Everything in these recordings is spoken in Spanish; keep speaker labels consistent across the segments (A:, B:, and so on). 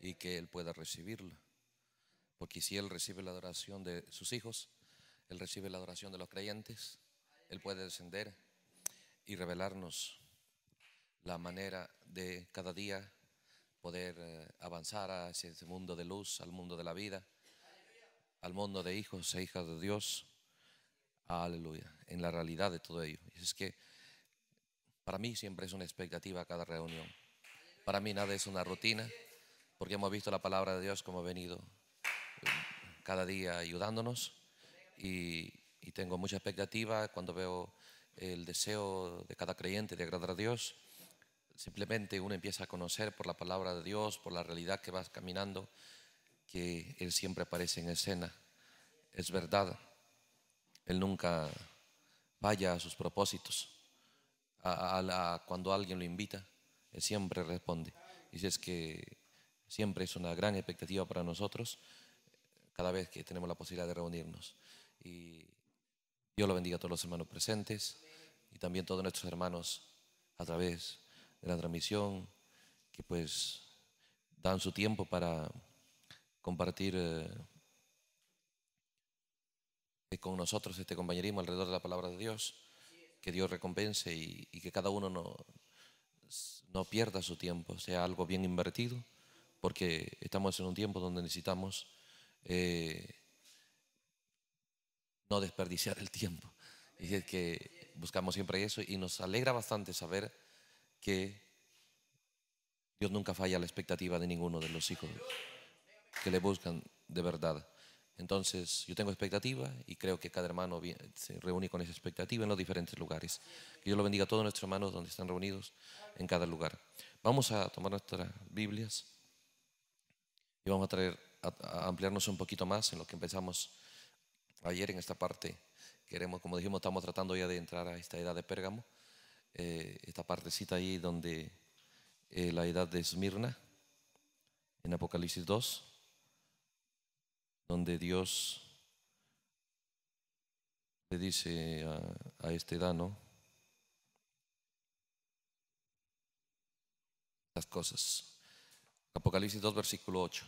A: y que Él pueda recibirlo, Porque si Él recibe la adoración de sus hijos, Él recibe la adoración de los creyentes, Él puede descender y revelarnos la manera de cada día poder eh, avanzar hacia ese mundo de luz, al mundo de la vida, al mundo de hijos e hijas de Dios. Aleluya, en la realidad de todo ello. es que para mí siempre es una expectativa cada reunión. Para mí nada es una rutina porque hemos visto la palabra de Dios como ha venido eh, cada día ayudándonos y, tengo mucha expectativa cuando veo el deseo de cada creyente de agradar a Dios. Simplemente uno empieza a conocer por la palabra de Dios, por la realidad que vas caminando, que Él siempre aparece en escena. Es verdad, Él nunca vaya a sus propósitos. A, cuando alguien lo invita, Él siempre responde. y es que Siempre es una gran expectativa para nosotros cada vez que tenemos la posibilidad de reunirnos. Y Dios lo bendiga a todos los hermanos presentes y también a todos nuestros hermanos a través de la transmisión que pues dan su tiempo para compartir eh, con nosotros este compañerismo alrededor de la palabra de Dios, que Dios recompense y, que cada uno no, no pierda su tiempo, sea algo bien invertido porque estamos en un tiempo donde necesitamos eh, no desperdiciar el tiempo. Y es que buscamos siempre eso y nos alegra bastante saber que Dios nunca falla la expectativa de ninguno de los hijos que le buscan de verdad. Entonces, yo tengo expectativa y creo que cada hermano se reúne con esa expectativa en los diferentes lugares. Que Dios lo bendiga a todos nuestros hermanos donde están reunidos en cada lugar. Vamos a tomar nuestras Biblias. Y vamos a, traer, a, ampliarnos un poquito más en lo que empezamos ayer en esta parte. Queremos, como dijimos, estamos tratando ya de entrar a esta edad de Pérgamo, eh, esta partecita ahí donde eh, la edad de Esmirna, en Apocalipsis 2, donde Dios le dice a, a esta edad, ¿no? Las cosas. Apocalipsis 2, versículo 8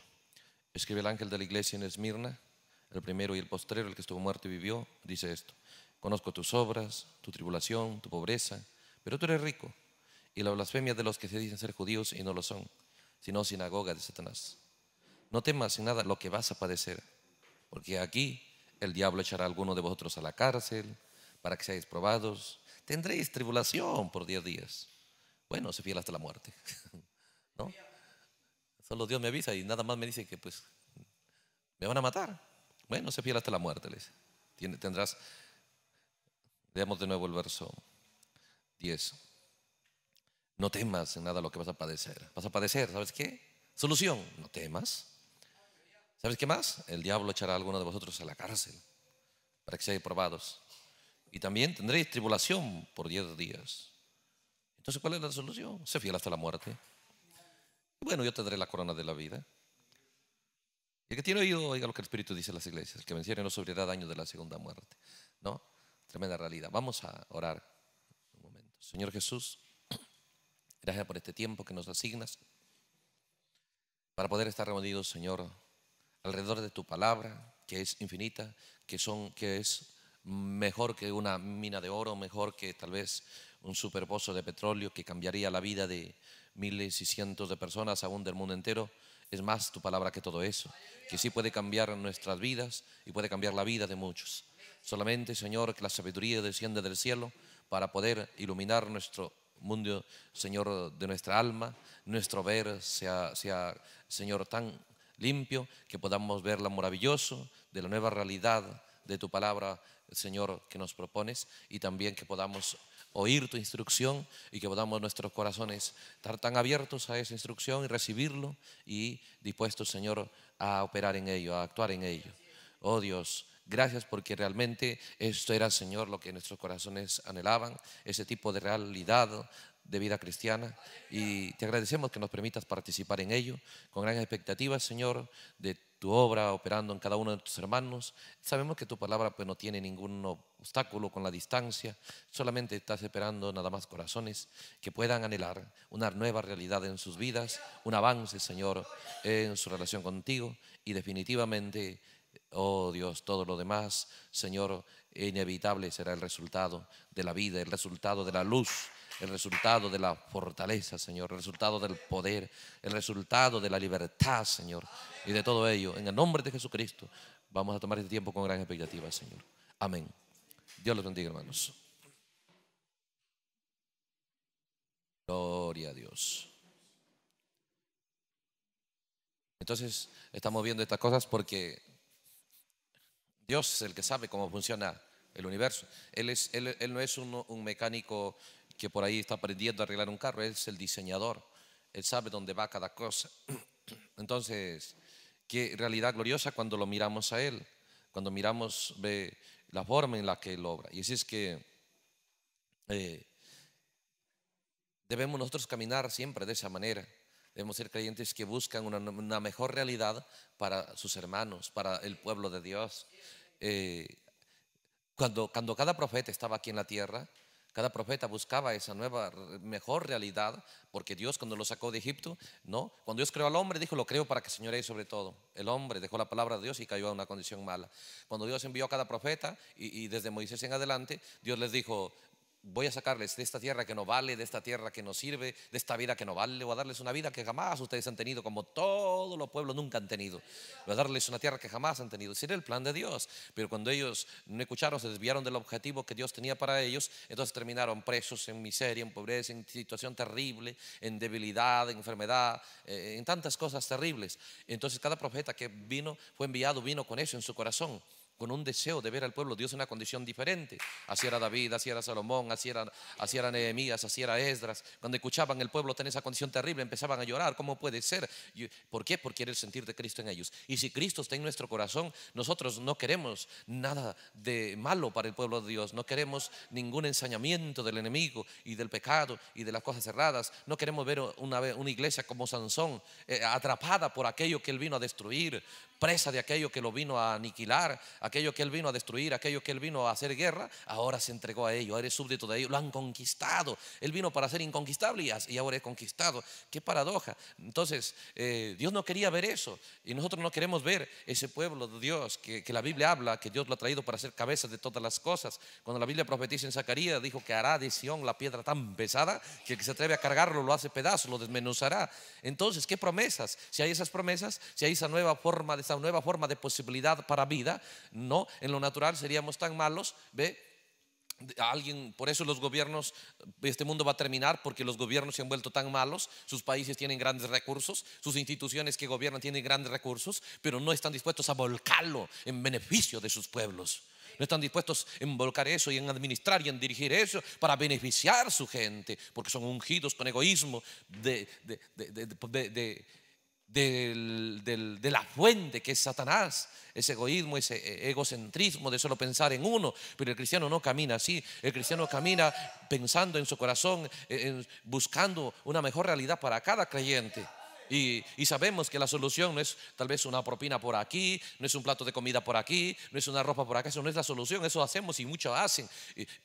A: escribe el ángel de la iglesia en Esmirna, el primero y el postrero, el que estuvo muerto y vivió, dice esto, conozco tus obras, tu tribulación, tu pobreza, pero tú eres rico, y la blasfemia de los que se dicen ser judíos y no lo son, sino sinagoga de Satanás. No temas en nada lo que vas a padecer, porque aquí el diablo echará a alguno de vosotros a la cárcel para que seáis probados. Tendréis tribulación por diez días. Bueno, se fiel hasta la muerte. ¿No? Solo Dios me avisa y nada más me dice que pues me van a matar. Bueno, se fiel hasta la muerte, les. Tendrás, veamos de nuevo el verso 10. No temas en nada lo que vas a padecer. Vas a padecer, ¿sabes qué? Solución, no temas. ¿Sabes qué más? El diablo echará a alguno de vosotros a la cárcel para que seáis probados. Y también tendréis tribulación por diez días. Entonces, ¿cuál es la solución? Se fiel hasta la muerte. Bueno, yo tendré la corona de la vida. El que tiene oído, oiga lo que el Espíritu dice en las iglesias. El que venciere no sufrirá daño de la segunda muerte. ¿No? Tremenda realidad. Vamos a orar un momento. Señor Jesús, gracias por este tiempo que nos asignas para poder estar reunidos, Señor, alrededor de tu palabra, que es infinita, que, son, que es mejor que una mina de oro, mejor que tal vez un superbozo de petróleo que cambiaría la vida de miles y cientos de personas aún del mundo entero, es más tu palabra que todo eso, que sí puede cambiar nuestras vidas y puede cambiar la vida de muchos. Solamente, Señor, que la sabiduría descienda del cielo para poder iluminar nuestro mundo, Señor, de nuestra alma, nuestro ver sea, sea Señor, tan limpio que podamos ver lo maravilloso de la nueva realidad de tu palabra, Señor, que nos propones y también que podamos oír tu instrucción y que podamos nuestros corazones estar tan abiertos a esa instrucción y recibirlo y dispuestos, Señor, a operar en ello, a actuar en ello. Oh Dios, Gracias porque realmente esto era, Señor, lo que nuestros corazones anhelaban, ese tipo de realidad de vida cristiana. Y te agradecemos que nos permitas participar en ello, con gran expectativas, Señor, de tu obra operando en cada uno de tus hermanos. Sabemos que tu palabra pues, no tiene ningún obstáculo con la distancia, solamente estás esperando nada más corazones que puedan anhelar una nueva realidad en sus vidas, un avance, Señor, en su relación contigo y definitivamente, oh Dios, todo lo demás, Señor, inevitable será el resultado de la vida, el resultado de la luz el resultado de la fortaleza, Señor, el resultado del poder, el resultado de la libertad, Señor, y de todo ello. En el nombre de Jesucristo vamos a tomar este tiempo con gran expectativa, Señor. Amén. Dios los bendiga, hermanos. Gloria a Dios. Entonces, estamos viendo estas cosas porque Dios es el que sabe cómo funciona el universo. Él, es, él, no es un, un mecánico que por ahí está aprendiendo a arreglar un carro, él es el diseñador, él sabe dónde va cada cosa. Entonces, qué realidad gloriosa cuando lo miramos a él, cuando miramos ve, la forma en la que él obra. Y así es que eh, debemos nosotros caminar siempre de esa manera. Debemos ser creyentes que buscan una, mejor realidad para sus hermanos, para el pueblo de Dios. Eh, cuando cada profeta estaba aquí en la tierra, cada profeta buscaba esa nueva, mejor realidad, porque Dios cuando lo sacó de Egipto, ¿no? Cuando Dios creó al hombre, dijo, lo creo para que señoree sobre todo. El hombre dejó la palabra de Dios y cayó a una condición mala. Cuando Dios envió a cada profeta, y, y desde Moisés en adelante, Dios les dijo, voy a sacarles de esta tierra que no vale, de esta tierra que no sirve, de esta vida que no vale, voy a darles una vida que jamás ustedes han tenido, como todos los pueblos nunca han tenido. Voy a darles una tierra que jamás han tenido. Ese era el plan de Dios. Pero cuando ellos no escucharon, se desviaron del objetivo que Dios tenía para ellos, entonces terminaron presos en miseria, en pobreza, en situación terrible, en debilidad, en enfermedad, eh, en tantas cosas terribles. Entonces cada profeta que vino, fue enviado, vino con eso en su corazón con un deseo de ver al pueblo de Dios en una condición diferente. Así era David, así era Salomón, así era, así era Nehemías, así era Esdras. Cuando escuchaban el pueblo tener esa condición terrible, empezaban a llorar. ¿Cómo puede ser? ¿Por qué? Porque era el sentir de Cristo en ellos. Y si Cristo está en nuestro corazón, nosotros no queremos nada de malo para el pueblo de Dios. No queremos ningún ensañamiento del enemigo y del pecado y de las cosas cerradas. No queremos ver una, una iglesia como Sansón, eh, atrapada por aquello que él vino a destruir, presa de aquello que lo vino a aniquilar aquello que él vino a destruir, aquello que él vino a hacer guerra, ahora se entregó a ellos, eres súbdito de ellos, lo han conquistado. Él vino para ser inconquistable y ahora es conquistado. Qué paradoja. Entonces, eh, Dios no quería ver eso y nosotros no queremos ver ese pueblo de Dios que, la Biblia habla, que Dios lo ha traído para ser cabeza de todas las cosas. Cuando la Biblia profetiza en Zacarías, dijo que hará de Sión la piedra tan pesada que el que se atreve a cargarlo lo hace pedazo, lo desmenuzará. Entonces, ¿qué promesas? Si hay esas promesas, si hay esa nueva forma, esa nueva forma de posibilidad para vida, no, en lo natural seríamos tan malos, ¿ve? Alguien, por eso los gobiernos, este mundo va a terminar porque los gobiernos se han vuelto tan malos, sus países tienen grandes recursos, sus instituciones que gobiernan tienen grandes recursos, pero no están dispuestos a volcarlo en beneficio de sus pueblos. No están dispuestos en volcar eso y en administrar y en dirigir eso para beneficiar a su gente, porque son ungidos con egoísmo de, de, de, de de la fuente que es Satanás, ese egoísmo, ese e, egocentrismo de solo pensar en uno. Pero el cristiano no camina así, el cristiano camina pensando en su corazón, e, buscando una mejor realidad para cada creyente. Y, sabemos que la solución no es tal vez una propina por aquí, no es un plato de comida por aquí, no es una ropa por acá, eso no es la solución, eso hacemos y muchos hacen.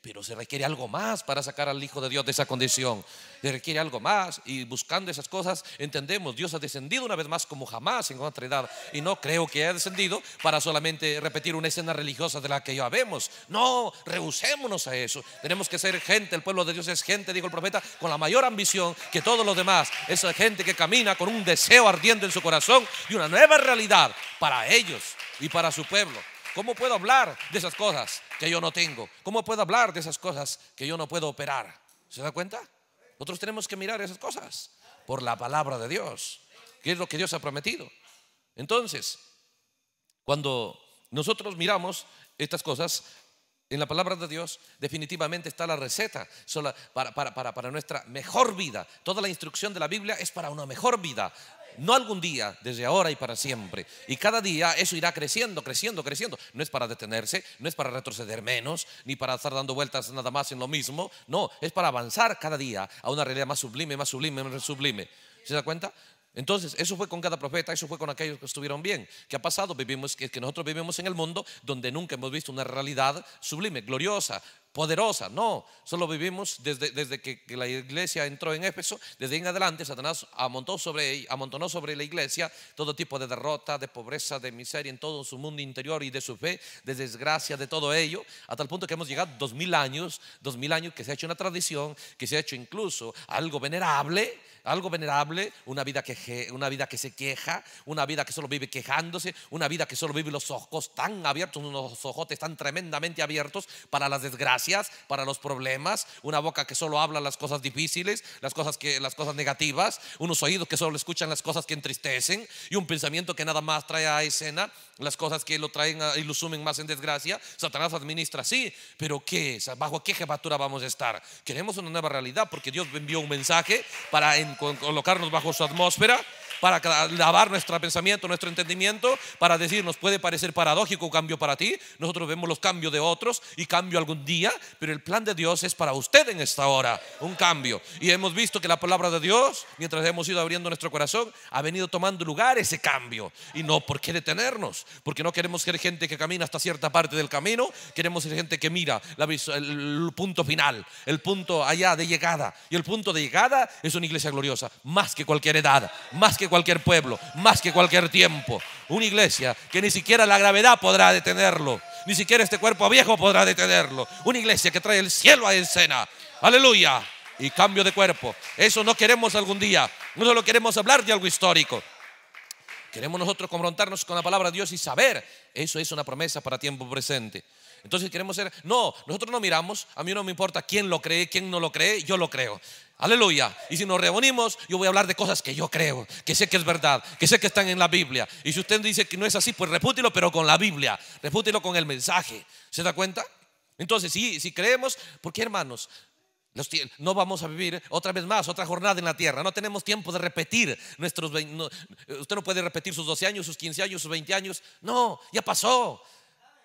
A: Pero se requiere algo más para sacar al Hijo de Dios de esa condición. Se requiere algo más y buscando esas cosas entendemos, Dios ha descendido una vez más como jamás en otra edad. Y no creo que haya descendido para solamente repetir una escena religiosa de la que ya vemos. No, rehusémonos a eso. Tenemos que ser gente, el pueblo de Dios es gente, dijo el profeta, con la mayor ambición que todos los demás. Esa gente que camina con un deseo ardiendo en su corazón y una nueva realidad para ellos y para su pueblo. ¿Cómo puedo hablar de esas cosas que yo no tengo? ¿Cómo puedo hablar de esas cosas que yo no puedo operar? ¿Se da cuenta? Nosotros tenemos que mirar esas cosas por la palabra de Dios, que es lo que Dios ha prometido. Entonces, cuando nosotros miramos estas cosas, en la palabra de Dios definitivamente está la receta para, nuestra mejor vida. Toda la instrucción de la Biblia es para una mejor vida. No algún día, desde ahora y para siempre. Y cada día eso irá creciendo, creciendo, creciendo. No es para detenerse, no es para retroceder menos, ni para estar dando vueltas nada más en lo mismo. No, es para avanzar cada día a una realidad más sublime, más sublime, más sublime. ¿Se da cuenta? Entonces, eso fue con cada profeta, eso fue con aquellos que estuvieron bien. ¿Qué ha pasado? Vivimos, que, nosotros vivimos en el mundo donde nunca hemos visto una realidad sublime, gloriosa, poderosa. No, solo vivimos desde, desde que, la iglesia entró en Éfeso, desde en adelante Satanás sobre, amontonó sobre la iglesia todo tipo de derrota, de pobreza, de miseria en todo su mundo interior y de su fe, de desgracia, de todo ello, hasta tal punto que hemos llegado dos mil años, dos mil años que se ha hecho una tradición, que se ha hecho incluso algo venerable, algo venerable, una vida que, una vida que se queja, una vida que solo vive quejándose, una vida que solo vive los ojos tan abiertos, unos ojotes tan tremendamente abiertos para las desgracias para los problemas, una boca que solo habla las cosas difíciles, las cosas, que, las cosas negativas, unos oídos que solo escuchan las cosas que entristecen y un pensamiento que nada más trae a escena las cosas que lo traen y lo sumen más en desgracia. Satanás administra así, pero ¿qué es? ¿Bajo qué jefatura vamos a estar? Queremos una nueva realidad porque Dios envió un mensaje para colocarnos bajo su atmósfera para lavar nuestro pensamiento, nuestro entendimiento, para decirnos, puede parecer paradójico un cambio para ti, nosotros vemos los cambios de otros y cambio algún día, pero el plan de Dios es para usted en esta hora, un cambio. Y hemos visto que la palabra de Dios, mientras hemos ido abriendo nuestro corazón, ha venido tomando lugar ese cambio. Y no, ¿por qué detenernos? Porque no queremos ser gente que camina hasta cierta parte del camino, queremos ser gente que mira la, el punto final, el punto allá de llegada. Y el punto de llegada es una iglesia gloriosa, más que cualquier edad, más que cualquier cualquier pueblo, más que cualquier tiempo. Una iglesia que ni siquiera la gravedad podrá detenerlo, ni siquiera este cuerpo viejo podrá detenerlo. Una iglesia que trae el cielo a escena. Aleluya. Y cambio de cuerpo. Eso no queremos algún día. No solo queremos hablar de algo histórico. Queremos nosotros confrontarnos con la palabra de Dios y saber, eso es una promesa para tiempo presente. Entonces queremos ser, no, nosotros no miramos, a mí no me importa quién lo cree, quién no lo cree, yo lo creo. Aleluya. Y si nos reunimos, yo voy a hablar de cosas que yo creo, que sé que es verdad, que sé que están en la Biblia. Y si usted dice que no es así, pues repútelo, pero con la Biblia, repútelo con el mensaje. ¿Se da cuenta? Entonces, si, si creemos, porque hermanos, no vamos a vivir otra vez más, otra jornada en la tierra. No tenemos tiempo de repetir nuestros. usted no puede repetir sus 12 años, sus 15 años, sus 20 años. No, ya pasó.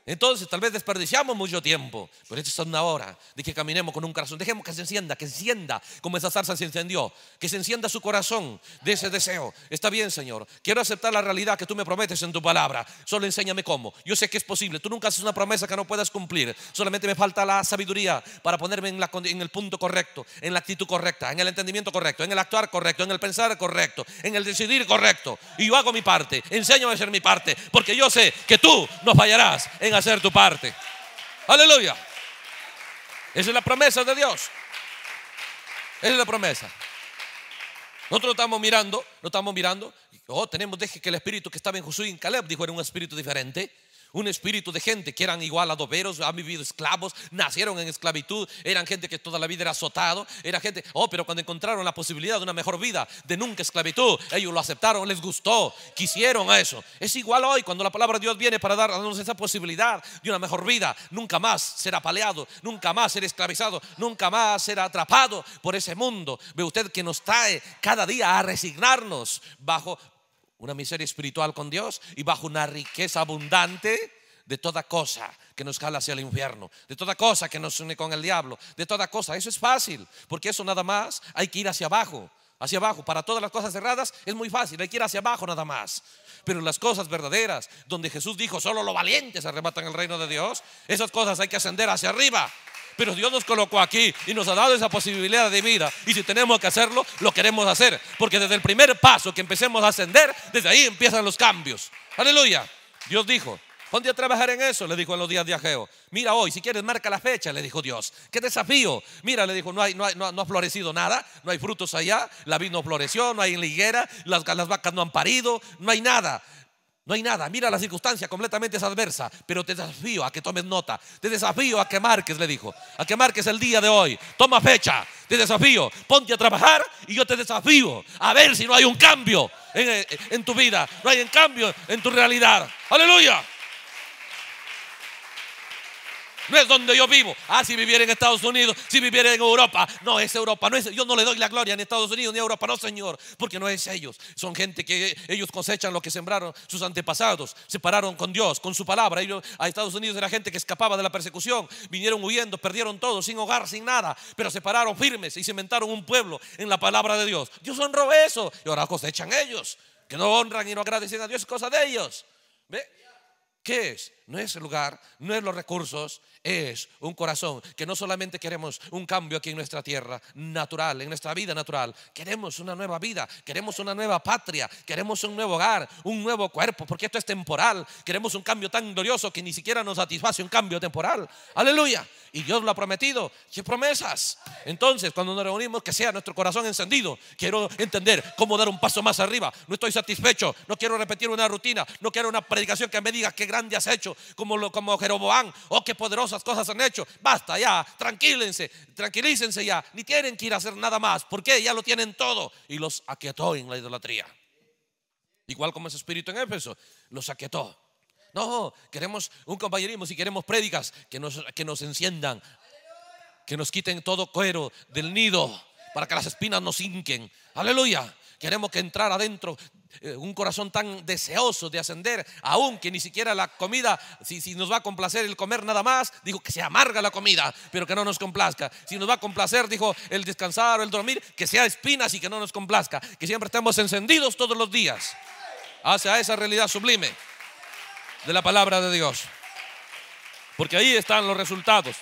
A: Entonces, tal vez desperdiciamos mucho tiempo, pero esta es una hora de que caminemos con un corazón. Dejemos que se encienda, que se encienda, como esa zarza se encendió, que se encienda su corazón de ese deseo. Está bien, Señor, quiero aceptar la realidad que tú me prometes en tu palabra. Solo enséñame cómo. Yo sé que es posible. Tú nunca haces una promesa que no puedas cumplir. Solamente me falta la sabiduría para ponerme en, la, en el punto correcto, en la actitud correcta, en el entendimiento correcto, en el actuar correcto, en el pensar correcto, en el decidir correcto. Y yo hago mi parte, enséñame a hacer mi parte, porque yo sé que tú nos fallarás en hacer tu parte. Aleluya. Esa es la promesa de Dios. Esa es la promesa. Nosotros estamos mirando, lo estamos mirando. Oh, tenemos, deje que el espíritu que estaba en Josué en Caleb, dijo, era un espíritu diferente un espíritu de gente que eran igual a doberos han vivido esclavos, nacieron en esclavitud, eran gente que toda la vida era azotado, era gente, oh, pero cuando encontraron la posibilidad de una mejor vida, de nunca esclavitud, ellos lo aceptaron, les gustó, quisieron eso. Es igual hoy cuando la palabra de Dios viene para darnos esa posibilidad de una mejor vida, nunca más será paleado, nunca más será esclavizado, nunca más será atrapado por ese mundo. Ve usted que nos trae cada día a resignarnos bajo una miseria espiritual con Dios y bajo una riqueza abundante de toda cosa que nos jala hacia el infierno, de toda cosa que nos une con el diablo, de toda cosa. Eso es fácil, porque eso nada más hay que ir hacia abajo, hacia abajo. Para todas las cosas cerradas es muy fácil, hay que ir hacia abajo nada más. Pero las cosas verdaderas, donde Jesús dijo, solo los valientes arrebatan el reino de Dios, esas cosas hay que ascender hacia arriba pero Dios nos colocó aquí y nos ha dado esa posibilidad de vida. Y si tenemos que hacerlo, lo queremos hacer. Porque desde el primer paso que empecemos a ascender, desde ahí empiezan los cambios. Aleluya. Dios dijo, Ponte a trabajar en eso, le dijo en los días de ajeo. Mira hoy, si quieres, marca la fecha, le dijo Dios. ¿Qué desafío? Mira, le dijo, no, hay, no, ha, florecido nada, no hay frutos allá, la vid no floreció, no hay higuera, las, las vacas no han parido, no hay nada. No hay nada, mira la circunstancia completamente es adversa, pero te desafío a que tomes nota, te desafío a que marques, le dijo, a que marques el día de hoy, toma fecha, te desafío, ponte a trabajar y yo te desafío a ver si no hay un cambio en, eh, en tu vida, no hay un cambio en tu realidad. Aleluya no es donde yo vivo. Ah, si viviera en Estados Unidos, si viviera en Europa. No, es Europa, no es. Yo no le doy la gloria ni Estados Unidos ni a Europa, no, Señor, porque no es ellos. Son gente que ellos cosechan lo que sembraron sus antepasados. Se pararon con Dios, con su palabra. a Estados Unidos era gente que escapaba de la persecución, vinieron huyendo, perdieron todo, sin hogar, sin nada, pero se pararon firmes y cimentaron un pueblo en la palabra de Dios. Dios honró eso y ahora cosechan ellos, que no honran y no agradecen a Dios, es cosa de ellos. ¿Ve? es? No es el lugar, no es los recursos, es un corazón que no solamente queremos un cambio aquí en nuestra tierra natural, en nuestra vida natural, queremos una nueva vida, queremos una nueva patria, queremos un nuevo hogar, un nuevo cuerpo, porque esto es temporal, queremos un cambio tan glorioso que ni siquiera nos satisface un cambio temporal. Aleluya. Y Dios lo ha prometido, qué promesas. Entonces, cuando nos reunimos, que sea nuestro corazón encendido, quiero entender cómo dar un paso más arriba, no estoy satisfecho, no quiero repetir una rutina, no quiero una predicación que me diga que gran de has hecho, como, lo, como Jeroboán, o oh, qué poderosas cosas han hecho. Basta ya, tranquílense, tranquilícense ya, ni tienen que ir a hacer nada más, porque ya lo tienen todo. Y los aquietó en la idolatría. Igual como ese espíritu en Éfeso, los aquietó. No, queremos un compañerismo, si queremos prédicas que nos, que nos enciendan, que nos quiten todo cuero del nido para que las espinas nos hinquen. Aleluya. Queremos que entrar adentro eh, un corazón tan deseoso de ascender, aún que ni siquiera la comida, si, si, nos va a complacer el comer nada más, dijo que se amarga la comida, pero que no nos complazca. Si nos va a complacer, dijo el descansar o el dormir, que sea espinas y que no nos complazca. Que siempre estemos encendidos todos los días hacia esa realidad sublime de la palabra de Dios. Porque ahí están los resultados.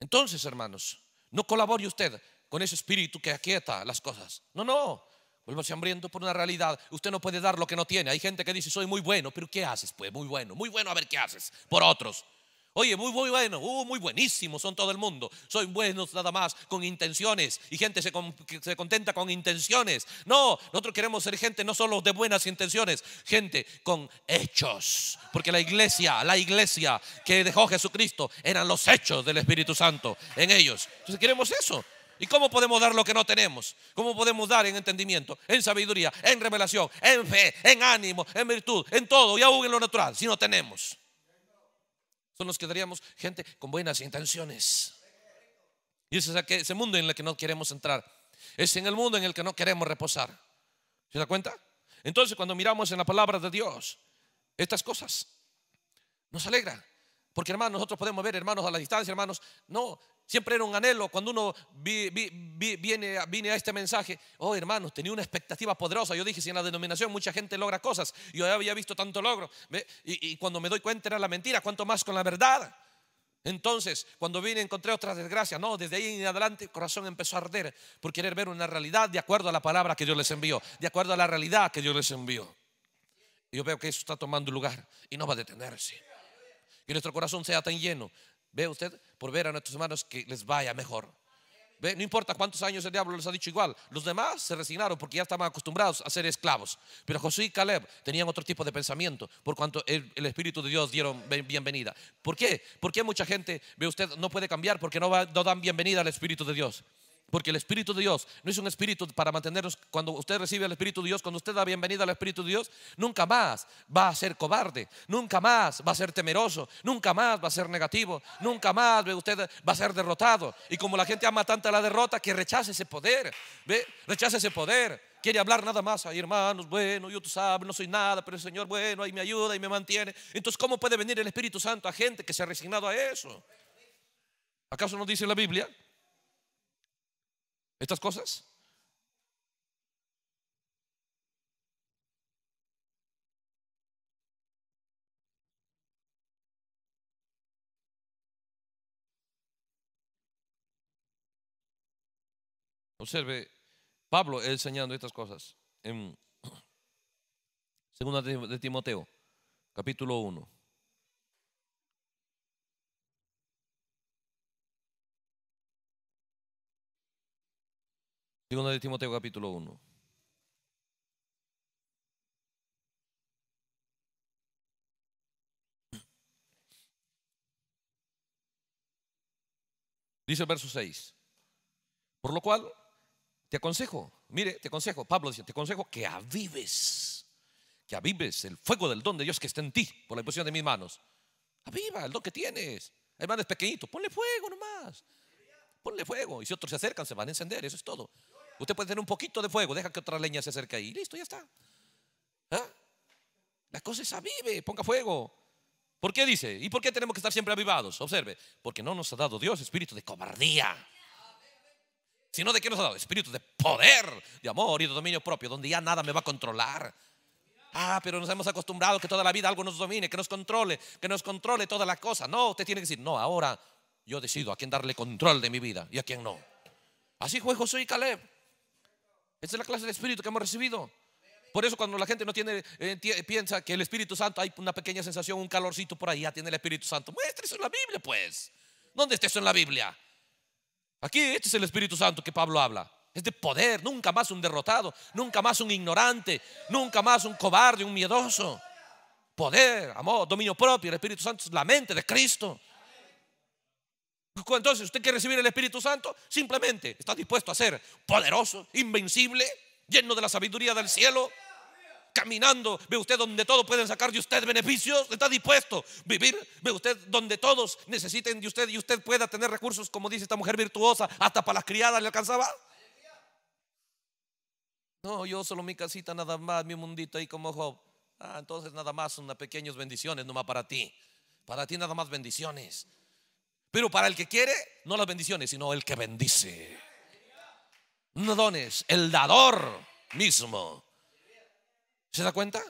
A: Entonces, hermanos, no colabore usted con ese espíritu que aquieta las cosas. No, no. ser hambriento por una realidad. Usted no puede dar lo que no tiene. Hay gente que dice, soy muy bueno, pero ¿qué haces? Pues muy bueno, muy bueno, a ver qué haces por otros. Oye, muy, muy bueno, uh, muy buenísimo son todo el mundo. Soy buenos nada más con intenciones y gente se, se contenta con intenciones. No, nosotros queremos ser gente no solo de buenas intenciones, gente con hechos. Porque la iglesia, la iglesia que dejó Jesucristo eran los hechos del Espíritu Santo en ellos. Entonces queremos eso. ¿Y cómo podemos dar lo que no tenemos? ¿Cómo podemos dar en entendimiento, en sabiduría, en revelación, en fe, en ánimo, en virtud, en todo y aún en lo natural si no tenemos? Son nos quedaríamos gente con buenas intenciones. Y ese es ese mundo en el que no queremos entrar. Es en el mundo en el que no queremos reposar. ¿Se da cuenta? Entonces cuando miramos en la palabra de Dios estas cosas, nos alegran porque hermanos, nosotros podemos ver hermanos a la distancia, hermanos. No, siempre era un anhelo. Cuando uno viene, vine a este mensaje, oh hermanos, tenía una expectativa poderosa. Yo dije, si en la denominación mucha gente logra cosas, yo había visto tanto logro. Y, cuando me doy cuenta era la mentira, cuanto más con la verdad. Entonces, cuando vine encontré otras desgracias. No, desde ahí en adelante el corazón empezó a arder por querer ver una realidad de acuerdo a la palabra que Dios les envió, de acuerdo a la realidad que Dios les envió. yo veo que eso está tomando lugar y no va a detenerse nuestro corazón sea tan lleno. Ve usted, por ver a nuestros hermanos que les vaya mejor. ¿Ve? No importa cuántos años el diablo les ha dicho igual. Los demás se resignaron porque ya estaban acostumbrados a ser esclavos. Pero Josué y Caleb tenían otro tipo de pensamiento, por cuanto el, Espíritu de Dios dieron bienvenida. ¿Por qué? ¿Por qué mucha gente, ve usted, no puede cambiar porque no dan bienvenida al Espíritu de Dios? Porque el Espíritu de Dios no es un espíritu para mantenernos. Cuando usted recibe al Espíritu de Dios, cuando usted da bienvenida al Espíritu de Dios, nunca más va a ser cobarde, nunca más va a ser temeroso, nunca más va a ser negativo, nunca más ¿ve? usted va a ser derrotado. Y como la gente ama tanta la derrota, que rechace ese poder, ¿ve? rechace ese poder. Quiere hablar nada más, ay hermanos, bueno, yo tú sabes, no soy nada, pero el Señor, bueno, ahí me ayuda y me mantiene. Entonces, ¿cómo puede venir el Espíritu Santo a gente que se ha resignado a eso? ¿Acaso no dice la Biblia estas cosas? Observe, Pablo enseñando estas cosas en 2 de Timoteo, capítulo 1. Segundo de Timoteo capítulo 1. Dice el verso 6. Por lo cual, te aconsejo, mire, te aconsejo, Pablo dice, te aconsejo que avives, que avives el fuego del don de Dios que está en ti por la imposición de mis manos. Aviva el don que tienes. El hermano es pequeñito, ponle fuego nomás. Ponle fuego. Y si otros se acercan, se van a encender, eso es todo. Usted puede tener un poquito de fuego, deja que otra leña se acerque ahí. Listo, ya está. ¿Ah? La cosa es avive, ponga fuego. ¿Por qué dice? ¿Y por qué tenemos que estar siempre avivados? Observe, porque no nos ha dado Dios espíritu de cobardía. Sino de qué nos ha dado? Espíritu de poder, de amor y de dominio propio, donde ya nada me va a controlar. Ah, pero nos hemos acostumbrado que toda la vida algo nos domine, que nos controle, que nos controle toda la cosa. No, usted tiene que decir, no, ahora yo decido a quién darle control de mi vida y a quién no. Así fue Josué y Caleb. Esa es la clase de espíritu que hemos recibido. Por eso cuando la gente no tiene, eh, piensa que el Espíritu Santo hay una pequeña sensación, un calorcito por ahí, ya tiene el Espíritu Santo. Muestre eso en la Biblia, pues. ¿Dónde está eso en la Biblia? Aquí este es el Espíritu Santo que Pablo habla. Es de poder, nunca más un derrotado, nunca más un ignorante, nunca más un cobarde, un miedoso. Poder, amor, dominio propio, el Espíritu Santo es la mente de Cristo. Pues, entonces, usted quiere recibir el Espíritu Santo, simplemente está dispuesto a ser poderoso, invencible, lleno de la sabiduría del cielo, caminando, ve usted donde todos pueden sacar de usted beneficios, está dispuesto a vivir, ve usted donde todos necesiten de usted y usted pueda tener recursos, como dice esta mujer virtuosa, hasta para las criadas le alcanzaba. No, yo solo mi casita nada más, mi mundito ahí como Job. Ah, entonces nada más unas pequeñas bendiciones, nomás para ti. Para ti nada más bendiciones. Pero para el que quiere, no las bendiciones, sino el que bendice. No dones, el dador mismo. ¿Se da cuenta?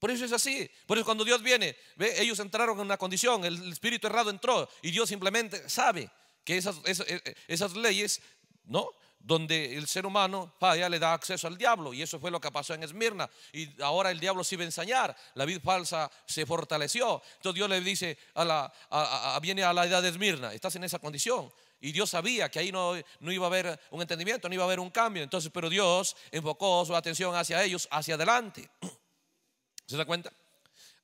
A: Por eso es así. Por eso cuando Dios viene, ¿ve? ellos entraron en una condición, el espíritu errado entró y Dios simplemente sabe que esas, esas, eh, esas leyes, ¿no? donde el ser humano ya le da acceso al diablo. Y eso fue lo que pasó en Esmirna. Y ahora el diablo se iba a ensañar. La vida falsa se fortaleció. Entonces Dios le dice, a la, viene a la edad de Esmirna, estás en esa condición. Y Dios sabía que ahí no, no, iba a haber un entendimiento, no iba a haber un cambio. Entonces, pero Dios enfocó su atención hacia ellos, hacia adelante. ¿Se da cuenta?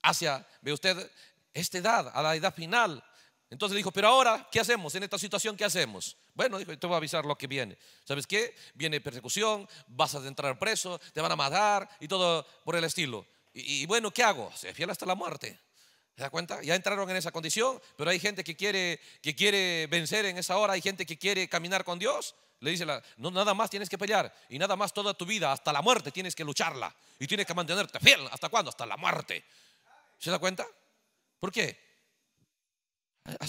A: Hacia, ve usted, esta edad, a la edad final. Entonces dijo, pero ahora, ¿qué hacemos? En esta situación, ¿qué hacemos? Bueno, dijo, te voy a avisar lo que viene. ¿Sabes qué? Viene persecución, vas a entrar preso, te van a matar y todo por el estilo. Y, bueno, ¿qué hago? Se fiel hasta la muerte. ¿Se da cuenta? Ya entraron en esa condición, pero hay gente que quiere, que quiere vencer en esa hora, hay gente que quiere caminar con Dios. Le dice, no, nada más tienes que pelear y nada más toda tu vida, hasta la muerte tienes que lucharla y tienes que mantenerte fiel. ¿Hasta cuándo? Hasta la muerte. ¿Se da cuenta? ¿Por qué?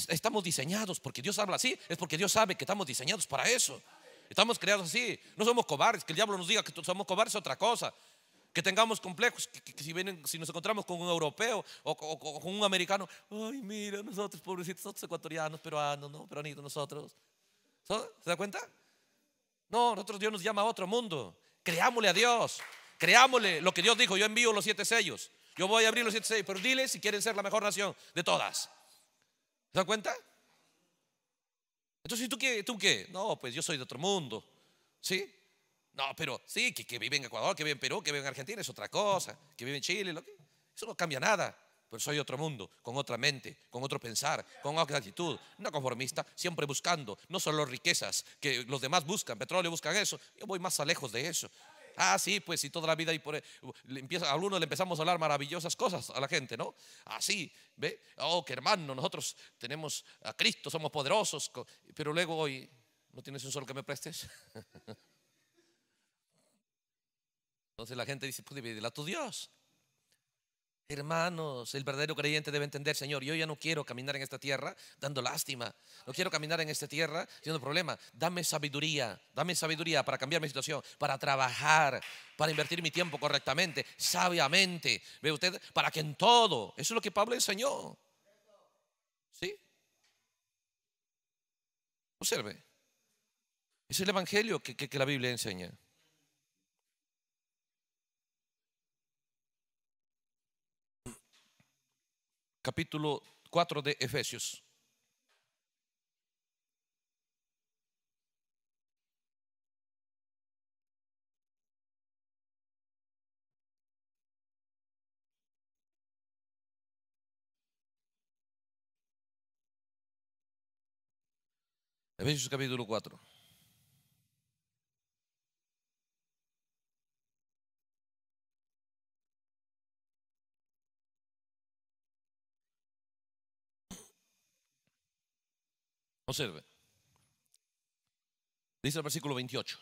A: Estamos diseñados porque Dios habla así, es porque Dios sabe que estamos diseñados para eso. Estamos creados así, no somos cobardes, que el diablo nos diga que somos cobardes es otra cosa. Que tengamos complejos, que, si, si nos encontramos con un europeo o, con un americano, ay, mira, nosotros pobrecitos, nosotros ecuatorianos, peruanos, no, nosotros. ¿Se da cuenta? No, nosotros Dios nos llama a otro mundo. Creámosle a Dios, creámosle lo que Dios dijo, yo envío los siete sellos, yo voy a abrir los siete sellos, pero dile si quieren ser la mejor nación de todas. ¿Te das cuenta? Entonces, ¿tú qué? ¿Tú qué? No, pues yo soy de otro mundo. ¿Sí? No, pero sí, que, que vive en Ecuador, que vive en Perú, que vive en Argentina, es otra cosa. Que vive en Chile, lo eso no cambia nada. Pero soy de otro mundo, con otra mente, con otro pensar, con otra actitud. No conformista, siempre buscando, no solo riquezas que los demás buscan, petróleo buscan eso. Yo voy más lejos de eso. Ah, sí, pues si toda la vida y por eh, empieza, a algunos le empezamos a hablar maravillosas cosas a la gente, ¿no? Así, ah, ¿ve? Oh, que hermano, nosotros tenemos a Cristo, somos poderosos, pero luego hoy no tienes un sol que me prestes. Entonces la gente dice, pues dile a tu Dios. Hermanos, el verdadero creyente debe entender, Señor, yo ya no quiero caminar en esta tierra dando lástima, no quiero caminar en esta tierra siendo problema. Dame sabiduría, dame sabiduría para cambiar mi situación, para trabajar, para invertir mi tiempo correctamente, sabiamente. Ve usted, para que en todo, eso es lo que Pablo enseñó. ¿Sí? Observe, es el evangelio que la Biblia enseña. capítulo 4 de Efesios. Efesios capítulo 4. Dice el versículo 28.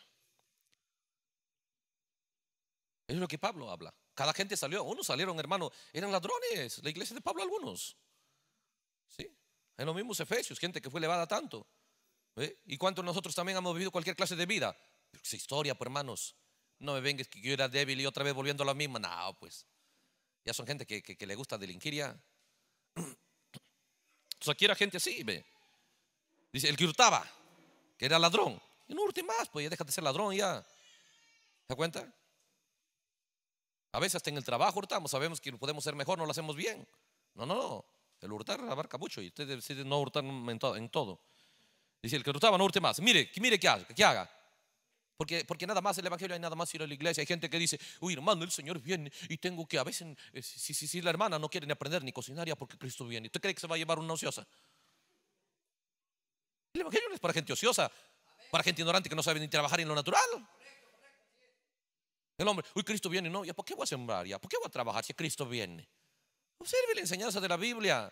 A: Es lo que Pablo habla. Cada gente salió. Unos salieron, hermano. Eran ladrones. La iglesia de Pablo, algunos. ¿Sí? En los mismos Efesios, gente que fue elevada tanto. ¿Eh? ¿Y cuántos nosotros también hemos vivido cualquier clase de vida? historia, por pues, hermanos. No me vengas que yo era débil y otra vez volviendo a la misma. No, pues. Ya son gente que, le gusta delinquir ya. aquí era gente así, ve. Dice, el que hurtaba, que era ladrón. Y no hurte más, pues ya deja de ser ladrón, ya. ¿Se da cuenta? A veces hasta en el trabajo hurtamos, sabemos que podemos ser mejor, no lo hacemos bien. No, no, no. El hurtar abarca mucho y usted decide no hurtar en todo. Dice, el que hurtaba no hurte más. Mire, mire qué haga. Que haga. Porque, porque nada más el Evangelio, hay nada más ir a la iglesia. Hay gente que dice, uy hermano, el Señor viene y tengo que, a veces, eh, si, si, si la hermana no quiere ni aprender ni cocinar ya porque Cristo viene, ¿usted cree que se va a llevar una ociosa? El Evangelio no es para gente ociosa, para gente ignorante que no sabe ni trabajar en lo natural. El hombre, uy, Cristo viene, no, ¿ya por qué voy a sembrar? ¿Ya por qué voy a trabajar si Cristo viene? Observe la enseñanza de la Biblia.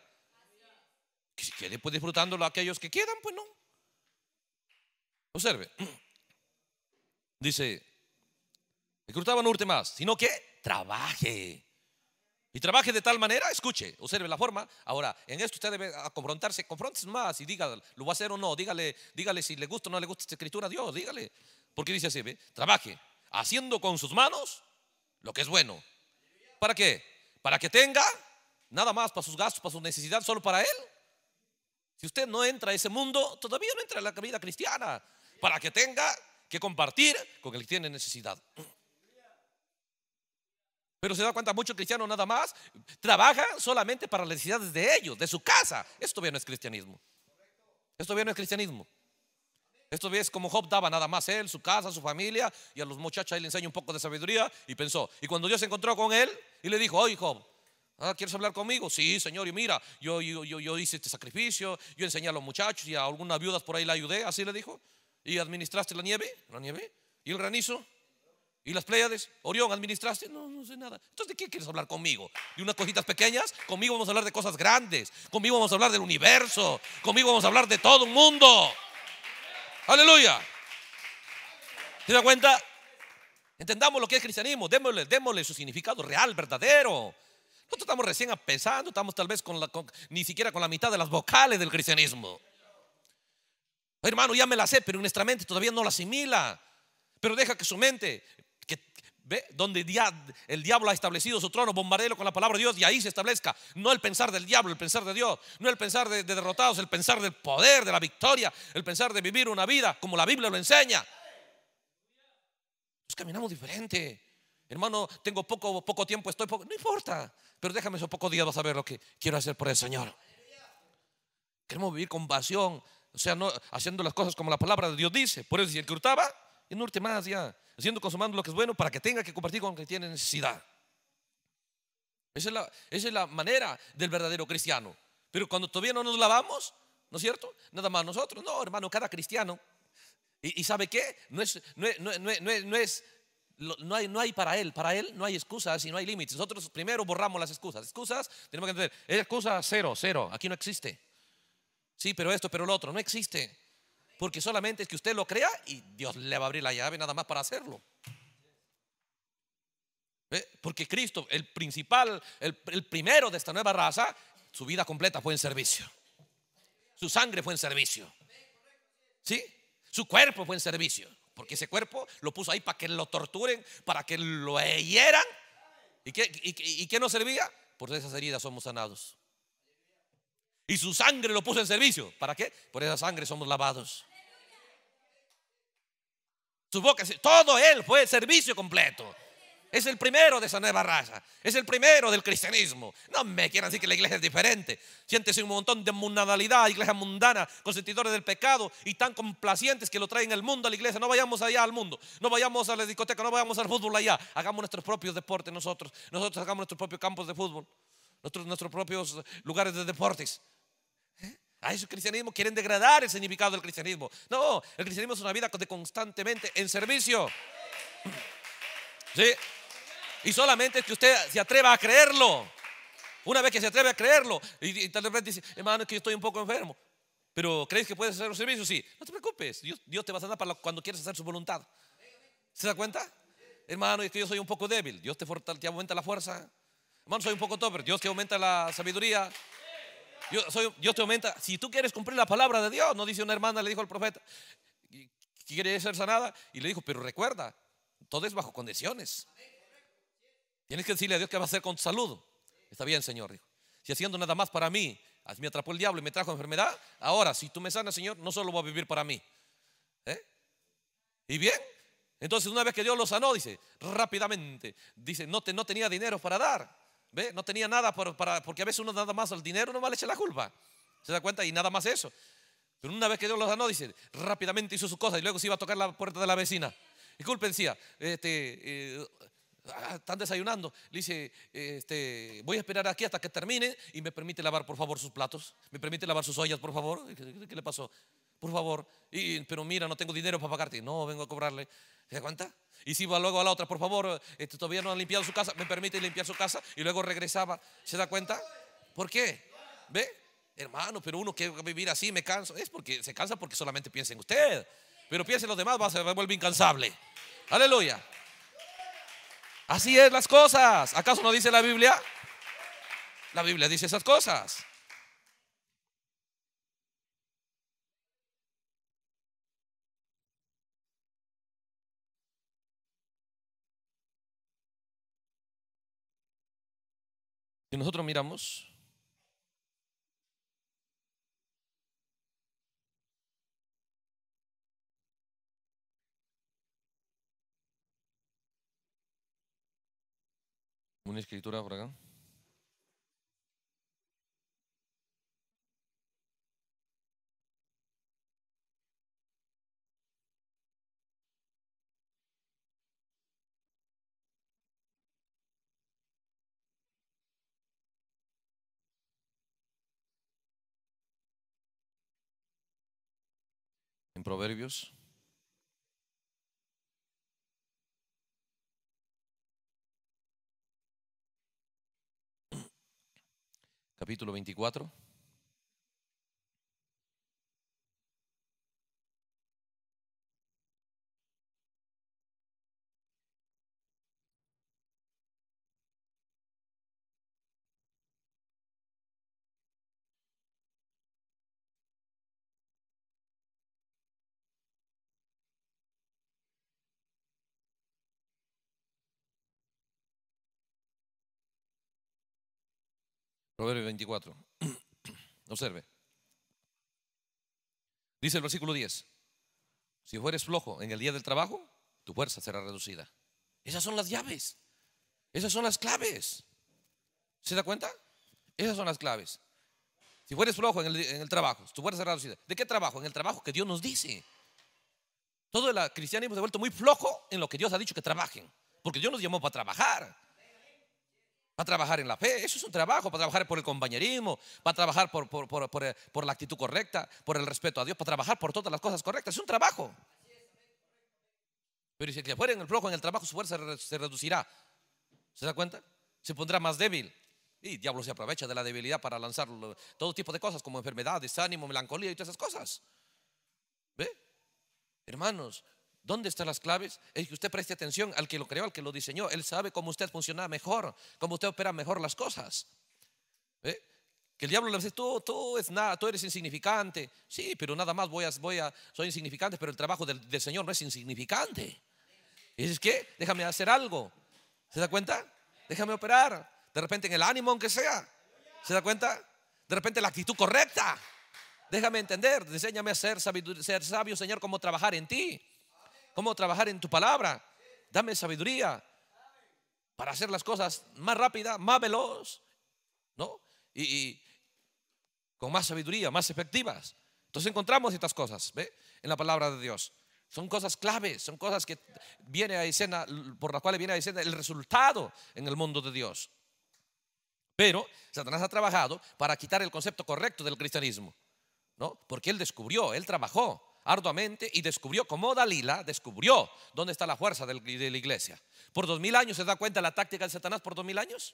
A: Que si quede pues disfrutándolo a aquellos que quedan, pues no. Observe. Dice, no urte más, sino que trabaje. Y trabaje de tal manera, escuche, observe la forma. Ahora, en esto usted debe confrontarse, confrontes más y diga ¿lo va a hacer o no? Dígale, dígale si le gusta o no le gusta esta escritura a Dios, dígale. Porque dice así, ¿ve? trabaje haciendo con sus manos lo que es bueno. ¿Para qué? Para que tenga nada más para sus gastos, para su necesidad, solo para él. Si usted no entra a ese mundo, todavía no entra a la vida cristiana. Para que tenga que compartir con el que tiene necesidad. Pero se da cuenta, muchos cristianos nada más trabaja solamente para las necesidades de ellos, de su casa. Esto bien no es cristianismo. Esto bien no es cristianismo. Esto es como Job daba nada más él, su casa, su familia, y a los muchachos ahí le enseña un poco de sabiduría y pensó. Y cuando Dios se encontró con él y le dijo, oye Job, ah, ¿quieres hablar conmigo? Sí, Señor, y mira, yo, yo, yo, yo hice este sacrificio, yo enseñé a los muchachos y a algunas viudas por ahí la ayudé, así le dijo. ¿Y administraste la nieve? ¿La nieve? ¿Y el granizo? ¿Y las Pléyades? Orión, ¿administraste? No, no sé nada. Entonces, ¿de qué quieres hablar conmigo? ¿De unas cositas pequeñas? Conmigo vamos a hablar de cosas grandes. Conmigo vamos a hablar del universo. Conmigo vamos a hablar de todo un mundo. Aleluya. ¿Te da cuenta? Entendamos lo que es cristianismo. Démosle, démosle su significado real, verdadero. Nosotros estamos recién empezando, estamos tal vez con, la, ni siquiera con la mitad de las vocales del cristianismo. Hermano, ya me la sé, pero nuestra mente todavía no la asimila. Pero deja que su mente ¿Ve? Donde el diablo ha establecido su trono, bombardeelo con la palabra de Dios y ahí se establezca. No el pensar del diablo, el pensar de Dios. No el pensar de, derrotados, el pensar del poder, de la victoria. El pensar de vivir una vida como la Biblia lo enseña. Nos pues caminamos diferente. Hermano, tengo poco, poco tiempo, estoy poco. No importa, pero déjame esos pocos días, Para saber lo que quiero hacer por el Señor. Queremos vivir con pasión, o sea, no haciendo las cosas como la palabra de Dios dice. Por eso, si el que hurtaba, no urte más ya, haciendo, consumando lo que es bueno para que tenga que compartir con quien que tiene necesidad. Esa es, la, es la manera del verdadero cristiano. Pero cuando todavía no nos lavamos, ¿no es cierto? Nada más nosotros, no, hermano, cada cristiano. ¿Y, sabe qué? No es, no, es, no, hay, no hay para él, para él no hay excusas y no hay límites. Nosotros primero borramos las excusas. Excusas, tenemos que entender, es excusa cero, cero, aquí no existe. Sí, pero esto, pero lo otro, no existe. Porque solamente es que usted lo crea y Dios le va a abrir la llave nada más para hacerlo. ¿Eh? Porque Cristo, el principal, el, primero de esta nueva raza, su vida completa fue en servicio. Su sangre fue en servicio. ¿Sí? Su cuerpo fue en servicio. Porque ese cuerpo lo puso ahí para que lo torturen, para que lo hieran. ¿Y qué, y qué nos servía? Por esas heridas somos sanados. Y su sangre lo puso en servicio. ¿Para qué? Por esa sangre somos lavados. Su boca, todo él fue servicio completo. Es el primero de esa nueva raza. Es el primero del cristianismo. No me quieran decir que la iglesia es diferente. Siéntese un montón de mundanalidad, iglesia mundana, consentidores del pecado y tan complacientes que lo traen el mundo a la iglesia. No vayamos allá al mundo. No vayamos a la discoteca, no vayamos al fútbol allá. Hagamos nuestros propios deportes nosotros. Nosotros hagamos nuestros propios campos de fútbol. Nuestros, nuestros propios lugares de deportes. A esos cristianismo quieren degradar el significado del cristianismo. No, el cristianismo es una vida de constantemente en servicio. ¿Sí? Y solamente es que usted se atreva a creerlo. Una vez que se atreve a creerlo, y, tal vez dice, hermano, es que yo estoy un poco enfermo. Pero ¿crees que puedes hacer un servicio? Sí. No te preocupes, Dios, te va a sanar cuando quieres hacer su voluntad. ¿Se da cuenta? Hermano, es que yo soy un poco débil. Dios te, te aumenta la fuerza. Hermano, soy un poco toper, Dios te aumenta la sabiduría. Yo, te aumenta. Si tú quieres cumplir la palabra de Dios, no dice una hermana, le dijo al profeta, quiere ser sanada. Y le dijo, pero recuerda, todo es bajo condiciones. Tienes que decirle a Dios qué va a hacer con tu salud. Está bien, Señor, dijo. Si haciendo nada más para mí, me atrapó el diablo y me trajo enfermedad, ahora si tú me sanas, Señor, no solo voy a vivir para mí. ¿Eh? ¿Y bien? Entonces, una vez que Dios lo sanó, dice, rápidamente, dice, no tenía dinero para dar. ¿Ve? No tenía nada para, porque a veces uno nada más el dinero no vale echar la culpa. ¿Se da cuenta? Y nada más eso. Pero una vez que Dios los ganó dice, rápidamente hizo sus cosas y luego se iba a tocar la puerta de la vecina. Disculpen, decía, este, eh, ah, están desayunando. Le dice, este, voy a esperar aquí hasta que termine y me permite lavar, por favor, sus platos. Me permite lavar sus ollas, por favor. ¿Qué, le pasó? Por favor. pero mira, no tengo dinero para pagarte. No, vengo a cobrarle. ¿Se da cuenta? Y si va luego a la otra, por favor, este, todavía no han limpiado su casa, me permite limpiar su casa. Y luego regresaba. ¿Se da cuenta? ¿Por qué? ¿Ve? Hermano, pero uno quiere vivir así, me canso. Es porque se cansa porque solamente piensa en usted. Pero piensa en los demás, va, a se vuelve incansable. Aleluya. Así es las cosas. ¿Acaso no dice la Biblia? La Biblia dice esas cosas. Si nosotros miramos, una escritura por acá. Proverbios. Capítulo 24. Proverbio 24. Observe. Dice el versículo 10. Si fueres flojo en el día del trabajo, tu fuerza será reducida. Esas son las llaves. Esas son las claves. ¿Se da cuenta? Esas son las claves. Si fueres flojo en el, trabajo, tu fuerza será reducida. ¿De qué trabajo? En el trabajo que Dios nos dice. Todo el cristianismo se ha vuelto muy flojo en lo que Dios ha dicho que trabajen. Porque Dios nos llamó para trabajar. Va a trabajar en la fe, eso es un trabajo, para trabajar por el compañerismo, va a trabajar eh, por, la actitud correcta, por el respeto a Dios, para trabajar por todas las cosas correctas, es un trabajo. Pero si que fuera en el flojo en el trabajo, su fuerza se reducirá. ¿Se da cuenta? Se pondrá más débil. Y diablo se aprovecha de la debilidad para lanzar todo tipo de cosas como enfermedades, ánimo, melancolía y todas esas cosas. ¿Ve? Hermanos, ¿Dónde están las claves? Es que usted preste atención al que lo creó, al que lo diseñó. Él sabe cómo usted funciona mejor, cómo usted opera mejor las cosas. ¿Eh? Que el diablo le dice, tú, es nada, tú eres insignificante. Sí, pero nada más voy a, voy a, soy insignificante, pero el trabajo del, Señor no es insignificante. Y dices, ¿qué? Déjame hacer algo. ¿Se da cuenta? Déjame operar. De repente en el ánimo, aunque sea. ¿Se da cuenta? De repente la actitud correcta. Déjame entender, enséñame a ser, ser sabio, Señor, cómo trabajar en ti cómo trabajar en tu palabra. Dame sabiduría para hacer las cosas más rápidas, más veloz, ¿no? Y, con más sabiduría, más efectivas. Entonces encontramos estas cosas ¿ve? en la palabra de Dios. Son cosas claves, son cosas que viene a escena, por las cuales viene a escena el resultado en el mundo de Dios. Pero Satanás ha trabajado para quitar el concepto correcto del cristianismo, ¿no? Porque él descubrió, él trabajó, arduamente y descubrió, como Dalila descubrió dónde está la fuerza de la iglesia. Por dos mil años se da cuenta la táctica de Satanás por dos mil años.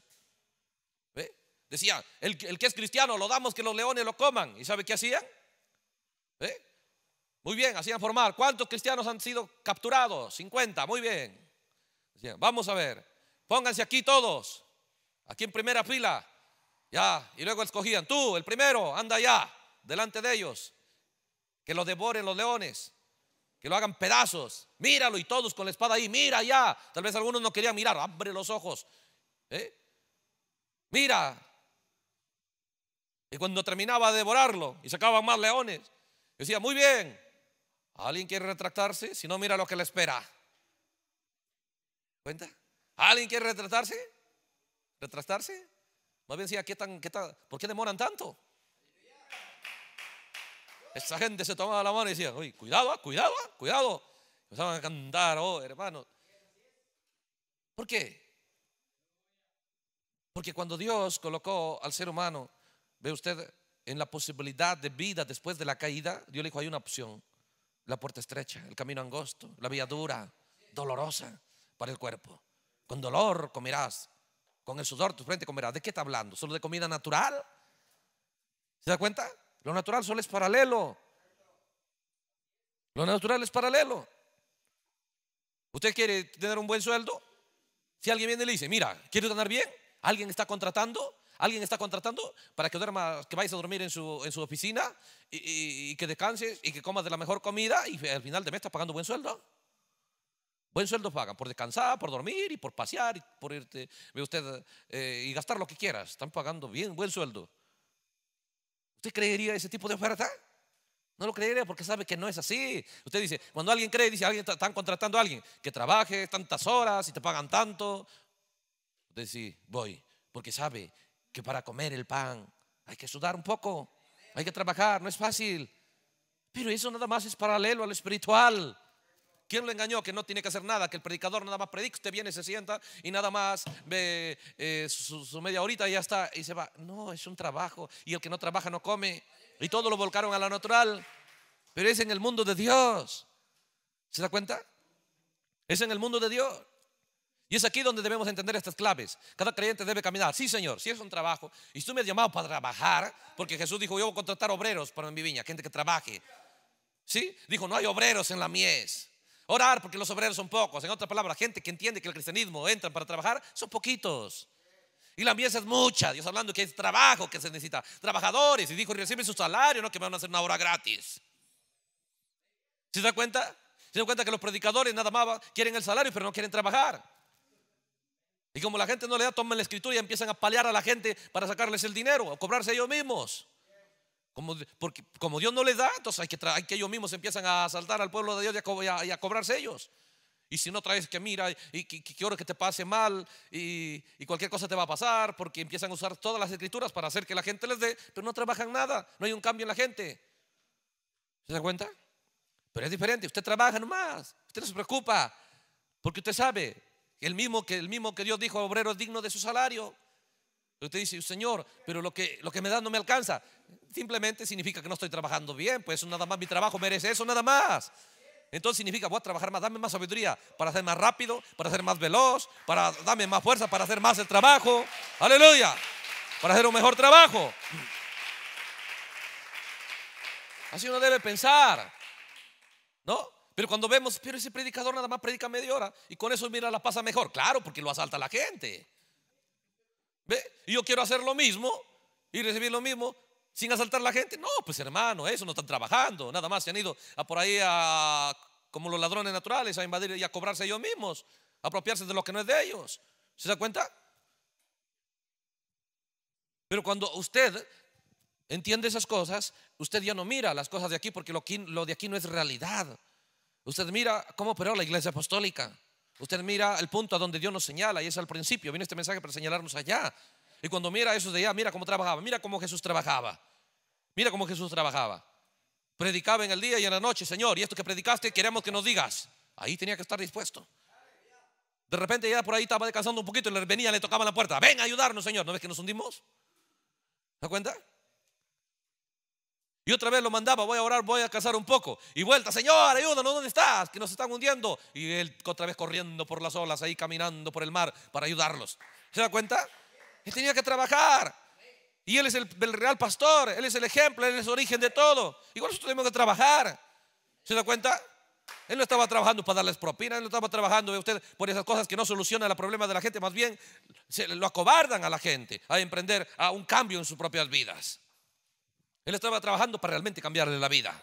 A: Decían Decía, el, que es cristiano lo damos que los leones lo coman. ¿Y sabe qué hacían? Muy bien, hacían formal ¿Cuántos cristianos han sido capturados? 50, muy bien. vamos a ver, pónganse aquí todos, aquí en primera fila. Ya, y luego escogían, tú, el primero, anda ya delante de ellos que lo devoren los leones, que lo hagan pedazos. Míralo y todos con la espada ahí, mira ya. Tal vez algunos no querían mirar, abre los ojos. ¿eh? Mira. Y cuando terminaba de devorarlo y sacaban más leones, decía, muy bien, ¿alguien quiere retractarse? Si no, mira lo que le espera. ¿Cuenta? ¿Alguien quiere retractarse, ¿Retractarse? Más bien decía, ¿qué tan, qué tan, ¿por qué demoran tanto? Esa gente se tomaba la mano y decía, cuidado, ah, cuidado, ah, cuidado. Empezaban a cantar, oh, hermano. ¿Por qué? Porque cuando Dios colocó al ser humano, ve usted, en la posibilidad de vida después de la caída, Dios le dijo, hay una opción, la puerta estrecha, el camino angosto, la vía dura, dolorosa para el cuerpo. Con dolor comerás, con el sudor tu frente comerás. ¿De qué está hablando? ¿Solo de comida natural? ¿Se da cuenta? Lo natural solo es paralelo. Lo natural es paralelo. ¿Usted quiere tener un buen sueldo? Si alguien viene y le dice, mira, quiero ganar bien? ¿Alguien está contratando? ¿Alguien está contratando para que duerma, que vayas a dormir en su, oficina y, que descanses y que comas de la mejor comida y al final de mes estás pagando buen sueldo? Buen sueldo pagan por descansar, por dormir y por pasear y por irte, ve usted, eh, y gastar lo que quieras. Están pagando bien, buen sueldo creería ese tipo de oferta? No lo creería porque sabe que no es así. Usted dice, cuando alguien cree, dice, alguien están contratando a alguien que trabaje tantas horas y te pagan tanto. Usted dice, voy, porque sabe que para comer el pan hay que sudar un poco, hay que trabajar, no es fácil. Pero eso nada más es paralelo al lo espiritual. ¿Quién lo engañó que no tiene que hacer nada? Que el predicador nada más predica, usted viene, se sienta y nada más ve eh, su, media horita y ya está. Y se va. No, es un trabajo. Y el que no trabaja no come. Y todos lo volcaron a la natural. Pero es en el mundo de Dios. ¿Se da cuenta? Es en el mundo de Dios. Y es aquí donde debemos entender estas claves. Cada creyente debe caminar. Sí, Señor, si es un trabajo. Y tú me has llamado para trabajar, porque Jesús dijo, yo voy a contratar obreros para mi viña, gente que trabaje. ¿Sí? Dijo, no hay obreros en la mies. Orar porque los obreros son pocos. En otras palabras, gente que entiende que el cristianismo entra para trabajar son poquitos. Y la mies es mucha. Dios hablando que es trabajo que se necesita. Trabajadores. Y dijo, reciben su salario, no que me van a hacer una hora gratis. ¿Se da cuenta? Se da cuenta que los predicadores nada más quieren el salario, pero no quieren trabajar. Y como la gente no le da, toman la escritura y empiezan a paliar a la gente para sacarles el dinero, o cobrarse ellos mismos. Como, porque como Dios no les da, entonces hay que, ellos mismos empiezan a asaltar al pueblo de Dios y a, cobrarse ellos. Y si no traes que mira, y que, que te pase mal, y, cualquier cosa te va a pasar, porque empiezan a usar todas las escrituras para hacer que la gente les dé, pero no trabajan nada, no hay un cambio en la gente. ¿Se da cuenta? Pero es diferente, usted trabaja nomás, usted no se preocupa, porque usted sabe, el mismo que, el mismo que Dios dijo, obrero es digno de su salario. Usted dice, Señor, pero lo que, lo que me da no me alcanza. Simplemente significa que no estoy trabajando bien, pues nada más, mi trabajo merece eso nada más. Entonces significa, voy a trabajar más, dame más sabiduría para hacer más rápido, para hacer más veloz, para darme más fuerza, para hacer más el trabajo. Aleluya, para hacer un mejor trabajo. Así uno debe pensar, ¿no? Pero cuando vemos, pero ese predicador nada más predica media hora y con eso mira la pasa mejor. Claro, porque lo asalta la gente. ¿Ve? Y yo quiero hacer lo mismo y recibir lo mismo, sin asaltar la gente. No, pues hermano, eso no están trabajando, nada más se han ido a por ahí a, como los ladrones naturales a invadir y a cobrarse ellos mismos, apropiarse de lo que no es de ellos. ¿Se da cuenta? Pero cuando usted entiende esas cosas, usted ya no mira las cosas de aquí porque lo, lo de aquí no es realidad. Usted mira cómo operó la iglesia apostólica. Usted mira el punto a donde Dios nos señala y es al principio. Viene este mensaje para señalarnos allá. Y cuando mira a esos de allá, mira cómo trabajaba, mira cómo Jesús trabajaba. Mira cómo Jesús trabajaba. Predicaba en el día y en la noche, Señor, y esto que predicaste queremos que nos digas. Ahí tenía que estar dispuesto. De repente ya por ahí estaba descansando un poquito y le venía le tocaba la puerta. Ven a ayudarnos, Señor. ¿No ves que nos hundimos? ¿Se da cuenta? Y otra vez lo mandaba, voy a orar, voy a descansar un poco. Y vuelta, Señor, ayúdanos, ¿dónde estás? Que nos están hundiendo. Y él otra vez corriendo por las olas, ahí caminando por el mar para ayudarlos. ¿Se da cuenta? Él tenía que trabajar. Y Él es el, real pastor, Él es el ejemplo, Él es el origen de todo. Igual nosotros tenemos que trabajar. ¿Se da cuenta? Él no estaba trabajando para darles propinas, él no estaba trabajando eh, usted por esas cosas que no solucionan el problema de la gente, más bien lo acobardan a la gente a emprender a un cambio en sus propias vidas. Él estaba trabajando para realmente cambiarle la vida.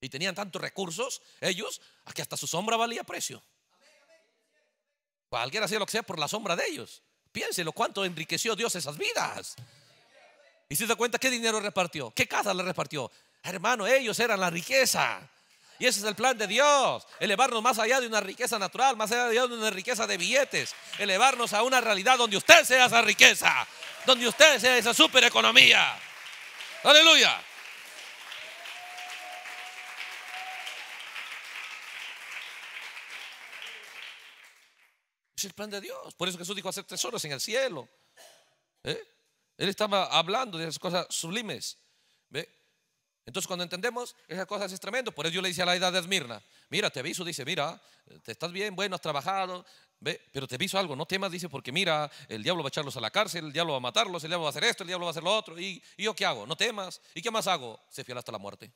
A: Y tenían tantos recursos ellos a que hasta su sombra valía precio. Cualquiera hacía lo que sea por la sombra de ellos. Piénselo, cuánto enriqueció Dios esas vidas. ¿Y se da cuenta qué dinero repartió? ¿Qué casa le repartió? Hermano, ellos eran la riqueza. Y ese es el plan de Dios, elevarnos más allá de una riqueza natural, más allá de una riqueza de billetes, elevarnos a una realidad donde usted sea esa riqueza, donde usted sea esa supereconomía. Aleluya. el plan de Dios. Por eso Jesús dijo hacer tesoros en el cielo. ¿Eh? Él estaba hablando de esas cosas sublimes. ¿Ve? Entonces, cuando entendemos esas cosas es tremendo. Por eso yo le dice a la edad de Esmirna: Mira, te aviso, dice, mira, te estás bien, bueno, has trabajado, ¿ve? pero te aviso algo, no temas, dice, porque mira, el diablo va a echarlos a la cárcel, el diablo va a matarlos, el diablo va a hacer esto, el diablo va a hacer lo otro. ¿Y, y yo qué hago? No temas. ¿Y qué más hago? Se fiel hasta la muerte.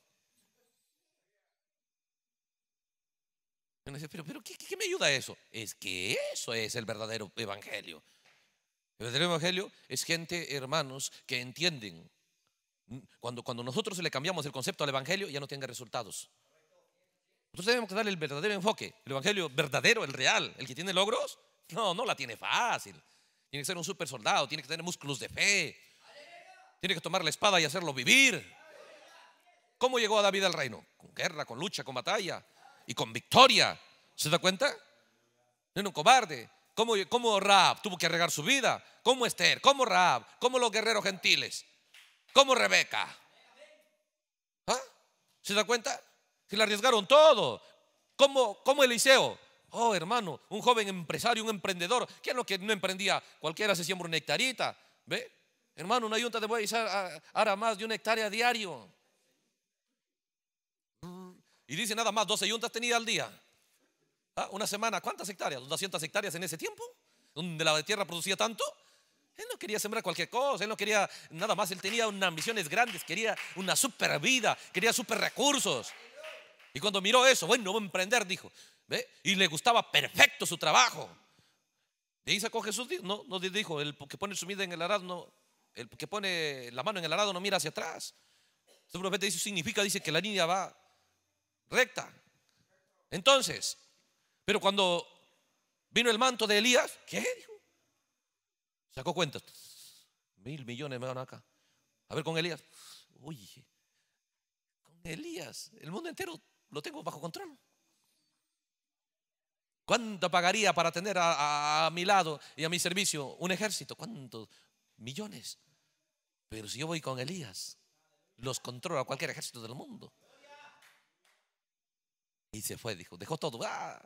A: pero, ¿qué, me ayuda eso? Es que eso es el verdadero evangelio. El verdadero evangelio es gente, hermanos, que entienden. Cuando, cuando nosotros le cambiamos el concepto al evangelio, ya no tenga resultados. Nosotros que darle el verdadero enfoque. El evangelio verdadero, el real, el que tiene logros, no, no la tiene fácil. Tiene que ser un super soldado, tiene que tener músculos de fe. Tiene que tomar la espada y hacerlo vivir. ¿Cómo llegó a David al reino? Con guerra, con lucha, con batalla y con victoria. ¿Se da cuenta? No era un cobarde. ¿Cómo, cómo Raab tuvo que arreglar su vida? ¿Cómo Esther? ¿Cómo Raab? como los guerreros gentiles? como Rebeca? ¿Ah? ¿Se da cuenta? Que le arriesgaron todo. como Eliseo? Oh, hermano, un joven empresario, un emprendedor. ¿Quién es lo que no emprendía? Cualquiera se siembra una hectarita. ¿Ve? Hermano, una yunta de voy a más de una hectárea diario. Y dice nada más, 12 yuntas tenía al día. Ah, una semana, ¿cuántas hectáreas? 200 hectáreas en ese tiempo, donde la tierra producía tanto. Él no quería sembrar cualquier cosa, él no quería nada más, él tenía unas ambiciones grandes, quería una super vida, quería super recursos. Y cuando miró eso, bueno, voy a emprender, dijo. ¿ve? Y le gustaba perfecto su trabajo. Y ahí sacó Jesús, no, dijo, el que pone su vida en el arado, el que pone la mano en el arado no mira hacia atrás. su profeta significa, dice que la niña va recta. Entonces, pero cuando vino el manto de Elías, ¿qué? Dijo? Sacó cuentas. Mil millones me van acá. A ver con Elías. uy, con Elías, el mundo entero lo tengo bajo control. ¿Cuánto pagaría para tener a, mi lado y a mi servicio un ejército? ¿Cuántos? Millones. Pero si yo voy con Elías, los controlo a cualquier ejército del mundo. Y se fue, dijo, dejó todo. Ah,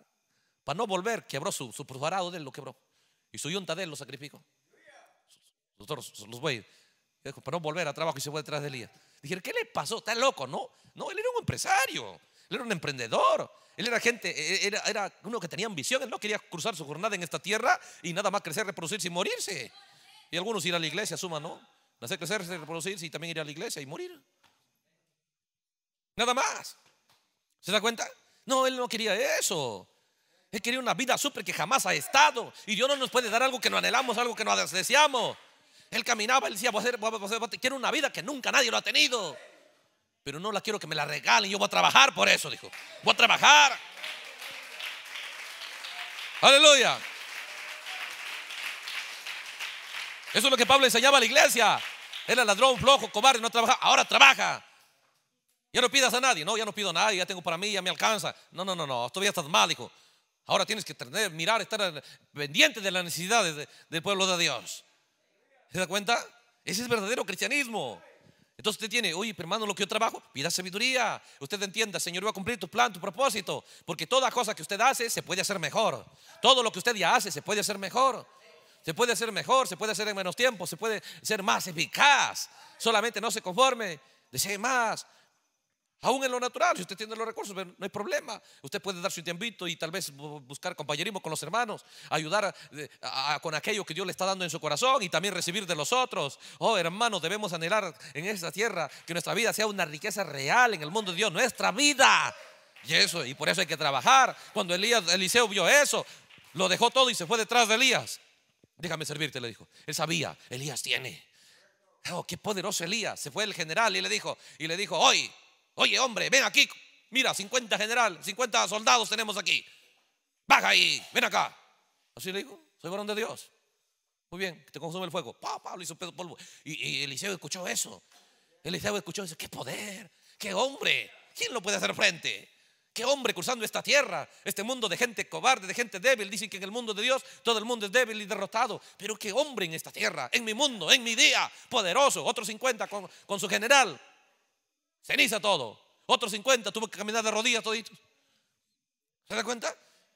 A: para no volver, quebró su, su de él, lo quebró. Y su yunta de él lo sacrificó. Los toros, los bueyes. Dijo, para no volver a trabajo y se fue detrás de Elías. Dijeron, ¿qué le pasó? Está loco, ¿no? No, él era un empresario, él era un emprendedor, él era gente, e, e, era, uno que tenía ambición, él no quería cruzar su jornada en esta tierra y nada más crecer, reproducirse y morirse. Y algunos ir a la iglesia, suma, ¿no? Nacer, crecer, reproducirse y también ir a la iglesia y morir. Nada más. ¿Se da cuenta? No, él no quería eso. Él quería una vida súper que jamás ha estado. Y Dios no nos puede dar algo que no anhelamos, algo que no deseamos. Él caminaba, él decía, voy a hacer, quiero una vida que nunca nadie lo ha tenido. Pero no la quiero que me la regalen, yo voy a trabajar por eso, dijo. Voy a trabajar. Aleluya. Eso es lo que Pablo enseñaba a la iglesia. Era ladrón, flojo, cobarde, no trabaja. Ahora trabaja. Ya no pidas a nadie. No, ya no pido a nadie, ya tengo para mí, ya me alcanza. No, no, no, no, todavía estás mal, hijo. Ahora tienes que tener, mirar, estar pendiente de las necesidades del pueblo de Dios. ¿Se da cuenta? Ese es verdadero cristianismo. Entonces usted tiene, oye, hermano, lo que yo trabajo, pida sabiduría. Usted entienda, Señor, voy a cumplir tu plan, tu propósito. Porque toda cosa que usted hace se puede hacer mejor. Todo lo que usted ya hace se puede hacer mejor. Se puede hacer mejor, se puede hacer en menos tiempo, se puede ser más eficaz. Solamente no se conforme, desee más. Aún en lo natural, si usted tiene los recursos, no hay problema. Usted puede dar su Tiempo y tal vez buscar compañerismo con los hermanos, ayudar eh, con aquello que Dios le está dando en su corazón y también recibir de los otros. Oh, hermanos, debemos anhelar en esta tierra que nuestra vida sea una riqueza real en el mundo de Dios, nuestra vida. Y eso, y por eso hay que trabajar. Cuando Elías, Eliseo vio eso, lo dejó todo y se fue detrás de Elías. Déjame servirte, le dijo. Él sabía, Elías tiene. Oh, qué poderoso Elías. Se fue el general y le dijo, y le dijo, hoy Oye, hombre, ven aquí. Mira, 50 general, 50 soldados tenemos aquí. Baja ahí, ven acá. Así le digo, soy varón de Dios. Muy bien, te consume el fuego. Pa, Pablo hizo pedo polvo. Y, Eliseo escuchó eso. Eliseo escuchó eso. ¡Qué poder! ¡Qué hombre! ¿Quién lo puede hacer frente? ¿Qué hombre cruzando esta tierra? Este mundo de gente cobarde, de gente débil. Dicen que en el mundo de Dios todo el mundo es débil y derrotado. Pero qué hombre en esta tierra, en mi mundo, en mi día, poderoso. Otros 50 con, con su general. Ceniza todo. Otros 50 tuvo que caminar de rodillas toditos. ¿Se da cuenta?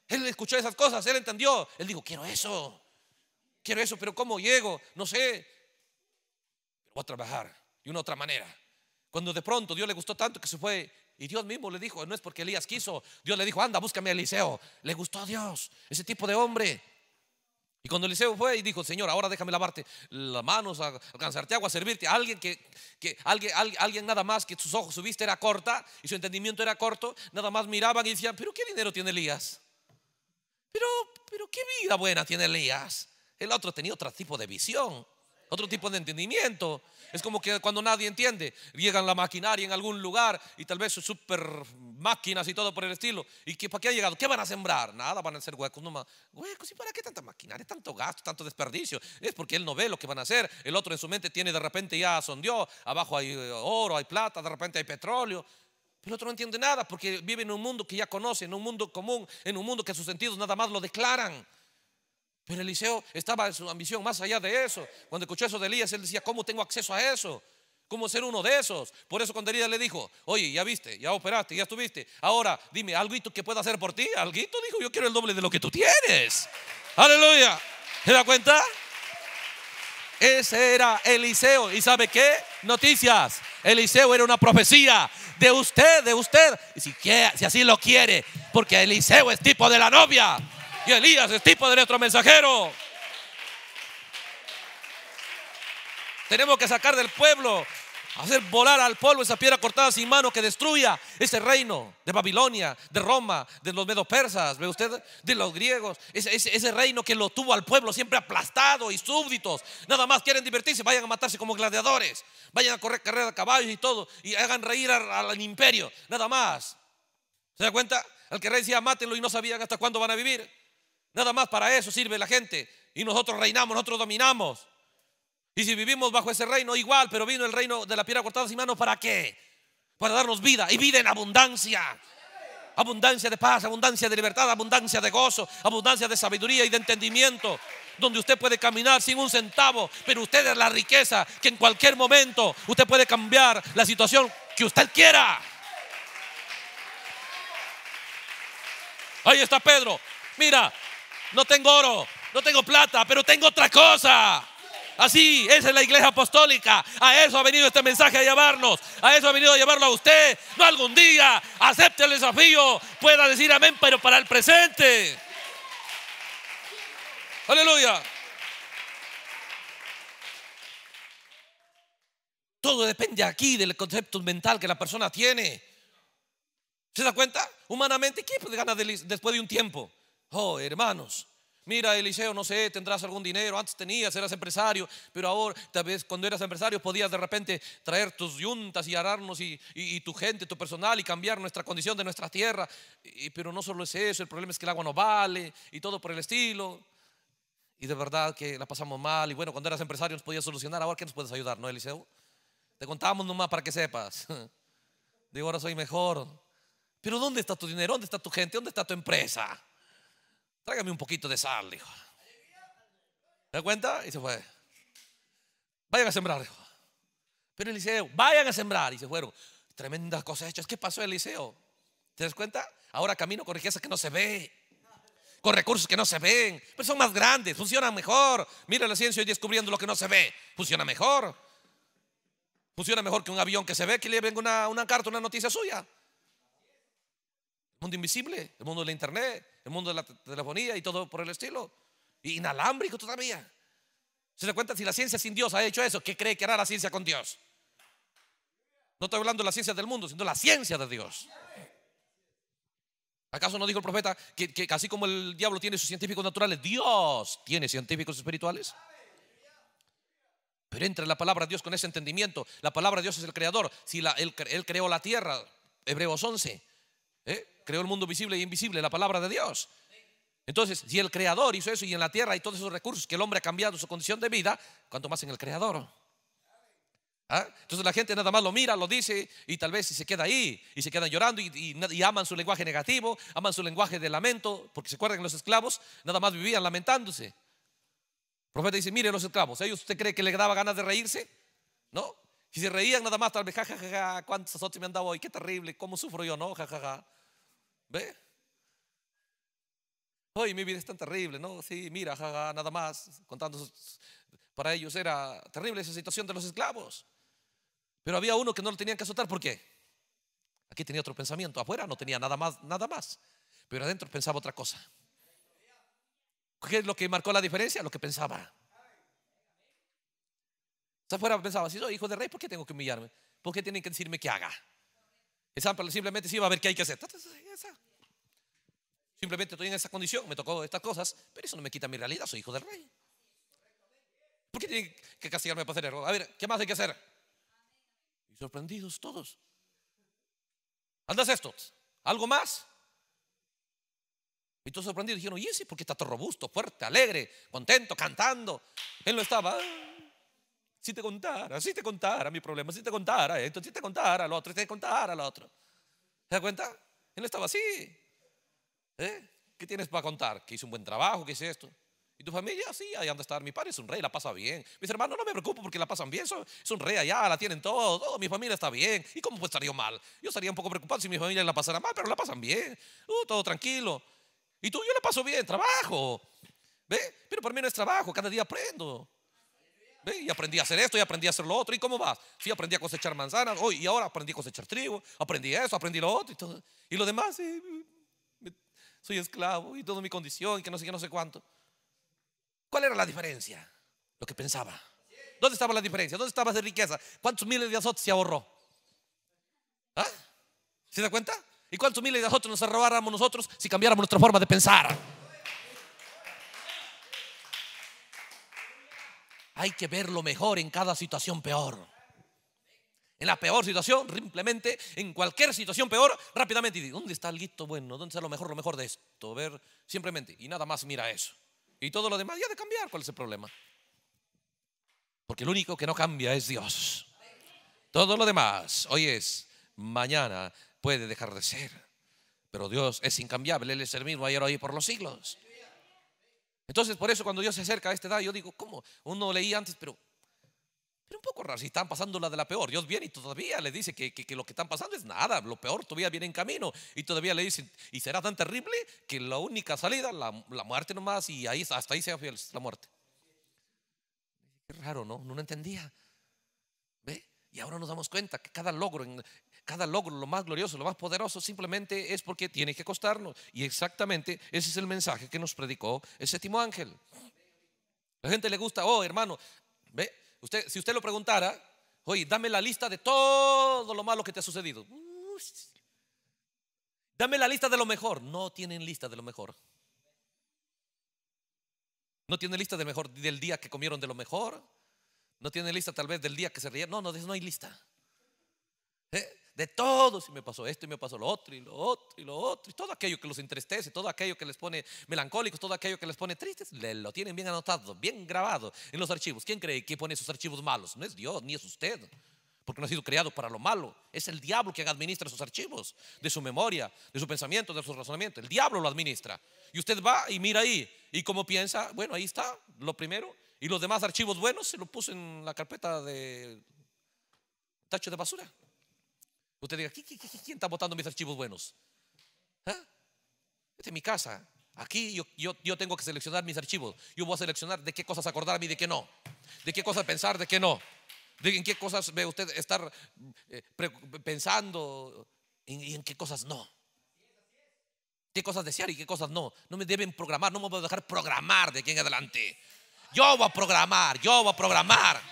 A: Él escuchó esas cosas, él entendió. Él dijo, quiero eso. Quiero eso, pero ¿cómo llego? No sé. Pero voy a trabajar de una otra manera. Cuando de pronto Dios le gustó tanto que se fue y Dios mismo le dijo, no es porque Elías quiso, Dios le dijo, anda, búscame a Eliseo. Le gustó a Dios, ese tipo de hombre. Y cuando Eliseo fue y dijo, Señor, ahora déjame lavarte las manos, alcanzarte agua, servirte. Alguien que, que alguien, alguien, nada más que sus ojos, su vista era corta y su entendimiento era corto, nada más miraban y decían, pero qué dinero tiene Elías. Pero, pero qué vida buena tiene Elías. El otro tenía otro tipo de visión otro tipo de entendimiento. Es como que cuando nadie entiende, llegan la maquinaria en algún lugar y tal vez super máquinas y todo por el estilo. ¿Y qué, para qué ha llegado? ¿Qué van a sembrar? Nada, van a hacer huecos nomás. Huecos, ¿y para qué tanta maquinaria, tanto gasto, tanto desperdicio? Es porque él no ve lo que van a hacer. El otro en su mente tiene de repente ya sondió, abajo hay eh, oro, hay plata, de repente hay petróleo. El otro no entiende nada porque vive en un mundo que ya conoce, en un mundo común, en un mundo que sus sentidos nada más lo declaran. Pero pues Eliseo estaba en su ambición más allá de eso. Cuando escuchó eso de Elías, él decía, ¿cómo tengo acceso a eso? ¿Cómo ser uno de esos? Por eso cuando Elías le dijo, oye, ya viste, ya operaste, ya estuviste. Ahora dime, ¿alguito que pueda hacer por ti? Alguito dijo, yo quiero el doble de lo que tú tienes. Aleluya. ¿Se da cuenta? Ese era Eliseo. ¿Y sabe qué? Noticias. Eliseo era una profecía de usted, de usted. Y si así lo quiere, porque Eliseo es tipo de la novia y Elías es tipo de nuestro mensajero. Tenemos que sacar del pueblo, hacer volar al pueblo esa piedra cortada sin mano que destruya ese reino de Babilonia, de Roma, de los medos persas, ve usted, de los griegos, ese, reino que lo tuvo al pueblo siempre aplastado y súbditos. Nada más quieren divertirse, vayan a matarse como gladiadores, vayan a correr carrera de caballos y todo, y hagan reír al, imperio, nada más. ¿Se da cuenta? Al que rey decía, mátenlo y no sabían hasta cuándo van a vivir. Nada más para eso sirve la gente. Y nosotros reinamos, nosotros dominamos. Y si vivimos bajo ese reino, igual, pero vino el reino de la piedra cortada sin manos, ¿para qué? Para darnos vida y vida en abundancia. Abundancia de paz, abundancia de libertad, abundancia de gozo, abundancia de sabiduría y de entendimiento. Donde usted puede caminar sin un centavo, pero usted es la riqueza que en cualquier momento usted puede cambiar la situación que usted quiera. Ahí está Pedro. Mira, no tengo oro, no tengo plata, pero tengo otra cosa. Así, esa es la iglesia apostólica. A eso ha venido este mensaje a llevarnos. A eso ha venido a llevarlo a usted. No algún día acepte el desafío, pueda decir amén, pero para el presente. Aleluya. Todo depende aquí del concepto mental que la persona tiene. ¿Se da cuenta? Humanamente, ¿qué gana después de un tiempo? Oh, hermanos, Mira, Eliseo, no sé, tendrás algún dinero. Antes tenías, eras empresario, pero ahora, tal vez cuando eras empresario, podías de repente traer tus yuntas y ararnos y, tu gente, tu personal y cambiar nuestra condición de nuestra tierra. Y, pero no solo es eso, el problema es que el agua no vale y todo por el estilo. Y de verdad que la pasamos mal. Y bueno, cuando eras empresario nos podías solucionar. Ahora, que nos puedes ayudar, no, Eliseo? Te contamos nomás para que sepas. Digo, ahora soy mejor. Pero ¿dónde está tu dinero? ¿Dónde está tu gente? ¿Dónde está tu empresa? Tráigame un poquito de sal, dijo. ¿Se da cuenta? Y se fue. Vayan a sembrar, dijo. Pero liceo vayan a sembrar. Y se fueron. Tremendas cosas hechas. ¿Qué pasó, el liceo ¿Te das cuenta? Ahora camino con riquezas que no se ve. Con recursos que no se ven. Pero son más grandes, funcionan mejor. Mira la ciencia y descubriendo lo que no se ve. Funciona mejor. Funciona mejor que un avión que se ve que le venga una carta, una noticia suya mundo invisible, el mundo de la internet, el mundo de la telefonía y todo por el estilo. Inalámbrico todavía. ¿Se da cuenta? Si la ciencia sin Dios ha hecho eso, ¿qué cree que hará la ciencia con Dios? No estoy hablando de la ciencia del mundo, sino de la ciencia de Dios. ¿Acaso no dijo el profeta que, así como el diablo tiene sus científicos naturales, Dios tiene científicos espirituales? Pero entra la palabra de Dios con ese entendimiento. La palabra de Dios es el creador. Si él, él, creó la tierra, Hebreos 11. ¿eh? creó el mundo visible e invisible, la palabra de Dios. Entonces, si el creador hizo eso y en la tierra hay todos esos recursos que el hombre ha cambiado su condición de vida, cuanto más en el creador. ¿Ah? Entonces la gente nada más lo mira, lo dice y tal vez se queda ahí y se quedan llorando y, aman su lenguaje negativo, aman su lenguaje de lamento, porque se acuerdan que los esclavos nada más vivían lamentándose. El profeta dice, mire los esclavos, ¿ellos usted cree que le daba ganas de reírse? ¿No? Si se reían nada más, tal vez, jajaja, ja, cuántos azotes me han dado hoy, qué terrible, cómo sufro yo, ¿no? Jajaja. ¿Ve? mi vida es tan terrible, ¿no? Sí, mira, nada más. Contando, para ellos era terrible esa situación de los esclavos. Pero había uno que no lo tenían que azotar, ¿por qué? Aquí tenía otro pensamiento, afuera no tenía nada más, nada más, pero adentro pensaba otra cosa. ¿Qué es lo que marcó la diferencia? Lo que pensaba. afuera pensaba, si soy hijo de rey, ¿por qué tengo que humillarme? ¿Por qué tienen que decirme qué haga? Esa simplemente sí va a ver qué hay que hacer. Simplemente estoy en esa condición, me tocó estas cosas, pero eso no me quita mi realidad, soy hijo del rey. ¿Por qué tienen que castigarme por hacer error? A ver, ¿qué más hay que hacer? Y sorprendidos todos. Andas esto, algo más. Y todos sorprendidos dijeron, ¿y ese por qué está tan robusto, fuerte, alegre, contento, cantando? Él lo estaba. Ah. Si te contara, si te contara mi problema, si te contara esto, si te contara lo otro, si te contara lo otro. ¿Se da cuenta? Él estaba así. ¿Eh? ¿Qué tienes para contar? Que hice un buen trabajo, que hice esto. ¿Y tu familia? Sí, ahí anda a estar. Mi padre es un rey, la pasa bien. Mis hermanos, no me preocupo porque la pasan bien. es un rey allá, la tienen todo, todo. Oh, mi familia está bien. ¿Y cómo pues estaría mal? Yo estaría un poco preocupado si mi familia la pasara mal, pero la pasan bien. Uh, todo tranquilo. Y tú, yo la paso bien, trabajo. ¿Ve? Pero para mí no es trabajo, cada día aprendo. Y aprendí a hacer esto, y aprendí a hacer lo otro. ¿Y cómo vas? Sí, aprendí a cosechar manzanas. Hoy, y ahora aprendí a cosechar trigo. Aprendí eso, aprendí lo otro. Y, todo. y lo demás, soy esclavo. Y todo mi condición, y que no sé qué, no sé cuánto. ¿Cuál era la diferencia? Lo que pensaba. ¿Dónde estaba la diferencia? ¿Dónde estaba esa riqueza? ¿Cuántos miles de azotes se ahorró? ¿Ah? ¿Se da cuenta? ¿Y cuántos miles de azotes nos robáramos nosotros si cambiáramos nuestra forma de pensar? Hay que ver lo mejor en cada situación peor. En la peor situación, simplemente en cualquier situación peor, rápidamente de ¿dónde está el guito bueno? ¿Dónde está lo mejor, lo mejor de esto? Ver simplemente y nada más mira eso. Y todo lo demás ya de cambiar, ¿cuál es el problema? Porque el único que no cambia es Dios. Todo lo demás, hoy es, mañana puede dejar de ser. Pero Dios es incambiable, Él es el mismo ayer, hoy por los siglos. Entonces, por eso cuando Dios se acerca a este edad, yo digo, ¿cómo? Uno leía antes, pero, pero un poco raro, si están pasando la de la peor. Dios viene y todavía le dice que, lo que están pasando es nada, lo peor todavía viene en camino. Y todavía le dice y será tan terrible que la única salida, la, muerte nomás, y ahí, hasta ahí sea fiel, la muerte. Qué raro, ¿no? No lo entendía. ¿Ve? Y ahora nos damos cuenta que cada logro en, cada logro, lo más glorioso, lo más poderoso, simplemente es porque tiene que costarnos. Y exactamente ese es el mensaje que nos predicó el séptimo ángel. La gente le gusta, oh hermano, ve, usted, si usted lo preguntara, oye, dame la lista de todo lo malo que te ha sucedido. Dame la lista de lo mejor. No tienen lista de lo mejor. No tienen lista de mejor del día que comieron de lo mejor. No tienen lista tal vez del día que se rieron. No, no, no hay lista. ¿Eh? de todo, si me pasó esto y me pasó lo otro y lo otro y lo otro, y todo aquello que los entristece, todo aquello que les pone melancólicos, todo aquello que les pone tristes, lo tienen bien anotado, bien grabado en los archivos. ¿Quién cree que pone esos archivos malos? No es Dios, ni es usted, porque no ha sido creado para lo malo. Es el diablo quien administra esos archivos, de su memoria, de su pensamiento, de su razonamiento. El diablo lo administra. Y usted va y mira ahí, y como piensa, bueno, ahí está, lo primero, y los demás archivos buenos se lo puso en la carpeta de tacho de basura. Usted diga, ¿quién está votando mis archivos buenos? ¿Ah? Este es mi casa. Aquí yo, tengo que seleccionar mis archivos. Yo voy a seleccionar de qué cosas acordarme y de qué no. De qué cosas pensar, de qué no. De qué cosas ve usted estar eh, pensando y en qué cosas no. Qué cosas desear y qué cosas no. No me deben programar, no me voy a dejar programar de aquí en adelante. Yo voy a programar, yo voy a programar.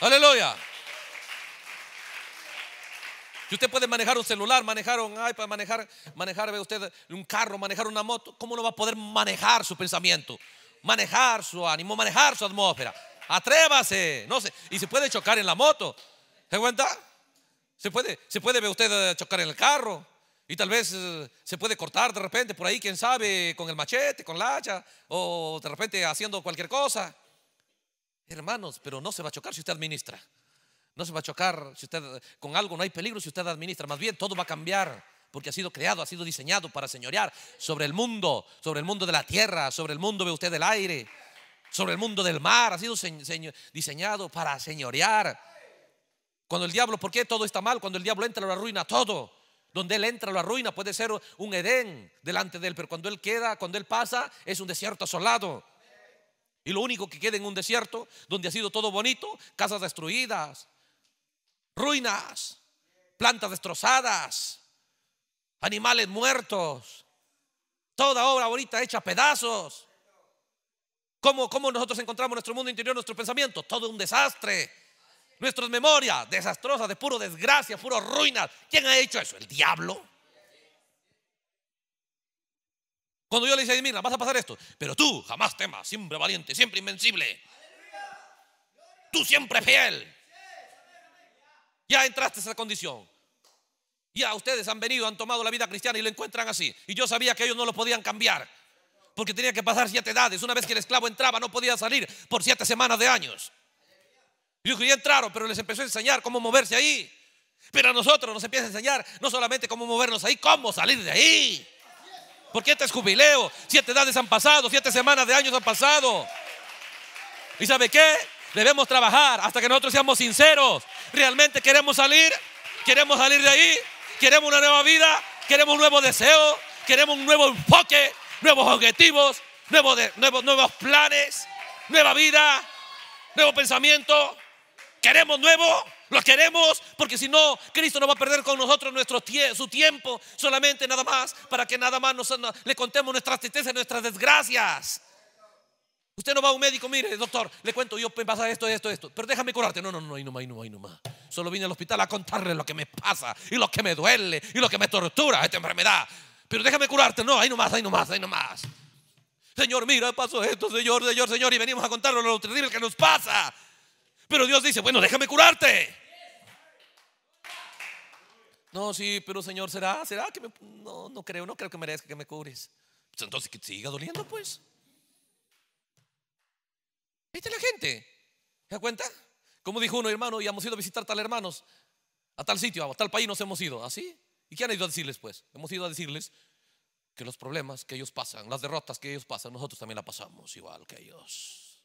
A: Aleluya. Si usted puede manejar un celular, manejar un iPad, manejar, manejar, ve usted, un carro, manejar una moto, ¿cómo no va a poder manejar su pensamiento? Manejar su ánimo, manejar su atmósfera. Atrévase, no sé. Y se puede chocar en la moto. ¿Se cuenta? Se puede, se puede ver usted eh, chocar en el carro. Y tal vez eh, se puede cortar de repente por ahí, quién sabe, con el machete, con la hacha, o de repente haciendo cualquier cosa. Hermanos, pero no se va a chocar si usted administra no se va a chocar si usted, con algo, no hay peligro si usted administra. Más bien, todo va a cambiar porque ha sido creado, ha sido diseñado para señorear sobre el mundo, sobre el mundo de la tierra, sobre el mundo, ve usted, del aire, sobre el mundo del mar, ha sido diseñado para señorear. Cuando el diablo, ¿por qué todo está mal? Cuando el diablo entra lo arruina todo. Donde él entra lo arruina, puede ser un Edén delante de él, pero cuando él queda, cuando él pasa, es un desierto asolado. Y lo único que queda en un desierto, donde ha sido todo bonito, casas destruidas, ruinas, plantas destrozadas, animales muertos, toda obra ahorita hecha a pedazos. ¿Cómo, ¿Cómo nosotros encontramos nuestro mundo interior, Nuestro pensamiento Todo un desastre. Nuestras memorias desastrosas, de puro desgracia, puro ruinas. ¿Quién ha hecho eso? El diablo. Cuando yo le a mira, vas a pasar esto, pero tú jamás temas, siempre valiente, siempre invencible. Tú siempre fiel. Ya entraste a esa condición. Ya ustedes han venido, han tomado la vida cristiana y lo encuentran así. Y yo sabía que ellos no lo podían cambiar. Porque tenía que pasar siete edades. Una vez que el esclavo entraba, no podía salir por siete semanas de años. Y dijo, ya entraron, pero les empezó a enseñar cómo moverse ahí. Pero a nosotros nos empieza a enseñar no solamente cómo movernos ahí, cómo salir de ahí. Porque este es jubileo. Siete edades han pasado, siete semanas de años han pasado. ¿Y sabe qué? Debemos trabajar hasta que nosotros seamos sinceros ¿Realmente queremos salir? ¿Queremos salir de ahí? ¿Queremos una nueva vida? ¿Queremos un nuevo deseo? ¿Queremos un nuevo enfoque? ¿Nuevos objetivos? ¿Nuevos, nuevos, nuevos planes? ¿Nueva vida? ¿Nuevo pensamiento? ¿Queremos nuevo? Lo queremos porque si no, Cristo no va a perder con nosotros nuestro su tiempo solamente nada más para que nada más nos, le contemos nuestras tristezas, nuestras desgracias. Usted no va a un médico, mire, doctor, le cuento, yo pues, pasa esto, esto, esto, pero déjame curarte. No, no, no, ahí no más, ahí no más, ahí Solo vine al hospital a contarle lo que me pasa y lo que me duele y lo que me tortura esta enfermedad. Pero déjame curarte, no, ahí no más, ahí no más, ahí no más. Señor, mira, pasó esto, Señor, Señor, Señor, y venimos a contarlo lo terrible que nos pasa. Pero Dios dice, bueno, déjame curarte. No, sí, pero Señor, ¿será? ¿Será que me... No, no creo, no creo que merezca que me cures. Pues, entonces que siga doliendo, pues. Viste la gente. ¿Se da cuenta? Como dijo uno, hermano, y hemos ido a visitar tal hermanos, a tal sitio, a tal país nos hemos ido. ¿Así? ¿Ah, ¿Y qué han ido a decirles, pues? Hemos ido a decirles que los problemas que ellos pasan, las derrotas que ellos pasan, nosotros también la pasamos igual que ellos.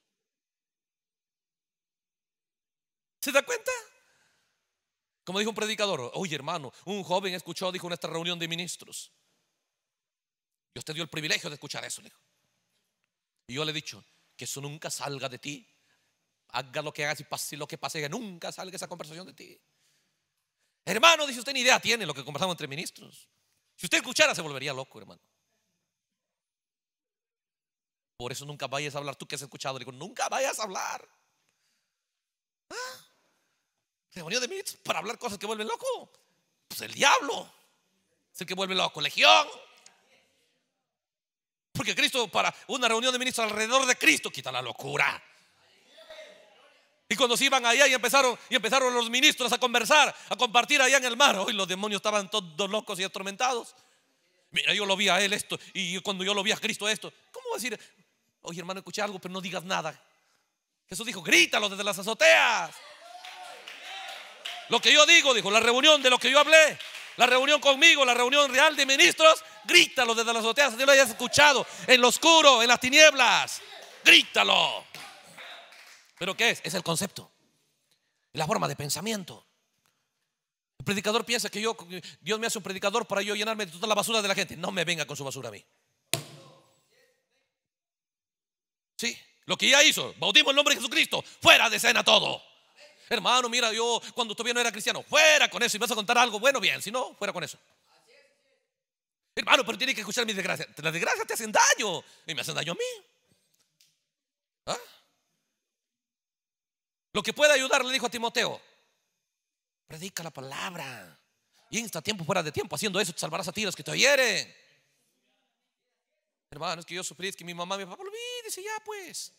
A: ¿Se da cuenta? Como dijo un predicador, oye hermano, un joven escuchó, dijo, en esta reunión de ministros. Y usted dio el privilegio de escuchar eso, le dijo. Y yo le he dicho, que eso nunca salga de ti. Haga lo que hagas y lo que pase, que nunca salga esa conversación de ti. Hermano, dice usted, ni idea tiene lo que conversamos entre ministros. Si usted escuchara, se volvería loco, hermano. Por eso nunca vayas a hablar. Tú que has escuchado, digo, nunca vayas a hablar. ¿Ah? Reunión de ministros para hablar cosas que vuelven loco. Pues el diablo es el que vuelve loco. Legión. Porque Cristo, para una reunión de ministros alrededor de Cristo, quita la locura. Y cuando se iban allá y empezaron, y empezaron los ministros a conversar, a compartir allá en el mar, hoy los demonios estaban todos locos y atormentados. Mira, yo lo vi a él esto, y cuando yo lo vi a Cristo esto, ¿cómo decir? Oye, hermano, escuché algo, pero no digas nada. Jesús dijo, grítalo desde las azoteas. Lo que yo digo, dijo, la reunión de lo que yo hablé, la reunión conmigo, la reunión real de ministros, Grítalo desde las azoteas, si no lo hayas escuchado, en lo oscuro, en las tinieblas. Grítalo. ¿Pero qué es? Es el concepto. La forma de pensamiento. El predicador piensa que yo, Dios me hace un predicador para yo llenarme de toda la basura de la gente. No me venga con su basura a mí. Sí, lo que ya hizo, bautismo el nombre de Jesucristo, fuera de escena todo. Hermano, mira, yo cuando todavía no era cristiano, fuera con eso. Y vas a contar algo bueno, bien, si no, fuera con eso. Hermano, pero tiene que escuchar mis desgracias. Las desgracias te hacen daño y me hacen daño a mí. ¿Ah? Lo que puede ayudar, le dijo a Timoteo, predica la palabra. Y Insta tiempo fuera de tiempo. Haciendo eso te salvarás a ti los que te oyeren. Hermano, es que yo sufrí, es que mi mamá, mi papá lo vi. Dice, ya pues.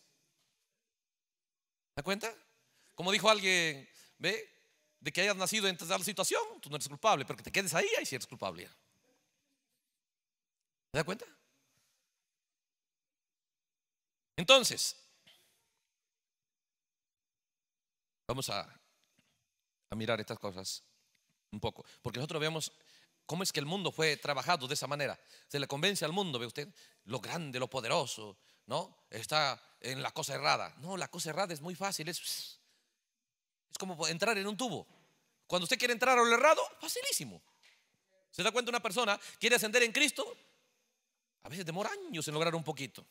A: ¿Te cuenta? Como dijo alguien, ve, de que hayas nacido en tal situación, tú no eres culpable, pero que te quedes ahí, ahí sí eres culpable. ¿Se da cuenta? Entonces, vamos a, mirar estas cosas un poco, porque nosotros vemos cómo es que el mundo fue trabajado de esa manera. Se le convence al mundo, ve usted, lo grande, lo poderoso, ¿no? Está en la cosa errada. No, la cosa errada es muy fácil, es, es como entrar en un tubo. Cuando usted quiere entrar a lo errado, facilísimo. ¿Se da cuenta una persona? Quiere ascender en Cristo, a veces demora años en lograr un poquito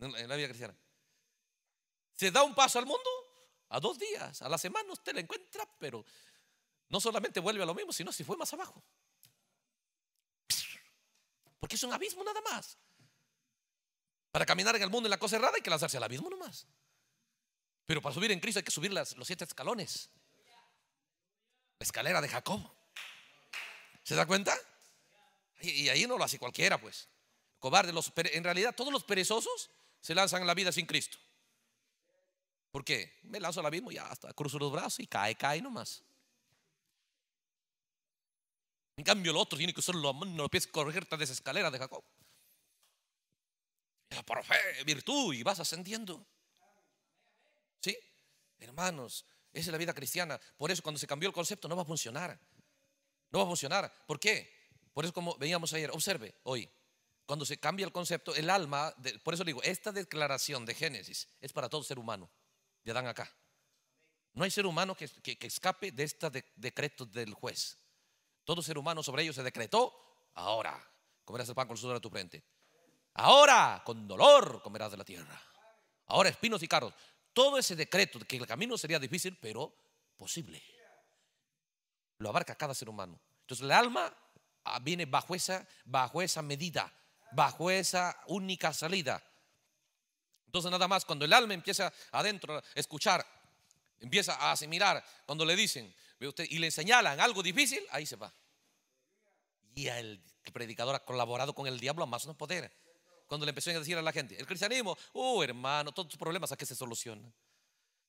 A: en la vida cristiana. Se da un paso al mundo a dos días, a la semana usted lo encuentra, pero no solamente vuelve a lo mismo, sino si fue más abajo. Porque es un abismo nada más. Para caminar en el mundo en la cosa errada hay que lanzarse al abismo nomás. Pero para subir en Cristo hay que subir los siete escalones. La escalera de Jacob. ¿Se da cuenta? y ahí no lo hace cualquiera, pues cobardes, los, en realidad todos los perezosos se lanzan a la vida sin Cristo. ¿Por qué? Me lanzo al abismo y ya hasta cruzo los brazos y cae, cae nomás. En cambio, el otro tiene que usar los pies no correr esa escalera de Jacob. Por fe, virtud, y vas ascendiendo. ¿Sí? Hermanos, esa es la vida cristiana. Por eso, cuando se cambió el concepto, no va a funcionar. No va a funcionar. ¿Por qué? Por eso, como veníamos ayer, observe hoy, cuando se cambia el concepto, el alma, por eso digo, esta declaración de Génesis es para todo ser humano, de dan acá. No hay ser humano que, escape de este decreto del juez. Todo ser humano sobre ello se decretó, ahora comerás el pan con el sudor A tu frente. Ahora con dolor comerás de la tierra. Ahora espinos y carros. Todo ese decreto de que el camino sería difícil, pero posible. Lo abarca cada ser humano. Entonces el alma ah, viene bajo esa, bajo esa medida bajo esa única salida. Entonces nada más, cuando el alma empieza adentro a escuchar, empieza a asimilar, cuando le dicen ¿ve usted? y le señalan algo difícil, ahí se va. Y el predicador ha colaborado con el diablo a más no poder. Cuando le empezó a decir a la gente, el cristianismo, oh hermano, todos tus problemas aquí se solucionan.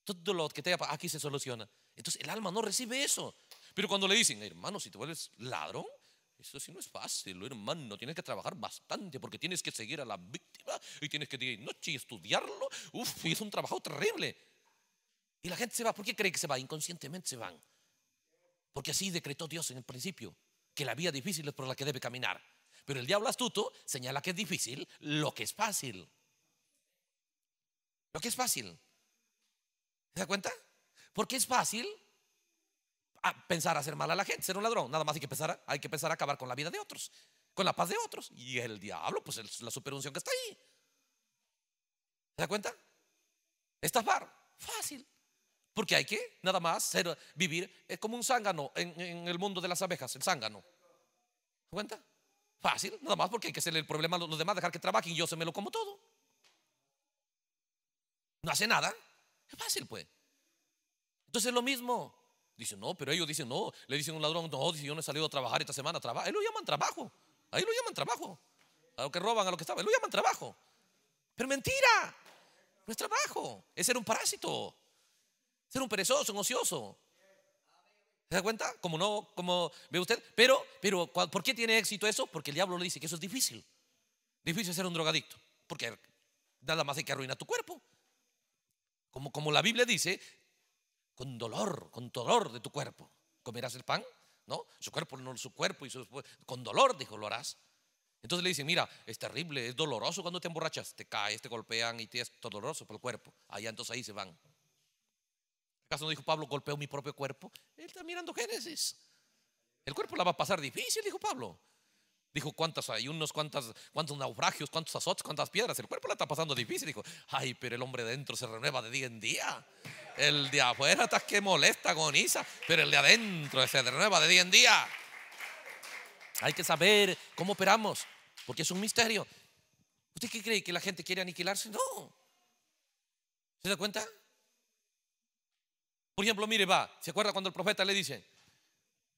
A: Todo lo que te aquí se soluciona. Entonces el alma no recibe eso. Pero cuando le dicen, hermano, si te vuelves ladrón, eso sí no es fácil, hermano. Tienes que trabajar bastante porque tienes que seguir a la víctima y tienes que día noche y estudiarlo. Uf, es un trabajo terrible. Y la gente se va. ¿Por qué cree que se va? Inconscientemente se van. Porque así decretó Dios en el principio, que la vía difícil es por la que debe caminar. Pero el diablo astuto señala que es difícil lo que es fácil. Lo que es fácil. ¿Se da cuenta? Porque es fácil a pensar hacer mal a la gente, ser un ladrón. Nada más hay que pensar, hay que pensar a acabar con la vida de otros, con la paz de otros. Y el diablo, pues es la superunción que está ahí. ¿Se da cuenta? Estafar, fácil. Porque hay que nada más ser, vivir es eh, como un zángano en, el mundo de las abejas, el zángano. ¿Se cuenta? Fácil, nada más porque hay que Ser el problema a los demás, dejar que trabajen y yo se me lo como todo. No hace nada. Es fácil, pues. Entonces es lo mismo. Dice, no, pero ellos dicen, no. Le dicen a un ladrón, no, dice, yo no he salido a trabajar esta semana. Trabajo. Ahí lo llaman trabajo. Ahí lo llaman trabajo. A lo que roban, a lo que estaba. Ahí lo llaman trabajo. Pero mentira. No es trabajo. Es ser un parásito. Ser un perezoso, un ocioso. ¿Se da cuenta? Como no, como ve usted. Pero, pero, ¿por qué tiene éxito eso? Porque el diablo le dice que eso es difícil. Difícil ser un drogadicto. Porque nada más hay que arruinar tu cuerpo. Como, como la Biblia dice, con dolor, con dolor de tu cuerpo. ¿Comerás el pan? ¿No? Su cuerpo, no su cuerpo, y su, con dolor, dijo, lo harás. Entonces le dice, mira, es terrible, es doloroso cuando te emborrachas, te caes, te golpean y te es doloroso por el cuerpo. Allá entonces ahí se van. ¿Acaso no dijo Pablo, golpeo mi propio cuerpo? Él está mirando Génesis. El cuerpo la va a pasar difícil, dijo Pablo. Dijo cuántos ayunos, cuántas, cuántos naufragios, cuántos azotes, cuántas piedras. El cuerpo la está pasando difícil. Dijo, ay, pero el hombre de dentro se renueva de día en día. El de afuera está que molesta, agoniza, pero el de adentro se renueva de día en día. Hay que saber cómo operamos, porque es un misterio. ¿Usted qué cree? ¿Que la gente quiere aniquilarse? No. ¿Se da cuenta? Por ejemplo, mire, va, ¿se acuerda cuando el profeta le dice,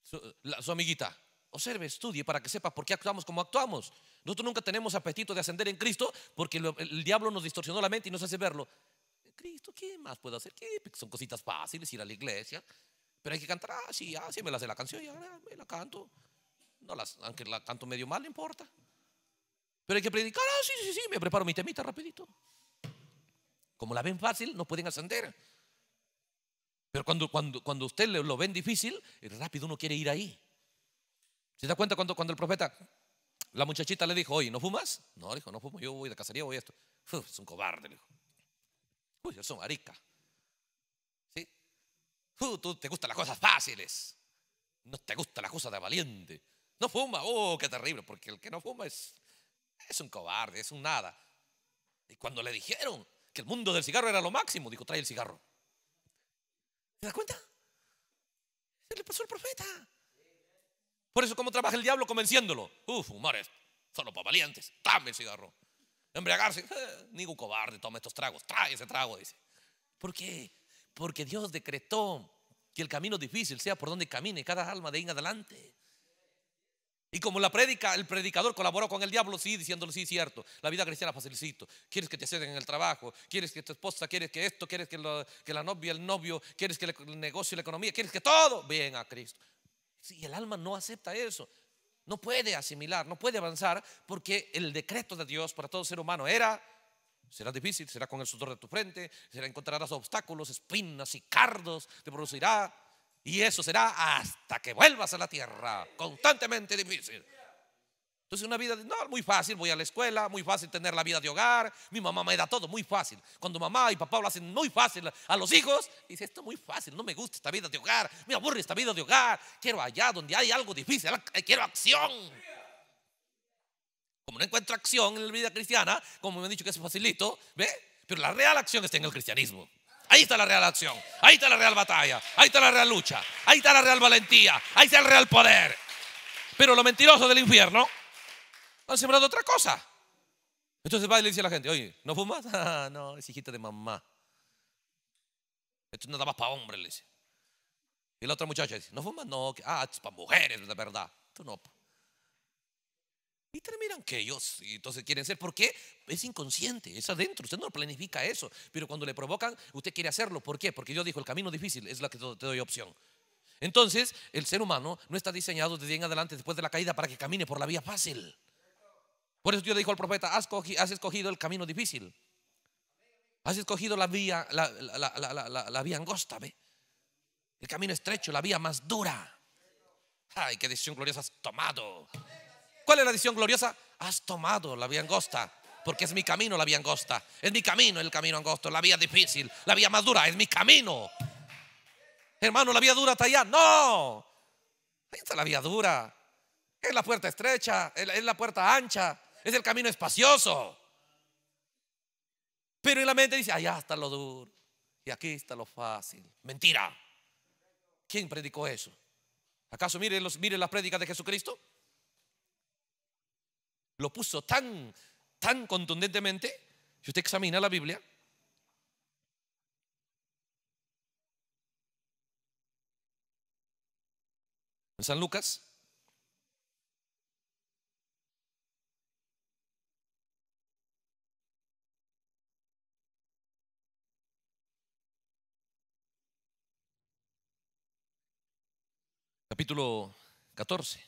A: su amiguita, Observe, estudie para que sepa por qué actuamos como actuamos. Nosotros nunca tenemos apetito de ascender en Cristo porque el, diablo nos distorsionó la mente y nos hace verlo. Cristo, ¿qué más puedo hacer? Son cositas fáciles, ir a la iglesia. Pero hay que cantar, ah, sí, ah, sí, me la hace la canción, ya ahora me la canto. No las, aunque la canto medio mal, no importa. Pero hay que predicar, ah, sí, sí, sí, me preparo mi temita rapidito. Como la ven fácil, no pueden ascender. Pero cuando, cuando, cuando usted lo ven difícil, rápido uno quiere ir ahí. ¿Se da cuenta cuando, cuando el profeta, la muchachita le dijo, oye, ¿no fumas? No, dijo, no fumo, yo voy de cacería, voy a esto. es un cobarde, dijo. Uy, es un marica. ¿Sí? tú te gustan las cosas fáciles. No te gustan las cosas de valiente. No fuma, oh, qué terrible, porque el que no fuma es, es un cobarde, es un nada. Y cuando le dijeron que el mundo del cigarro era lo máximo, dijo, trae el cigarro. ¿Te das cuenta? Se le pasó al profeta. Por eso, como trabaja el diablo convenciéndolo? Uf, fumar solo para valientes. Dame el cigarro. Embriagarse. Eh, ningún cobarde toma estos tragos. Trae ese trago, dice. ¿Por qué? Porque Dios decretó que el camino difícil sea por donde camine cada alma de ahí adelante. Y como la predica, el predicador colaboró con el diablo, sí, diciéndole, sí, cierto, la vida cristiana facilito. Quieres que te ceden en el trabajo, quieres que tu esposa, quieres que esto, quieres que, que la novia, el novio, quieres que el negocio, la economía, quieres que todo. Ven a Cristo. Si el alma no acepta eso, no puede asimilar, no puede avanzar, porque el decreto de Dios para todo ser humano era, será difícil, será con el sudor de tu frente, será encontrarás obstáculos, espinas y cardos, te producirá, y eso será hasta que vuelvas a la tierra, constantemente difícil. Entonces una vida, no, muy fácil, voy a la escuela, muy fácil tener la vida de hogar, mi mamá me da todo, muy fácil. Cuando mamá y papá lo hacen muy fácil a los hijos, dice, esto es muy fácil, no me gusta esta vida de hogar, me aburre esta vida de hogar, quiero allá donde hay algo difícil, ah, eh, quiero acción. Como no encuentro acción en la vida cristiana, como me han dicho que es facilito, ¿ve? Pero la real acción está en el cristianismo. Ahí está la real acción, ahí está la real batalla, ahí está la real lucha, ahí está la real valentía, ahí está el real poder. Pero lo mentiroso del infierno han sembrado otra cosa. Entonces va y le dice a la gente, oye, ¿no fumas? Ah, no, es hijita de mamá. Esto nada más para hombres, le dice. Y la otra muchacha dice, ¿no fumas? No, ah, es para mujeres, de verdad. Tú no. Y terminan que ellos, y entonces quieren ser, ¿por qué? Es inconsciente, es adentro, usted no planifica eso, pero cuando le provocan, usted quiere hacerlo, ¿por qué? Porque yo dijo, el camino difícil es la que te doy opción. Entonces, el ser humano no está diseñado desde en adelante, después de la caída, para que camine por la vía fácil. Por eso Dios dijo al profeta, has, escogido el camino difícil. Has escogido la vía, la, vía angosta, El camino estrecho, la vía más dura. Ay, qué decisión gloriosa has tomado. ¿Cuál es la decisión gloriosa? Has tomado la vía angosta. Porque es mi camino la vía angosta. Es mi camino el camino angosto. La vía difícil. La vía más dura. Es mi camino. Hermano, la vía dura está allá. No. Ahí está la vía dura. Es la puerta estrecha. Es la puerta ancha es el camino espacioso. Pero en la mente dice, allá ah, está lo duro y aquí está lo fácil. Mentira. ¿Quién predicó eso? ¿Acaso mire los, mire las prédicas de Jesucristo? Lo puso tan, tan contundentemente. Si usted examina la Biblia, en San Lucas, capítulo 14.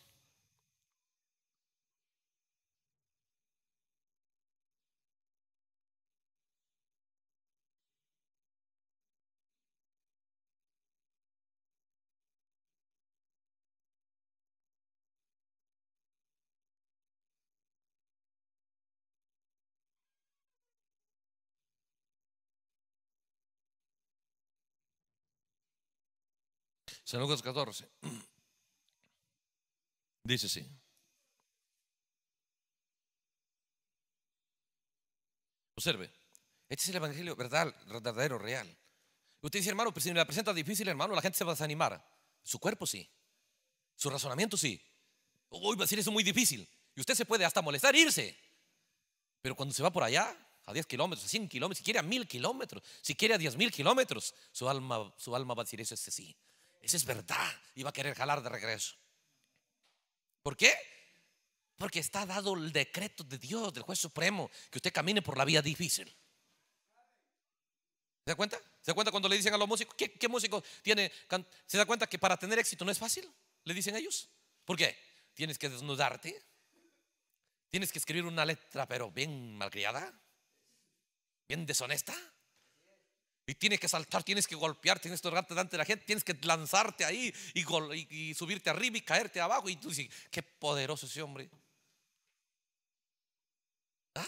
A: San Lucas 14. Dice sí. Observe, este es el evangelio verdad, verdadero, real. Usted dice, hermano, pero si me la presenta difícil, hermano, la gente se va a desanimar. Su cuerpo sí, su razonamiento sí. Uy va a decir eso muy difícil. Y usted se puede hasta molestar, e irse. Pero cuando se va por allá, a 10 kilómetros, a 100 kilómetros, si quiere a 1000 kilómetros, si quiere a 10 mil kilómetros, su alma, su alma va a decir, eso Ese sí, ese es verdad. Y va a querer jalar de regreso. ¿Por qué? Porque está dado el decreto de Dios, del juez supremo, que usted camine por la vía difícil. ¿Se da cuenta? ¿Se da cuenta cuando le dicen a los músicos, ¿qué, qué músico tiene? ¿Se da cuenta que para tener éxito no es fácil? Le dicen ellos. ¿Por qué? Tienes que desnudarte. Tienes que escribir una letra, pero bien malcriada, bien deshonesta. Y tienes que saltar, tienes que golpear, tienes que orarte delante de la gente, tienes que lanzarte ahí y, subirte arriba y caerte abajo. Y tú dices, qué poderoso ese hombre. ¿Ah?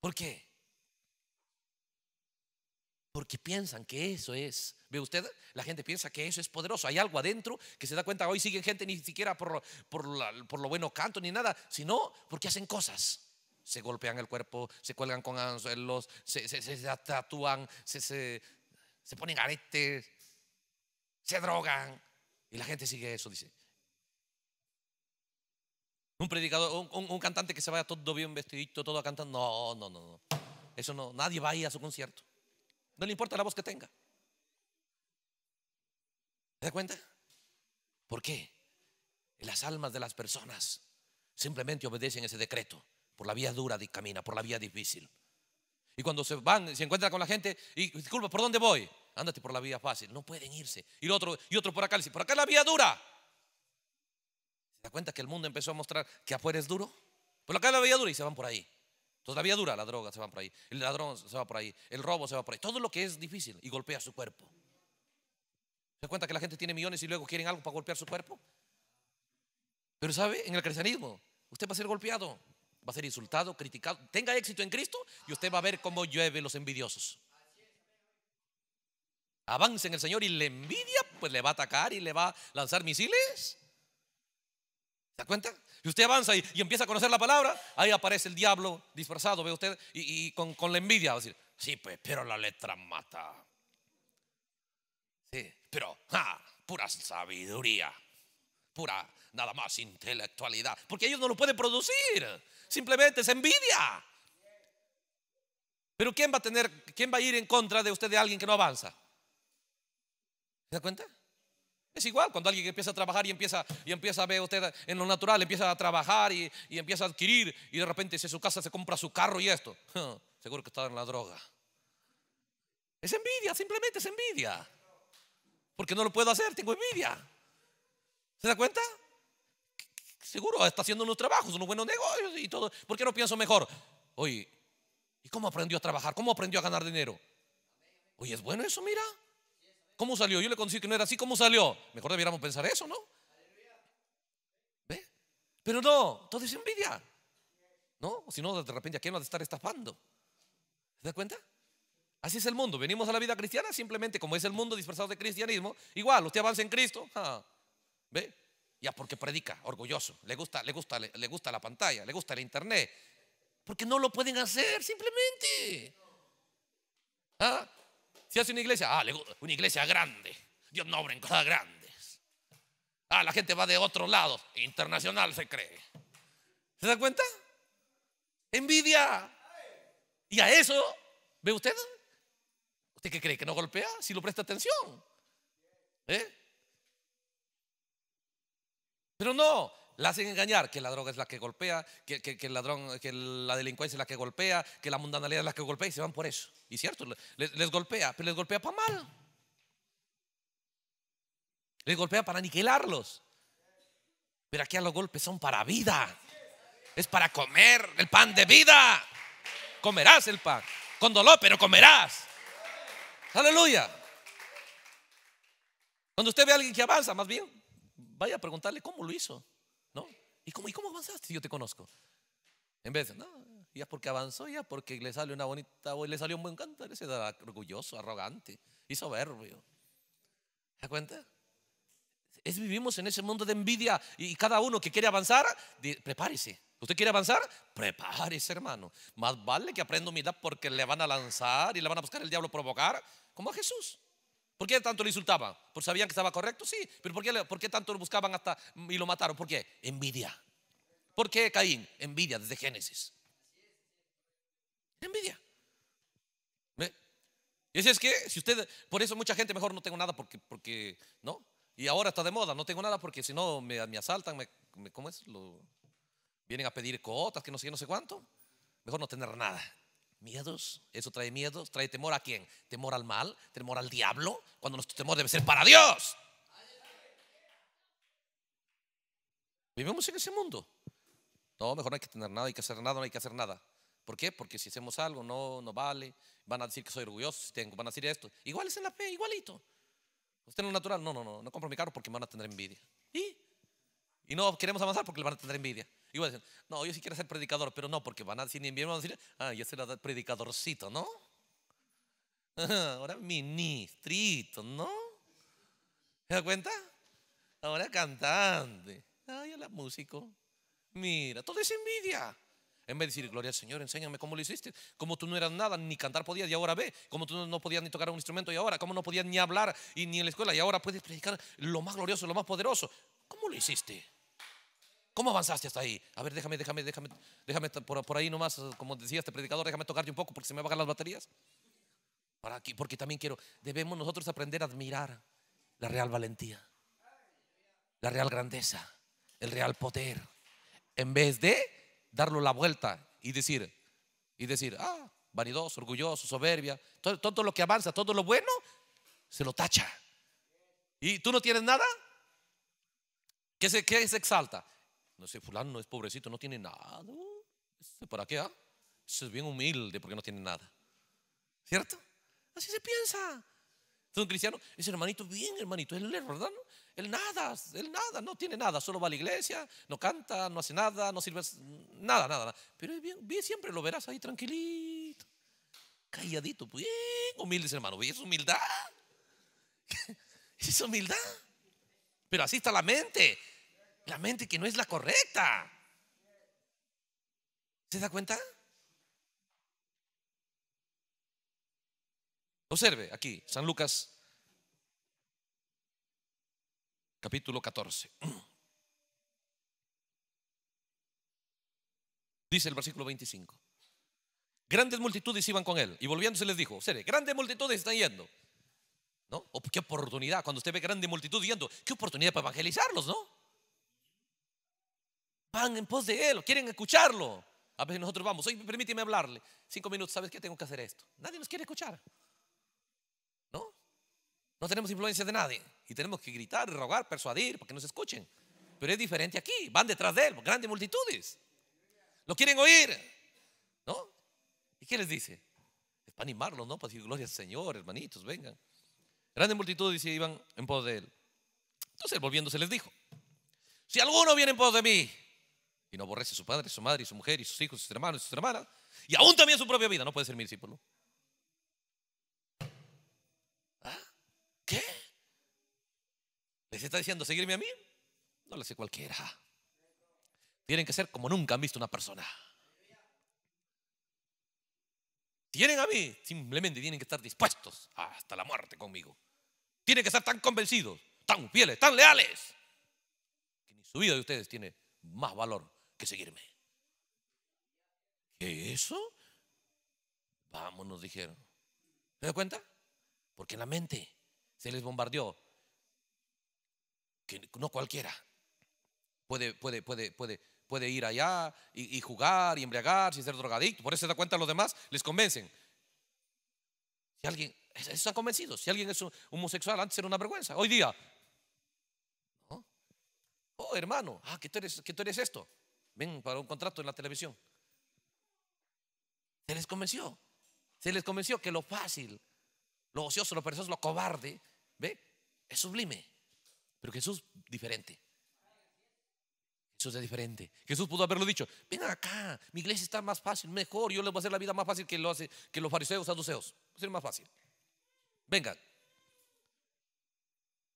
A: ¿Por qué? Porque piensan que eso es. Ve usted, la gente piensa que eso es poderoso. Hay algo adentro que se da cuenta. Hoy siguen gente ni siquiera por, por lo bueno canto ni nada, sino porque hacen cosas se golpean el cuerpo, se cuelgan con anzuelos, se, se, se tatúan, se, ponen aretes, se drogan. Y la gente sigue eso, dice. Un predicador, un, cantante que se vaya todo bien vestidito, todo cantando. No, no, no, no. Eso no, nadie va a ir a su concierto. No le importa la voz que tenga. ¿Te das cuenta? ¿Por qué? Las almas de las personas simplemente obedecen ese decreto. Por la vía dura de camina, por la vía difícil. Y cuando se van, se encuentran con la gente, y disculpa, ¿por dónde voy? Ándate por la vía fácil, no pueden irse. Y otro, y otro por acá por acá es la vía dura. ¿Se da cuenta que el mundo empezó a mostrar que afuera es duro? Por pues acá es la vía dura y se van por ahí. Entonces la vía dura, la droga se va por ahí, el ladrón se va por ahí, el robo se va por ahí, todo lo que es difícil y golpea su cuerpo. ¿Se da cuenta que la gente tiene millones y luego quieren algo para golpear su cuerpo? Pero sabe, en el cristianismo, usted va a ser golpeado va a ser insultado, criticado. Tenga éxito en Cristo y usted va a ver cómo llueve los envidiosos. Avance en el Señor y le envidia, pues le va a atacar y le va a lanzar misiles. ¿Se da cuenta? Y usted avanza y, empieza a conocer la palabra, ahí aparece el diablo disfrazado, ve usted, y, con, la envidia va a decir, sí, pues, pero la letra mata. Sí, pero, ah, pura sabiduría, pura nada más intelectualidad, porque ellos no lo pueden producir. Simplemente es envidia. Pero ¿quién va a tener, quién va a ir en contra de usted de alguien que no avanza? ¿Se da cuenta? Es igual cuando alguien empieza a trabajar y empieza, y empieza a ver usted en lo natural, empieza a trabajar y, y empieza a adquirir y de repente si su casa se compra su carro y esto. Seguro que está en la droga. Es envidia, simplemente es envidia. Porque no lo puedo hacer, tengo envidia. ¿Se da cuenta? seguro está haciendo unos trabajos, unos buenos negocios y todo. ¿Por qué no pienso mejor? Oye, ¿y cómo aprendió a trabajar? ¿Cómo aprendió a ganar dinero? Oye, es bueno eso, mira. ¿Cómo salió? Yo le conocí que no era así. ¿Cómo salió? Mejor debiéramos pensar eso, ¿no? ¿Ve? Pero no, todo es envidia. ¿No? Si no, de repente, ¿a quién va a estar estafando? ¿Se da cuenta? Así es el mundo. Venimos a la vida cristiana simplemente como es el mundo Dispersado de cristianismo. Igual, usted avanza en Cristo. ¿Ve? Ya porque predica, orgulloso. Le gusta, le gusta, le, gusta la pantalla, le gusta el internet. Porque no lo pueden hacer simplemente. ¿Ah? Si hace una iglesia, ah, una iglesia grande. Dios no abre en cosas grandes. Ah, la gente va de otro lado, Internacional se cree. ¿Se da cuenta? Envidia. Y a eso, ¿ve usted? ¿Usted qué cree que no golpea? Si lo presta atención. ¿Eh? Pero no, la hacen engañar, que la droga es la que golpea, que, el ladrón, que la delincuencia es la que golpea, que la mundanalidad es la que golpea y se van por eso. Y cierto, les, les golpea, pero les golpea para mal. Les golpea para aniquilarlos. Pero aquí a los golpes son para vida. Es para comer el pan de vida. Comerás el pan. Con dolor, pero comerás. Aleluya. Cuando usted ve a alguien que avanza, más bien, vaya a preguntarle cómo lo hizo, ¿no? ¿Y cómo, ¿Y cómo avanzaste yo te conozco? En vez de, no, ya porque avanzó, ya porque le salió una bonita voz, le salió un buen canto, ese era orgulloso, arrogante y soberbio. ¿Se cuenta? Es, vivimos en ese mundo de envidia y cada uno que quiere avanzar, prepárese. ¿Usted quiere avanzar? Prepárese, hermano. Más vale que aprenda humildad porque le van a lanzar y le van a buscar el diablo provocar, como a Jesús. ¿Por qué tanto lo insultaban? ¿Por sabían que estaba correcto? Sí, pero ¿por qué, por qué tanto lo buscaban hasta y lo mataron? ¿Por qué? Envidia. ¿Por qué Caín? Envidia desde Génesis. Envidia. Y así es que, si usted, por eso mucha gente mejor no tengo nada porque, porque ¿no? Y ahora está de moda, no tengo nada porque si no me, asaltan, me, ¿cómo es? Lo, vienen a pedir cotas, que no sé, no sé cuánto. Mejor no tener nada. Miedos, eso trae miedos, trae temor a quién? Temor al mal, temor al diablo, cuando nuestro temor debe ser para Dios. Vivimos en ese mundo. No, mejor no hay que tener nada, hay que hacer nada, no hay que hacer nada. ¿Por qué? Porque si hacemos algo, no, no vale. Van a decir que soy orgulloso, tengo, van a decir esto. Igual es en la fe, igualito. Usted en lo natural, no, no, no, no compro mi carro porque me van a tener envidia. ¿Y? y no queremos avanzar porque le van a tener envidia voy a decir, no, yo sí quiero ser predicador, pero no, porque van a decir, van a decir, ah, ya será predicadorcito, ¿no? Ahora ministrito, ¿no? ¿Se da cuenta? Ahora cantante. Ah, la músico. Mira, todo es envidia. En vez de decir, gloria al Señor, enséñame cómo lo hiciste. Como tú no eras nada, ni cantar podías y ahora ve. Como tú no podías ni tocar un instrumento y ahora. Como no podías ni hablar y ni en la escuela y ahora puedes predicar lo más glorioso, lo más poderoso. ¿Cómo lo hiciste? ¿Cómo avanzaste hasta ahí? A ver, déjame, déjame, déjame, déjame por, ahí nomás, como decía este predicador, déjame tocarte un poco porque se me bajan las baterías. Para aquí, porque también quiero, debemos nosotros aprender a admirar la real valentía, la real grandeza, el real poder, en vez de Darlo la vuelta y decir, y decir, ah, vanidoso, orgulloso, soberbia, todo, lo que avanza, todo lo bueno, se lo tacha. ¿Y tú no tienes nada? Que se, qué se exalta? No sé, fulano es pobrecito, no tiene nada. Este, ¿Para qué? Ah? Este es bien humilde porque no tiene nada. ¿Cierto? Así se piensa. Entonces un cristiano ese hermanito, bien hermanito, él es verdad, Él nada, él nada, no tiene nada, solo va a la iglesia, no canta, no hace nada, no sirve, nada, nada. nada. Pero es bien, bien, siempre lo verás ahí tranquilito, calladito, bien humilde hermano, es humildad? ¿Es humildad? Pero así está la mente, la mente que no es la correcta. ¿Se da cuenta? Observe aquí, San Lucas, capítulo 14. Dice el versículo 25. Grandes multitudes iban con él y volviéndose les dijo, observe, grandes multitudes están yendo. ¿No? Oh, qué oportunidad? Cuando usted ve grande multitud yendo, qué oportunidad para evangelizarlos, ¿no? van en pos de Él, quieren escucharlo. A veces nosotros vamos, hoy permíteme hablarle. Cinco minutos, ¿sabes qué? Tengo que hacer esto. Nadie nos quiere escuchar. ¿No? No tenemos influencia de nadie. Y tenemos que gritar, rogar, persuadir para que nos escuchen. Pero es diferente aquí. Van detrás de Él, grandes multitudes. Lo quieren oír. ¿No? ¿Y qué les dice? Es para animarlos, ¿no? Para decir, gloria al Señor, hermanitos, vengan. Grandes multitudes y iban en pos de Él. Entonces, volviéndose, les dijo: Si alguno viene en pos de mí, y no aborrece a su padre, su madre, y su mujer, y sus hijos, sus hermanos, y sus hermanas, y aún también su propia vida, no puede ser mi discípulo. ¿Ah? ¿Qué? ¿Les está diciendo seguirme a mí? No lo sé cualquiera. Tienen que ser como nunca han visto una persona. Tienen a mí, simplemente tienen que estar dispuestos hasta la muerte conmigo. Tienen que estar tan convencidos, tan fieles, tan leales, que ni su vida de ustedes tiene más valor que seguirme. ¿Qué eso? Vámonos, dijeron. ¿Se da cuenta? Porque en la mente se les bombardeó. Que no cualquiera puede, puede, puede, puede, puede ir allá y, jugar y embriagar y ser drogadicto. Por eso se da cuenta los demás, les convencen. Si alguien, están convencido si alguien es homosexual, antes era una vergüenza. Hoy día, oh hermano, ah, que tú eres, que tú eres esto. Ven para un contrato en la televisión. Se les convenció. Se les convenció que lo fácil, lo ocioso, lo perezoso, lo cobarde, ¿ve? Es sublime. Pero Jesús es diferente. Jesús es diferente. Jesús pudo haberlo dicho, ven acá, mi iglesia está más fácil, mejor, yo les voy a hacer la vida más fácil que, lo hace, que los fariseos, saduceos. Va a ser más fácil. Vengan.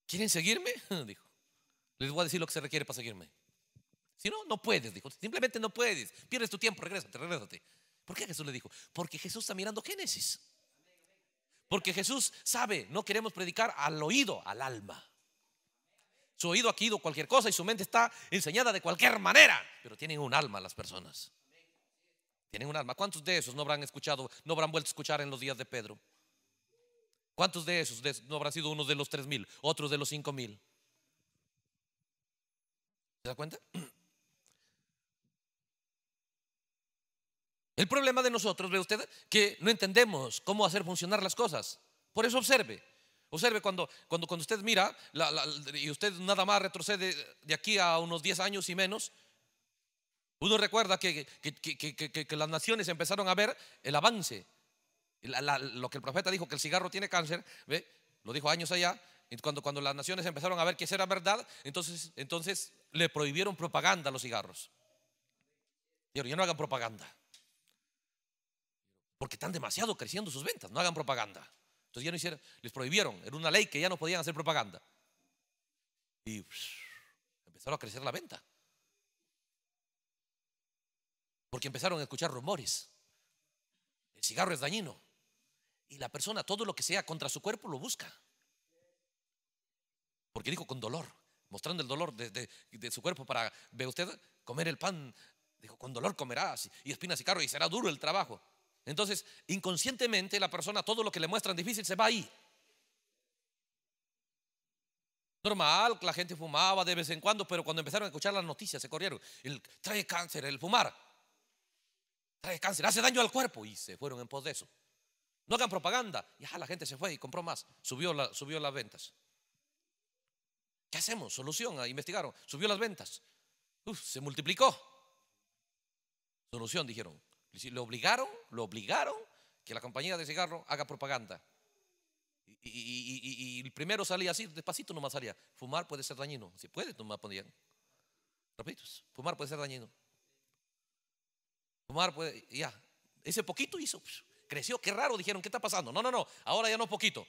A: ¿Quieren seguirme? Dijo. Les voy a decir lo que se requiere para seguirme. Si no, no puedes, dijo. Simplemente no puedes. Pierdes tu tiempo, regrésate, regrésate. ¿Por qué Jesús le dijo? Porque Jesús está mirando Génesis. Porque Jesús sabe, no queremos predicar al oído, al alma. Su oído ha ido cualquier cosa y su mente está enseñada de cualquier manera. Pero tienen un alma las personas. Tienen un alma. ¿Cuántos de esos no habrán escuchado, no habrán vuelto a escuchar en los días de Pedro? ¿Cuántos de esos no habrán sido unos de los tres mil, otros de los cinco mil? ¿Se da cuenta? El problema de nosotros, ve usted, que no entendemos cómo hacer funcionar las cosas. Por eso observe. Observe cuando, cuando, cuando usted mira y usted nada más retrocede de aquí a unos 10 años y menos, uno recuerda que, las naciones empezaron a ver el avance. lo que el profeta dijo, que el cigarro tiene cáncer, ¿ve? lo dijo años allá, cuando, cuando las naciones empezaron a ver que eso era verdad, entonces, entonces le prohibieron propaganda a los cigarros. Dijeron, ya no hagan propaganda porque están demasiado creciendo sus ventas, no hagan propaganda. Entonces ya no hicieron, les prohibieron, era una ley que ya no podían hacer propaganda. Y empezaron a crecer la venta. Porque empezaron a escuchar rumores. El cigarro es dañino. Y la persona, todo lo que sea contra su cuerpo, lo busca. Porque dijo con dolor, mostrando el dolor de, su cuerpo para, ve usted, comer el pan. Dijo, con dolor comerás y espinas y carro y será duro el trabajo. Entonces, inconscientemente la persona, todo lo que le muestran difícil se va ahí. Normal, la gente fumaba de vez en cuando, pero cuando empezaron a escuchar las noticias se corrieron. El, trae cáncer, el fumar. Trae cáncer, hace daño al cuerpo. Y se fueron en pos de eso. No hagan propaganda. Y ah, la gente se fue y compró más. Subió, subió las ventas. ¿Qué hacemos? Solución. Ah, investigaron. Subió las ventas. Uf, se multiplicó. Solución, dijeron. Lo obligaron, lo obligaron que la compañía de cigarro haga propaganda. Y, el primero salía así, despacito nomás salía. Fumar puede ser dañino. Si puede, nomás ponían. Repito, fumar puede ser dañino. Fumar puede, ya. Ese poquito hizo, pues, creció. Qué raro, dijeron, ¿qué está pasando? No, no, no. Ahora ya no poquito.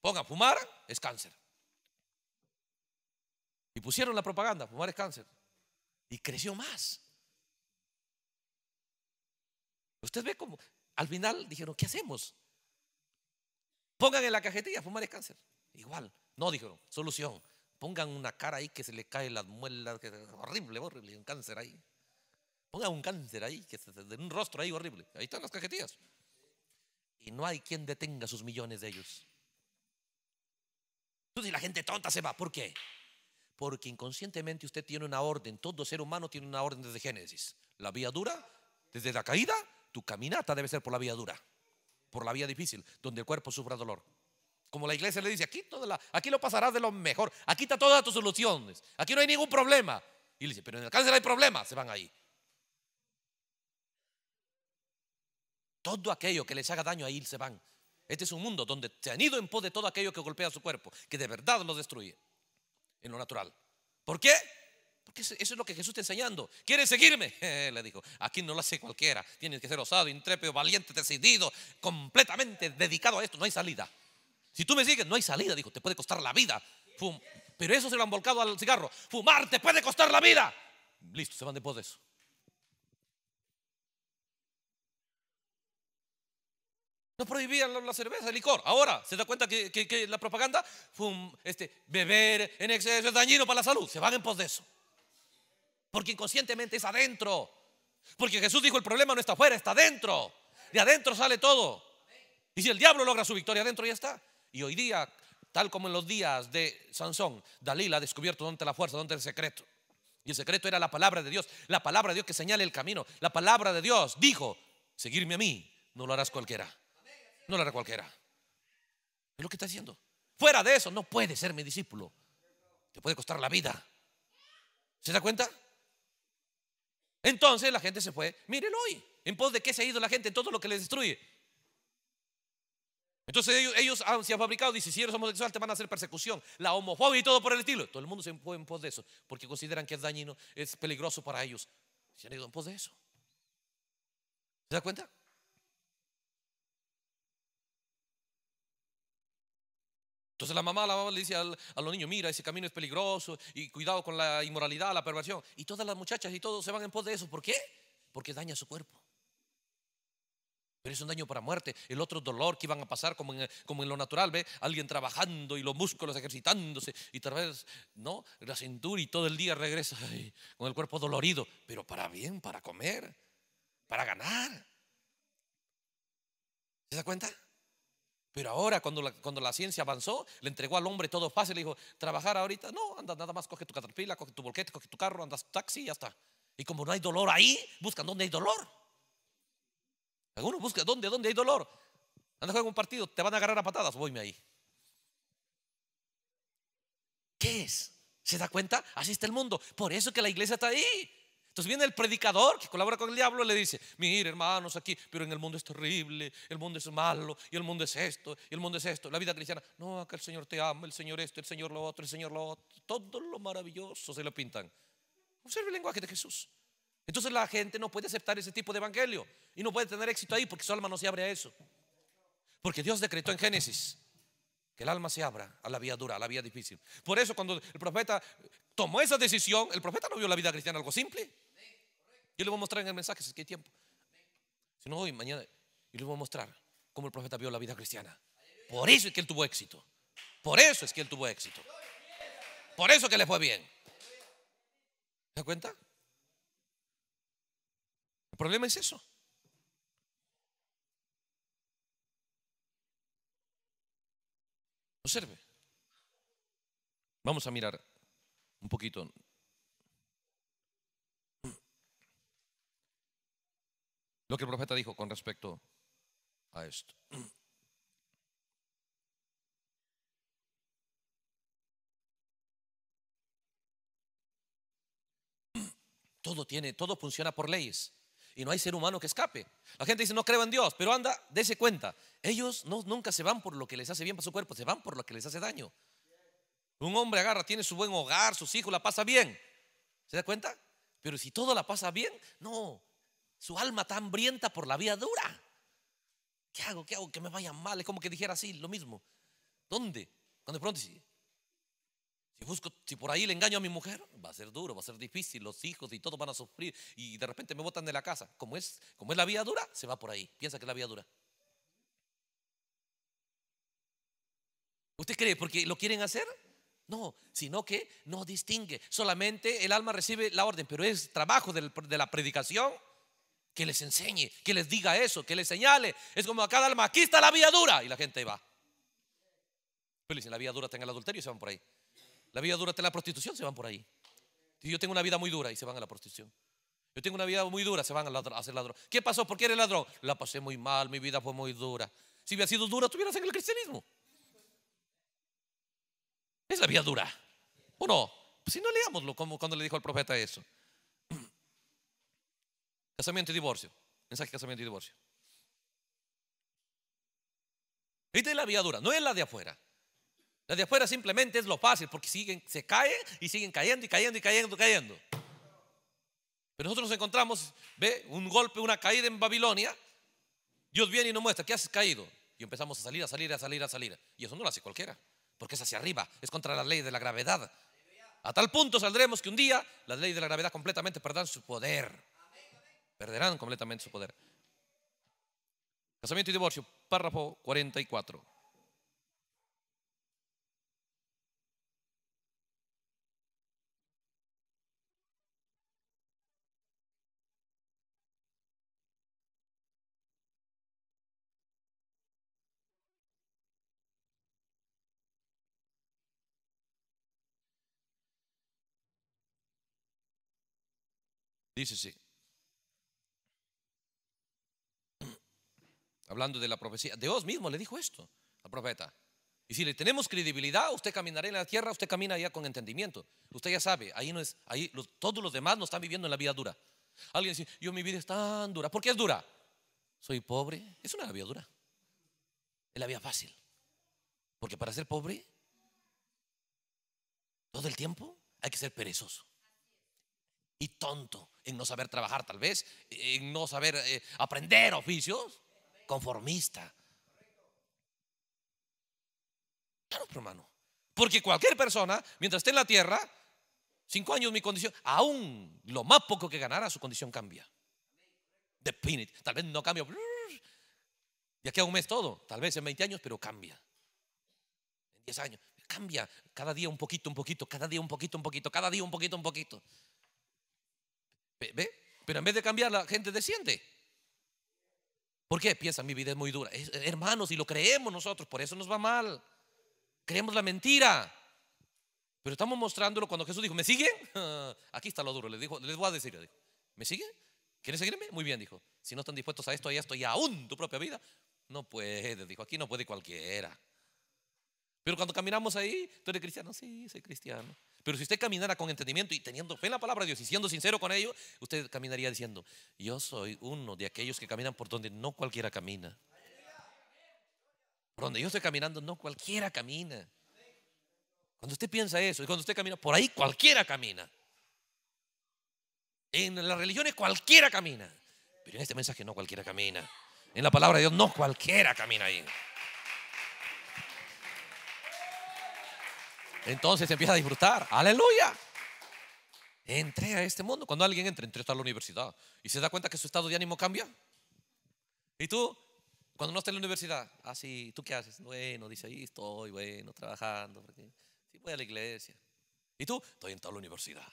A: Pongan, fumar es cáncer. Y pusieron la propaganda, fumar es cáncer. Y creció más. Usted ve cómo, al final dijeron, ¿qué hacemos? Pongan en la cajetilla, fumar es cáncer. Igual. No, dijeron, solución. Pongan una cara ahí que se le caen las muelas, horrible, horrible, un cáncer ahí. Pongan un cáncer ahí, que se, de un rostro ahí horrible. Ahí están las cajetillas. Y no hay quien detenga sus millones de ellos. Entonces la gente tonta se va. ¿Por qué? Porque inconscientemente usted tiene una orden. Todo ser humano tiene una orden desde Génesis. La vía dura, desde la caída tu caminata debe ser por la vía dura, por la vía difícil, donde el cuerpo sufra dolor. Como la iglesia le dice, aquí, toda aquí lo pasarás de lo mejor, aquí está todas tus soluciones, aquí no hay ningún problema. Y le dice, pero en el cáncer hay problemas, se van ahí. Todo aquello que les haga daño ahí se van. Este es un mundo donde se han ido en pos de todo aquello que golpea su cuerpo, que de verdad lo destruye en lo natural. ¿Por qué? Porque eso, es lo que Jesús está enseñando. ¿Quieres seguirme? Eh, le dijo, aquí no lo hace cualquiera. Tienes que ser osado, intrépido, valiente, decidido, completamente dedicado a esto. No hay salida. Si tú me sigues, no hay salida, dijo, te puede costar la vida. Pero eso se lo han volcado al cigarro. Fumar te puede costar la vida. Listo, se van pos de eso. No prohibían la cerveza, el licor. Ahora se da cuenta que, la propaganda, este, beber en exceso es dañino para la salud. Se van en pos de eso. Porque inconscientemente es adentro. Porque Jesús dijo, el problema no está afuera, está adentro. De adentro sale todo. Y si el diablo logra su victoria adentro, ya está. Y hoy día, tal como en los días de Sansón, Dalila ha descubierto dónde está la fuerza, dónde el secreto. Y el secreto era la palabra de Dios, la palabra de Dios que señale el camino. La palabra de Dios dijo, seguirme a mí, no lo harás cualquiera. No lo hará cualquiera. Es lo que está diciendo. Fuera de eso, no puede ser mi discípulo. Te puede costar la vida. ¿Se da cuenta? Entonces la gente se fue, miren hoy, en pos de qué se ha ido la gente, todo lo que les destruye. Entonces ellos, se han fabricado, dice, si eres homosexual te van a hacer persecución, la homofobia y todo por el estilo. Todo el mundo se fue en pos de eso, porque consideran que es dañino, es peligroso para ellos. Se han ido en pos de eso. ¿Se da cuenta? Entonces la mamá, la mamá le dice a los niños, mira, ese camino es peligroso y cuidado con la inmoralidad, la perversión. Y todas las muchachas y todos se van en pos de eso. ¿Por qué? Porque daña su cuerpo. Pero es un daño para muerte. El otro dolor que iban a pasar como en, lo natural, ¿ve? Alguien trabajando y los músculos ejercitándose y tal vez, ¿no? La cintura y todo el día regresa con el cuerpo dolorido. Pero para bien, para comer, para ganar. ¿Se da cuenta? Pero ahora, cuando la, cuando la ciencia avanzó, le entregó al hombre todo fácil. Le dijo, trabajar ahorita, no, anda nada más, coge tu caterpillar, coge tu volquete, coge tu carro, andas taxi y ya está. Y como no hay dolor ahí, buscan dónde hay dolor. Algunos buscan dónde, dónde hay dolor. Anda juega un partido, te van a agarrar a patadas, voyme ahí. ¿Qué es? ¿Se da cuenta? Así está el mundo. Por eso que la iglesia está ahí. Entonces viene el predicador que colabora con el diablo y le dice, mire hermanos aquí, pero en el mundo es terrible, el mundo es malo, y el mundo es esto, y el mundo es esto. La vida cristiana, no, acá el Señor te ama, el Señor esto, el Señor lo otro, el Señor lo otro. Todo lo maravilloso se lo pintan. Observe el lenguaje de Jesús. Entonces la gente no puede aceptar ese tipo de evangelio y no puede tener éxito ahí porque su alma no se abre a eso. Porque Dios decretó en Génesis que el alma se abra a la vía dura, a la vía difícil. Por eso cuando el profeta tomó esa decisión, el profeta no vio la vida cristiana algo simple. Yo les voy a mostrar en el mensaje si es que hay tiempo. Si no, hoy, mañana. Y les voy a mostrar cómo el profeta vio la vida cristiana. Por eso es que él tuvo éxito. Por eso es que él tuvo éxito. Por eso que le fue bien. ¿Se da cuenta? El problema es eso. Observe. Vamos a mirar un poquito Lo que el profeta dijo con respecto a esto. Todo tiene, todo funciona por leyes. Y no hay ser humano que escape. La gente dice, no creo en Dios, pero anda, dése cuenta. Ellos no, nunca se van por lo que les hace bien para su cuerpo, se van por lo que les hace daño. Un hombre agarra, tiene su buen hogar, sus hijos, la pasa bien. ¿Se da cuenta? Pero si todo la pasa bien, no, su alma está hambrienta por la vida dura. ¿Qué hago? ¿Qué hago? Que me vaya mal. Es como que dijera así, lo mismo. ¿Dónde? Cuando pronto si, si busco, si por ahí le engaño a mi mujer, va a ser duro, va a ser difícil, los hijos y todos van a sufrir y de repente me botan de la casa. Como es, como es la vida dura, se va por ahí. Piensa que es la vida dura. ¿Usted cree porque lo quieren hacer? No, sino que no distingue. Solamente el alma recibe la orden, pero es trabajo de la predicación que les enseñe, que les diga eso, que les señale. Es como cada alma, aquí está la vía dura. Y la gente va. Pero dicen, la vía dura tenga en el adulterio y se van por ahí. La vida dura está en la prostitución, se van por ahí. yo tengo una vida muy dura y se van a la prostitución. Yo tengo una vida muy dura, se van a, hacer ladrón. ¿Qué pasó? ¿Por qué eres ladrón? La pasé muy mal, mi vida fue muy dura. Si hubiera sido dura, estuvieras en el cristianismo. Es la vida dura. ¿O no? Pues si no leámoslo como cuando le dijo el profeta eso. Casamiento y divorcio. Mensaje casamiento y divorcio. Esta la vía no es la de afuera. La de afuera simplemente es lo fácil, porque siguen, se caen y siguen cayendo y cayendo y cayendo y cayendo. Pero nosotros nos encontramos, ve, un golpe, una caída en Babilonia. Dios viene y nos muestra, ¿qué has caído? Y empezamos a salir, a salir, a salir, a salir. Y eso no lo hace cualquiera, porque es hacia arriba, es contra la ley de la gravedad. A tal punto saldremos que un día Las ley de la gravedad completamente perderá su poder. Perderán completamente su poder. Casamiento y divorcio, párrafo 44. Dice sí. hablando de la profecía, Dios mismo le dijo esto al profeta. Y si le tenemos credibilidad, usted caminará en la tierra, usted camina Ya con entendimiento. Usted ya sabe, ahí no es, ahí todos los demás no están viviendo en la vida dura. Alguien dice, yo mi vida es tan dura. ¿Por qué es dura? Soy pobre. Es una vida dura. Es la vida fácil. Porque para ser pobre, todo el tiempo hay que ser perezoso y tonto en no saber trabajar tal vez, en no saber eh, aprender oficios conformista. Claro, hermano. Porque cualquier persona, mientras esté en la tierra, cinco años mi condición, aún lo más poco que ganara, su condición cambia. de tal vez no cambia. Y aquí a un mes todo, tal vez en 20 años, pero cambia. En 10 años, cambia. Cada día un poquito, un poquito, cada día un poquito, un poquito, cada día un poquito, un poquito. ¿Ve? Pero en vez de cambiar, la gente desciende. ¿Por qué? Piensa, mi vida es muy dura. hermanos, y lo creemos nosotros, por eso nos va mal. Creemos la mentira. Pero estamos mostrándolo cuando Jesús dijo, ¿me siguen? Aquí está lo duro, les, dijo, les voy a decir, dijo, ¿me siguen? ¿Quieren seguirme? Muy bien, dijo. Si no están dispuestos a esto, y a esto y aún tu propia vida, no puedes, dijo, aquí no puede cualquiera. Pero cuando caminamos ahí, tú eres cristiano, sí, soy cristiano. Pero si usted caminara con entendimiento y teniendo fe en la palabra de Dios y siendo sincero con ello, usted caminaría diciendo, yo soy uno de aquellos que caminan por donde no cualquiera camina. Por donde yo estoy caminando, no cualquiera camina. Cuando usted piensa eso y cuando usted camina, por ahí cualquiera camina. En las religiones cualquiera camina. Pero en este mensaje no cualquiera camina. En la palabra de Dios no cualquiera camina ahí. Entonces empieza a disfrutar. Aleluya. Entré a este mundo. Cuando alguien entra, entré a la universidad y se da cuenta que su estado de ánimo cambia. Y tú, cuando no estás en la universidad, así, ah, ¿tú qué haces? Bueno, dice ahí estoy, bueno, trabajando. sí, voy a la iglesia. Y tú, estoy en toda la universidad.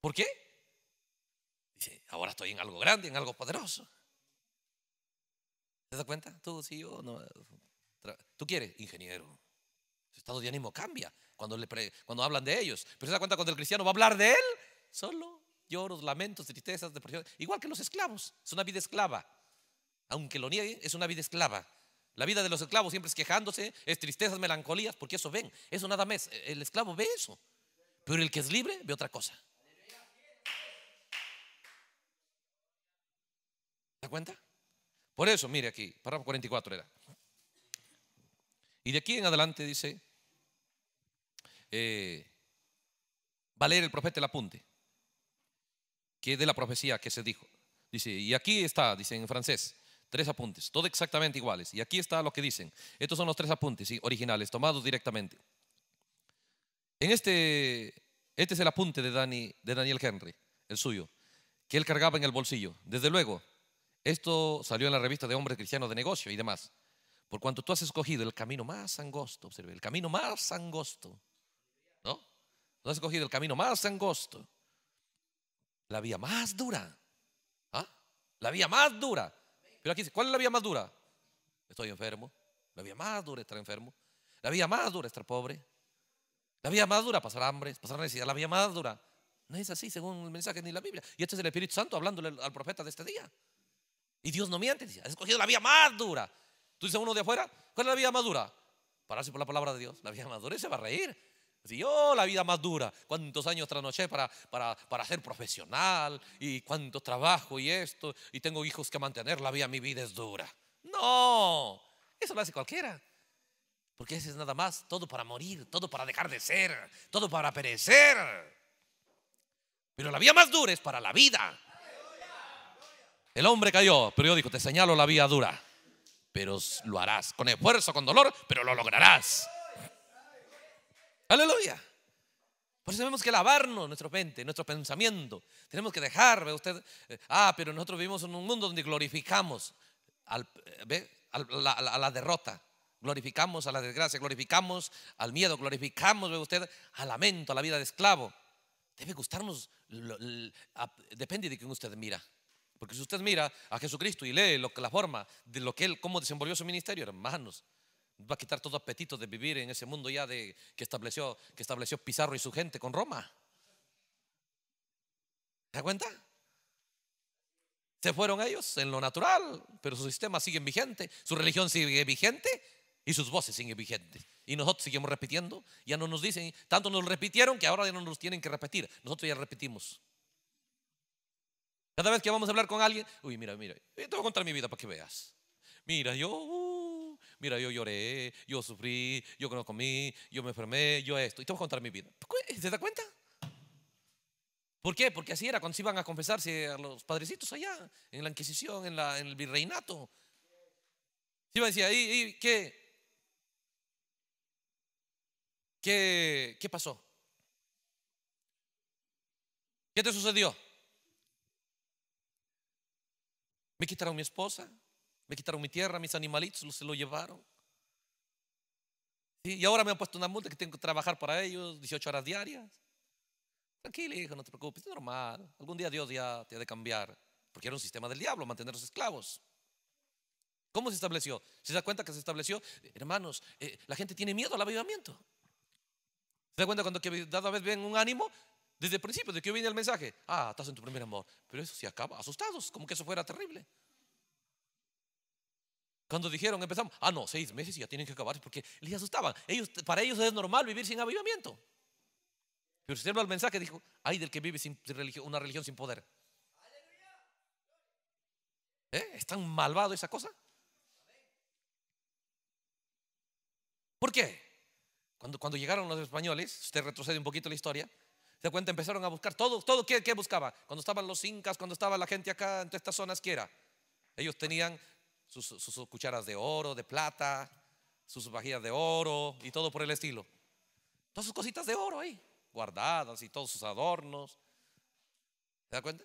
A: ¿Por qué? Dice, ahora estoy en algo grande, en algo poderoso. ¿Te das cuenta? Tú, sí, o no. ¿Tú quieres? Ingeniero. Su estado de ánimo cambia cuando, le cuando hablan de ellos. Pero se da cuenta cuando el cristiano va a hablar de él, solo lloros, lamentos, tristezas, depresiones. Igual que los esclavos, es una vida esclava. Aunque lo niegue, es una vida esclava. La vida de los esclavos siempre es quejándose, es tristezas, melancolías, porque eso ven. Eso nada más. E, el esclavo ve eso. Pero el que es libre ve otra cosa. ¿Se da cuenta? Por eso, mire aquí, párrafo 44 era. Y de aquí en adelante dice, valer eh, va a leer el profeta el apunte, que de la profecía que se dijo. Dice, y aquí está, dice en francés, tres apuntes, todos exactamente iguales. Y aquí está lo que dicen. Estos son los tres apuntes ¿sí? originales, tomados directamente. En este, este es el apunte de, de Daniel Henry, el suyo, que él cargaba en el bolsillo. Desde luego, esto salió en la revista de Hombres Cristianos de Negocio y demás. Por cuanto tú has escogido el camino más angosto, observe, el camino más angosto no has escogido el camino más angosto, la vía más dura. ¿Ah? La vía más dura. Pero aquí dice, ¿cuál es la vía más dura? Estoy enfermo. La vía más dura es estar enfermo. La vía más dura es estar pobre. La vía más dura pasar hambre, pasar necesidad. La vía más dura. No es así según el mensaje ni la Biblia. Y este es el Espíritu Santo hablándole al profeta de este día. Y Dios no miente, dice, has escogido la vía más dura. Tú dices uno de afuera, ¿cuál es la vía más dura? Pararse por la palabra de Dios. La vía más dura y se va a reír. Así, oh, la vida más dura. Cuántos años trasnoché para, para, para ser profesional y cuánto trabajo y esto. Y tengo hijos que mantener. La vida, mi vida es dura. No, eso lo hace cualquiera. Porque ese es nada más todo para morir, todo para dejar de ser, todo para perecer. Pero la vía más dura es para la vida. El hombre cayó, pero yo digo, te señalo la vía dura. Pero lo harás con esfuerzo, con dolor, pero lo lograrás. Aleluya. Por eso tenemos que lavarnos nuestra mente, nuestro pensamiento. Tenemos que dejar, ¿ve usted? Eh, ah, pero nosotros vivimos en un mundo donde glorificamos eh, A, la, derrota, glorificamos a la desgracia, glorificamos al miedo, glorificamos, ¿ve usted? Al lamento, a la vida de esclavo. Debe gustarnos, depende de quién usted mira. Porque si usted mira a Jesucristo y lee lo la forma de lo que él, cómo desenvolvió su ministerio, hermanos, Va a quitar todo apetito de vivir en ese mundo ya de, que, estableció, que estableció Pizarro y su gente con Roma. ¿Te das cuenta? Se fueron ellos en lo natural, pero su sistema sigue vigente, su religión sigue vigente y sus voces siguen vigentes. Y nosotros seguimos repitiendo, ya no nos dicen, tanto nos repitieron que ahora ya no nos tienen que repetir, nosotros ya repetimos. Cada vez que vamos a hablar con alguien, uy, mira, mira, te voy a contar mi vida para que veas. Mira, yo, uh, mira, yo lloré, yo sufrí, yo no comí, yo me enfermé, yo esto. Y te voy a contar mi vida. ¿Te da cuenta? ¿Por qué? Porque así era cuando se iban a confesarse a los padrecitos allá, en la Inquisición, en, el virreinato. Se iban a decir, ¿y, qué? qué? ¿Qué pasó? ¿Qué te sucedió? Me quitaron mi esposa, me quitaron mi tierra, mis animalitos, se lo llevaron. Y ahora me han puesto una multa que tengo que trabajar para ellos 18 horas diarias. Tranquilo, hijo, no te preocupes, es normal. Algún día Dios ya te ha de cambiar. Porque era un sistema del diablo mantener los esclavos. ¿Cómo se estableció? ¿Se da cuenta que se estableció? Hermanos, eh, la gente tiene miedo al avivamiento. ¿Se da cuenta cuando que vez ven un ánimo? Desde el principio, de que viene el mensaje, ah, estás en tu primer amor. Pero eso se acaba, asustados, como que eso fuera terrible. Cuando dijeron, empezamos, ah, no, seis meses y ya tienen que acabar, porque les asustaban. Ellos, para ellos es normal vivir sin avivamiento. Pero si observa el mensaje, dijo, Hay del que vive sin religión, una religión sin poder. ¿Eh? ¿Es tan malvado esa cosa? ¿Por qué? Cuando, cuando llegaron los españoles, usted retrocede un poquito la historia, se da cuenta, empezaron a buscar todo, todo que, buscaba. Cuando estaban los incas, cuando estaba la gente acá en todas estas zonas, ¿qué era? Ellos tenían sus, cucharas de oro, de plata, sus vajillas de oro y todo por el estilo. Todas sus cositas de oro ahí, guardadas y todos sus adornos. ¿Se da cuenta?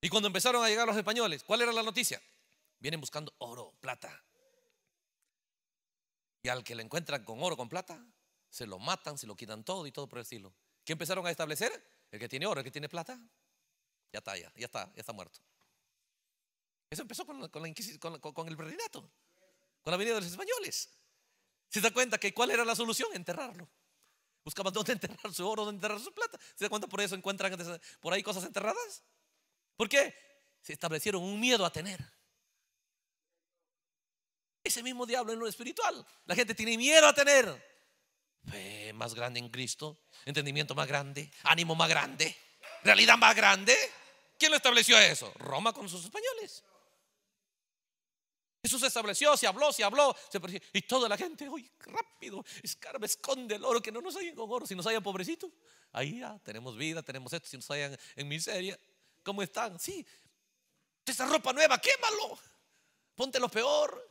A: Y cuando empezaron a llegar los españoles, ¿cuál era la noticia? Vienen buscando oro, plata. Y al que le encuentran con oro, con plata, se lo matan, se lo quitan todo y todo por el estilo. ¿Qué empezaron a establecer? El que tiene oro, el que tiene plata, ya está, ya, ya está, ya está muerto. Eso empezó con, el virreinato, con la venida de los españoles. ¿Se da cuenta que cuál era la solución? Enterrarlo. Buscaban dónde enterrar su oro, dónde enterrar su plata. ¿Se da cuenta por eso encuentran por ahí cosas enterradas? ¿Por qué? Se establecieron un miedo a tener. Ese mismo diablo en lo espiritual. La gente tiene miedo a tener. Fe más grande en Cristo, entendimiento más grande, ánimo más grande, realidad más grande. ¿Quién lo estableció eso? Roma con sus españoles. Jesús se estableció, se habló, se habló, se y toda la gente, hoy rápido, escarba, esconde el oro, que no nos hayan con oro, si nos hayan pobrecito. ahí ya tenemos vida, tenemos esto, si nos hayan en miseria, ¿cómo están? Sí, esa ropa nueva, quémalo, ponte lo peor,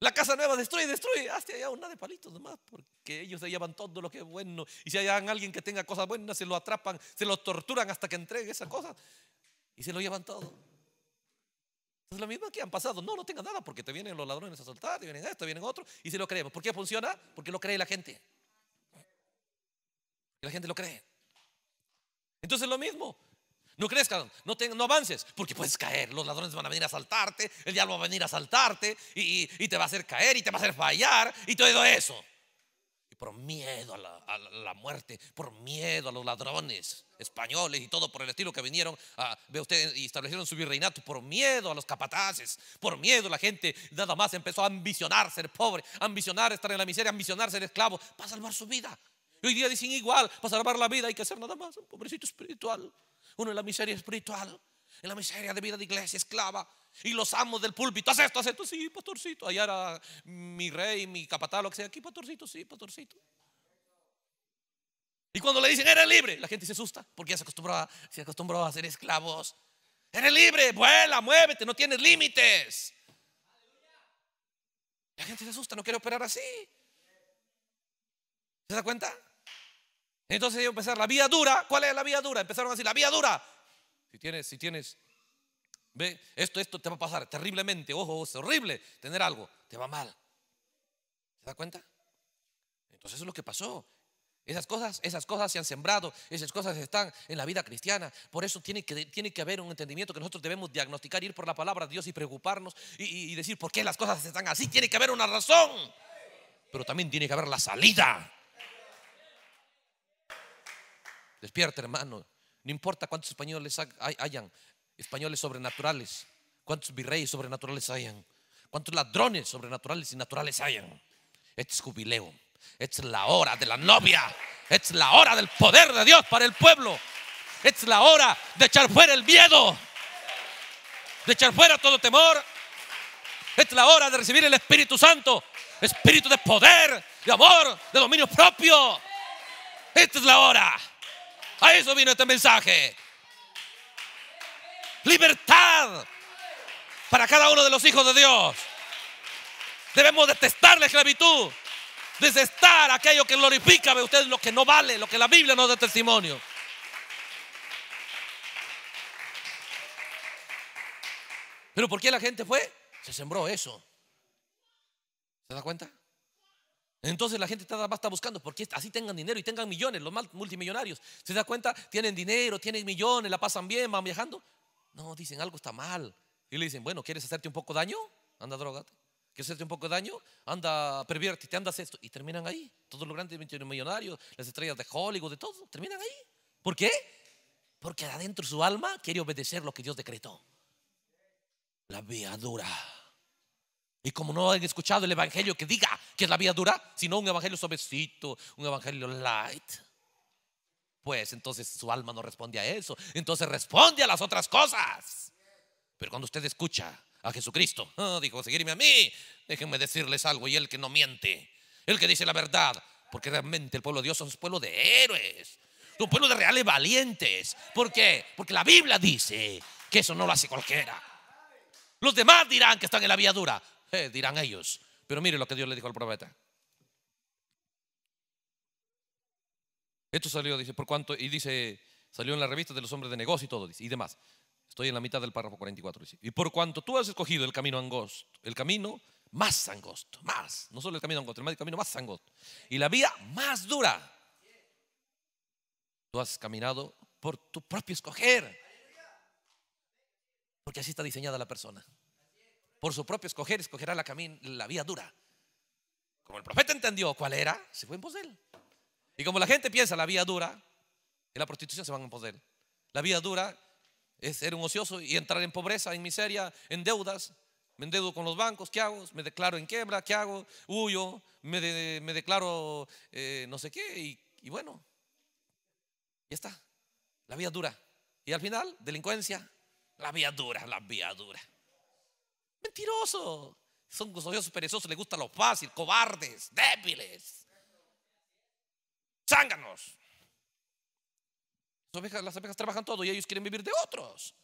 A: la casa nueva, destruye, destruye, Hasta allá una de palitos nomás, porque ellos se llevan todo lo que es bueno, y si hay alguien que tenga cosas buenas, se lo atrapan, se lo torturan hasta que entregue Esa cosa, y se lo llevan todo. Es lo mismo que han pasado. No, no tenga nada porque te vienen los ladrones a asaltar, te vienen esto, vienen otro. Y si lo creemos, ¿por qué funciona? Porque lo cree la gente. La gente lo cree. Entonces lo mismo. No crezcas, no, no avances, porque puedes caer. Los ladrones van a venir a asaltarte, el diablo va a venir a asaltarte y te va a hacer caer y te va a hacer fallar y todo eso por miedo a la, muerte, por miedo a los ladrones españoles y todo por el estilo que vinieron a, ve ustedes y establecieron su virreinato, por miedo a los capataces, por miedo la gente nada más empezó a ambicionar ser pobre, ambicionar estar en la miseria, ambicionar ser esclavo para salvar su vida. Y hoy día dicen igual, para salvar la vida hay que ser nada más un pobrecito espiritual, uno en la miseria espiritual, en la miseria de vida de iglesia esclava. Y los amos del púlpito, haz esto, haz esto, sí, pastorcito. Allá era mi rey, mi capataz, lo que sea. Aquí, pastorcito, sí, pastorcito. Y cuando le dicen, eres libre, la gente se asusta porque ya se acostumbró a, se acostumbró a ser esclavos. Eres libre, vuela, muévete, no tienes límites. La gente se asusta, no quiere operar así. ¿Se da cuenta? Entonces yo empezar la vía dura. ¿Cuál es la vía dura? Empezaron así la vía dura. Si tienes, si tienes Ve, esto, esto te va a pasar terriblemente. Ojo, es horrible tener algo. Te va mal. ¿Se da cuenta? Entonces eso es lo que pasó. Esas cosas, esas cosas se han sembrado, esas cosas están en la vida cristiana. Por eso tiene que, tiene que haber un entendimiento que nosotros debemos diagnosticar, ir por la palabra de Dios y preocuparnos y, decir por qué las cosas están así. Tiene que haber una razón, pero también tiene que haber la salida. Despierta, hermano. No importa cuántos españoles hayan, españoles sobrenaturales, cuántos virreyes sobrenaturales hayan, cuántos ladrones sobrenaturales y naturales hayan. Este es jubileo, es la hora de la novia, es la hora del poder de Dios para el pueblo, es la hora de echar fuera el miedo, de echar fuera todo temor, es la hora de recibir el Espíritu Santo, espíritu de poder, de amor, de dominio propio. Esta es la hora. A eso vino este mensaje libertad para cada uno de los hijos de Dios. Debemos detestar la esclavitud, detestar aquello que glorifica a ustedes lo que no vale, lo que la Biblia no da testimonio. Pero ¿por qué la gente fue? Se sembró eso. ¿Se da cuenta? Entonces la gente está, está buscando porque así tengan dinero y tengan millones, los multimillonarios. ¿Se da cuenta? Tienen dinero, tienen millones, la pasan bien, van viajando. No, dicen algo está mal. Y le dicen, bueno, ¿quieres hacerte un poco daño? Anda, drogate. ¿Quieres hacerte un poco de daño? Anda, perviértete, andas esto. Y terminan ahí. Todos los grandes millonarios, las estrellas de Hollywood, de todo, terminan ahí. ¿Por qué? Porque adentro su alma quiere obedecer lo que Dios decretó. La vida dura. Y como no han escuchado el evangelio que diga que es la vida dura, sino un evangelio suavecito, un evangelio light, pues entonces su alma no responde a eso, entonces responde a las otras cosas. Pero cuando usted escucha a Jesucristo, ah", dijo, seguirme a mí, déjenme decirles algo, y el que no miente, el que dice la verdad, porque realmente el pueblo de Dios es un pueblo de héroes, un pueblo de reales valientes. ¿Por qué? Porque la Biblia dice que eso no lo hace cualquiera. Los demás dirán que están en la vía dura, eh, dirán ellos. Pero mire lo que Dios le dijo al profeta. Esto salió, dice, por cuánto, y dice, salió en la revista de los hombres de negocio y todo, dice, y demás. Estoy en la mitad del párrafo 44, dice, y por cuanto tú has escogido el camino angosto, el camino más angosto, más, no solo el camino angosto, el camino más angosto, y la vía más dura. Tú has caminado por tu propio escoger, porque así está diseñada la persona. Por su propio escoger, escogerá la, la vía dura. Como el profeta entendió cuál era, se fue en pos de él. Y como la gente piensa, la vida dura, en la prostitución se van a poder. La vida dura es ser un ocioso y entrar en pobreza, en miseria, en deudas. Me endeudo con los bancos, ¿qué hago? Me declaro en quiebra, ¿qué hago? Huyo, me, declaro eh, no sé qué y, bueno, ya está. La vida dura. Y al final, delincuencia, la vida dura, la vida dura. Mentiroso. Son ociosos, perezosos, les gusta lo fácil, cobardes, débiles zánganos. Las ovejas, las trabajan todo y ellos quieren vivir de otros.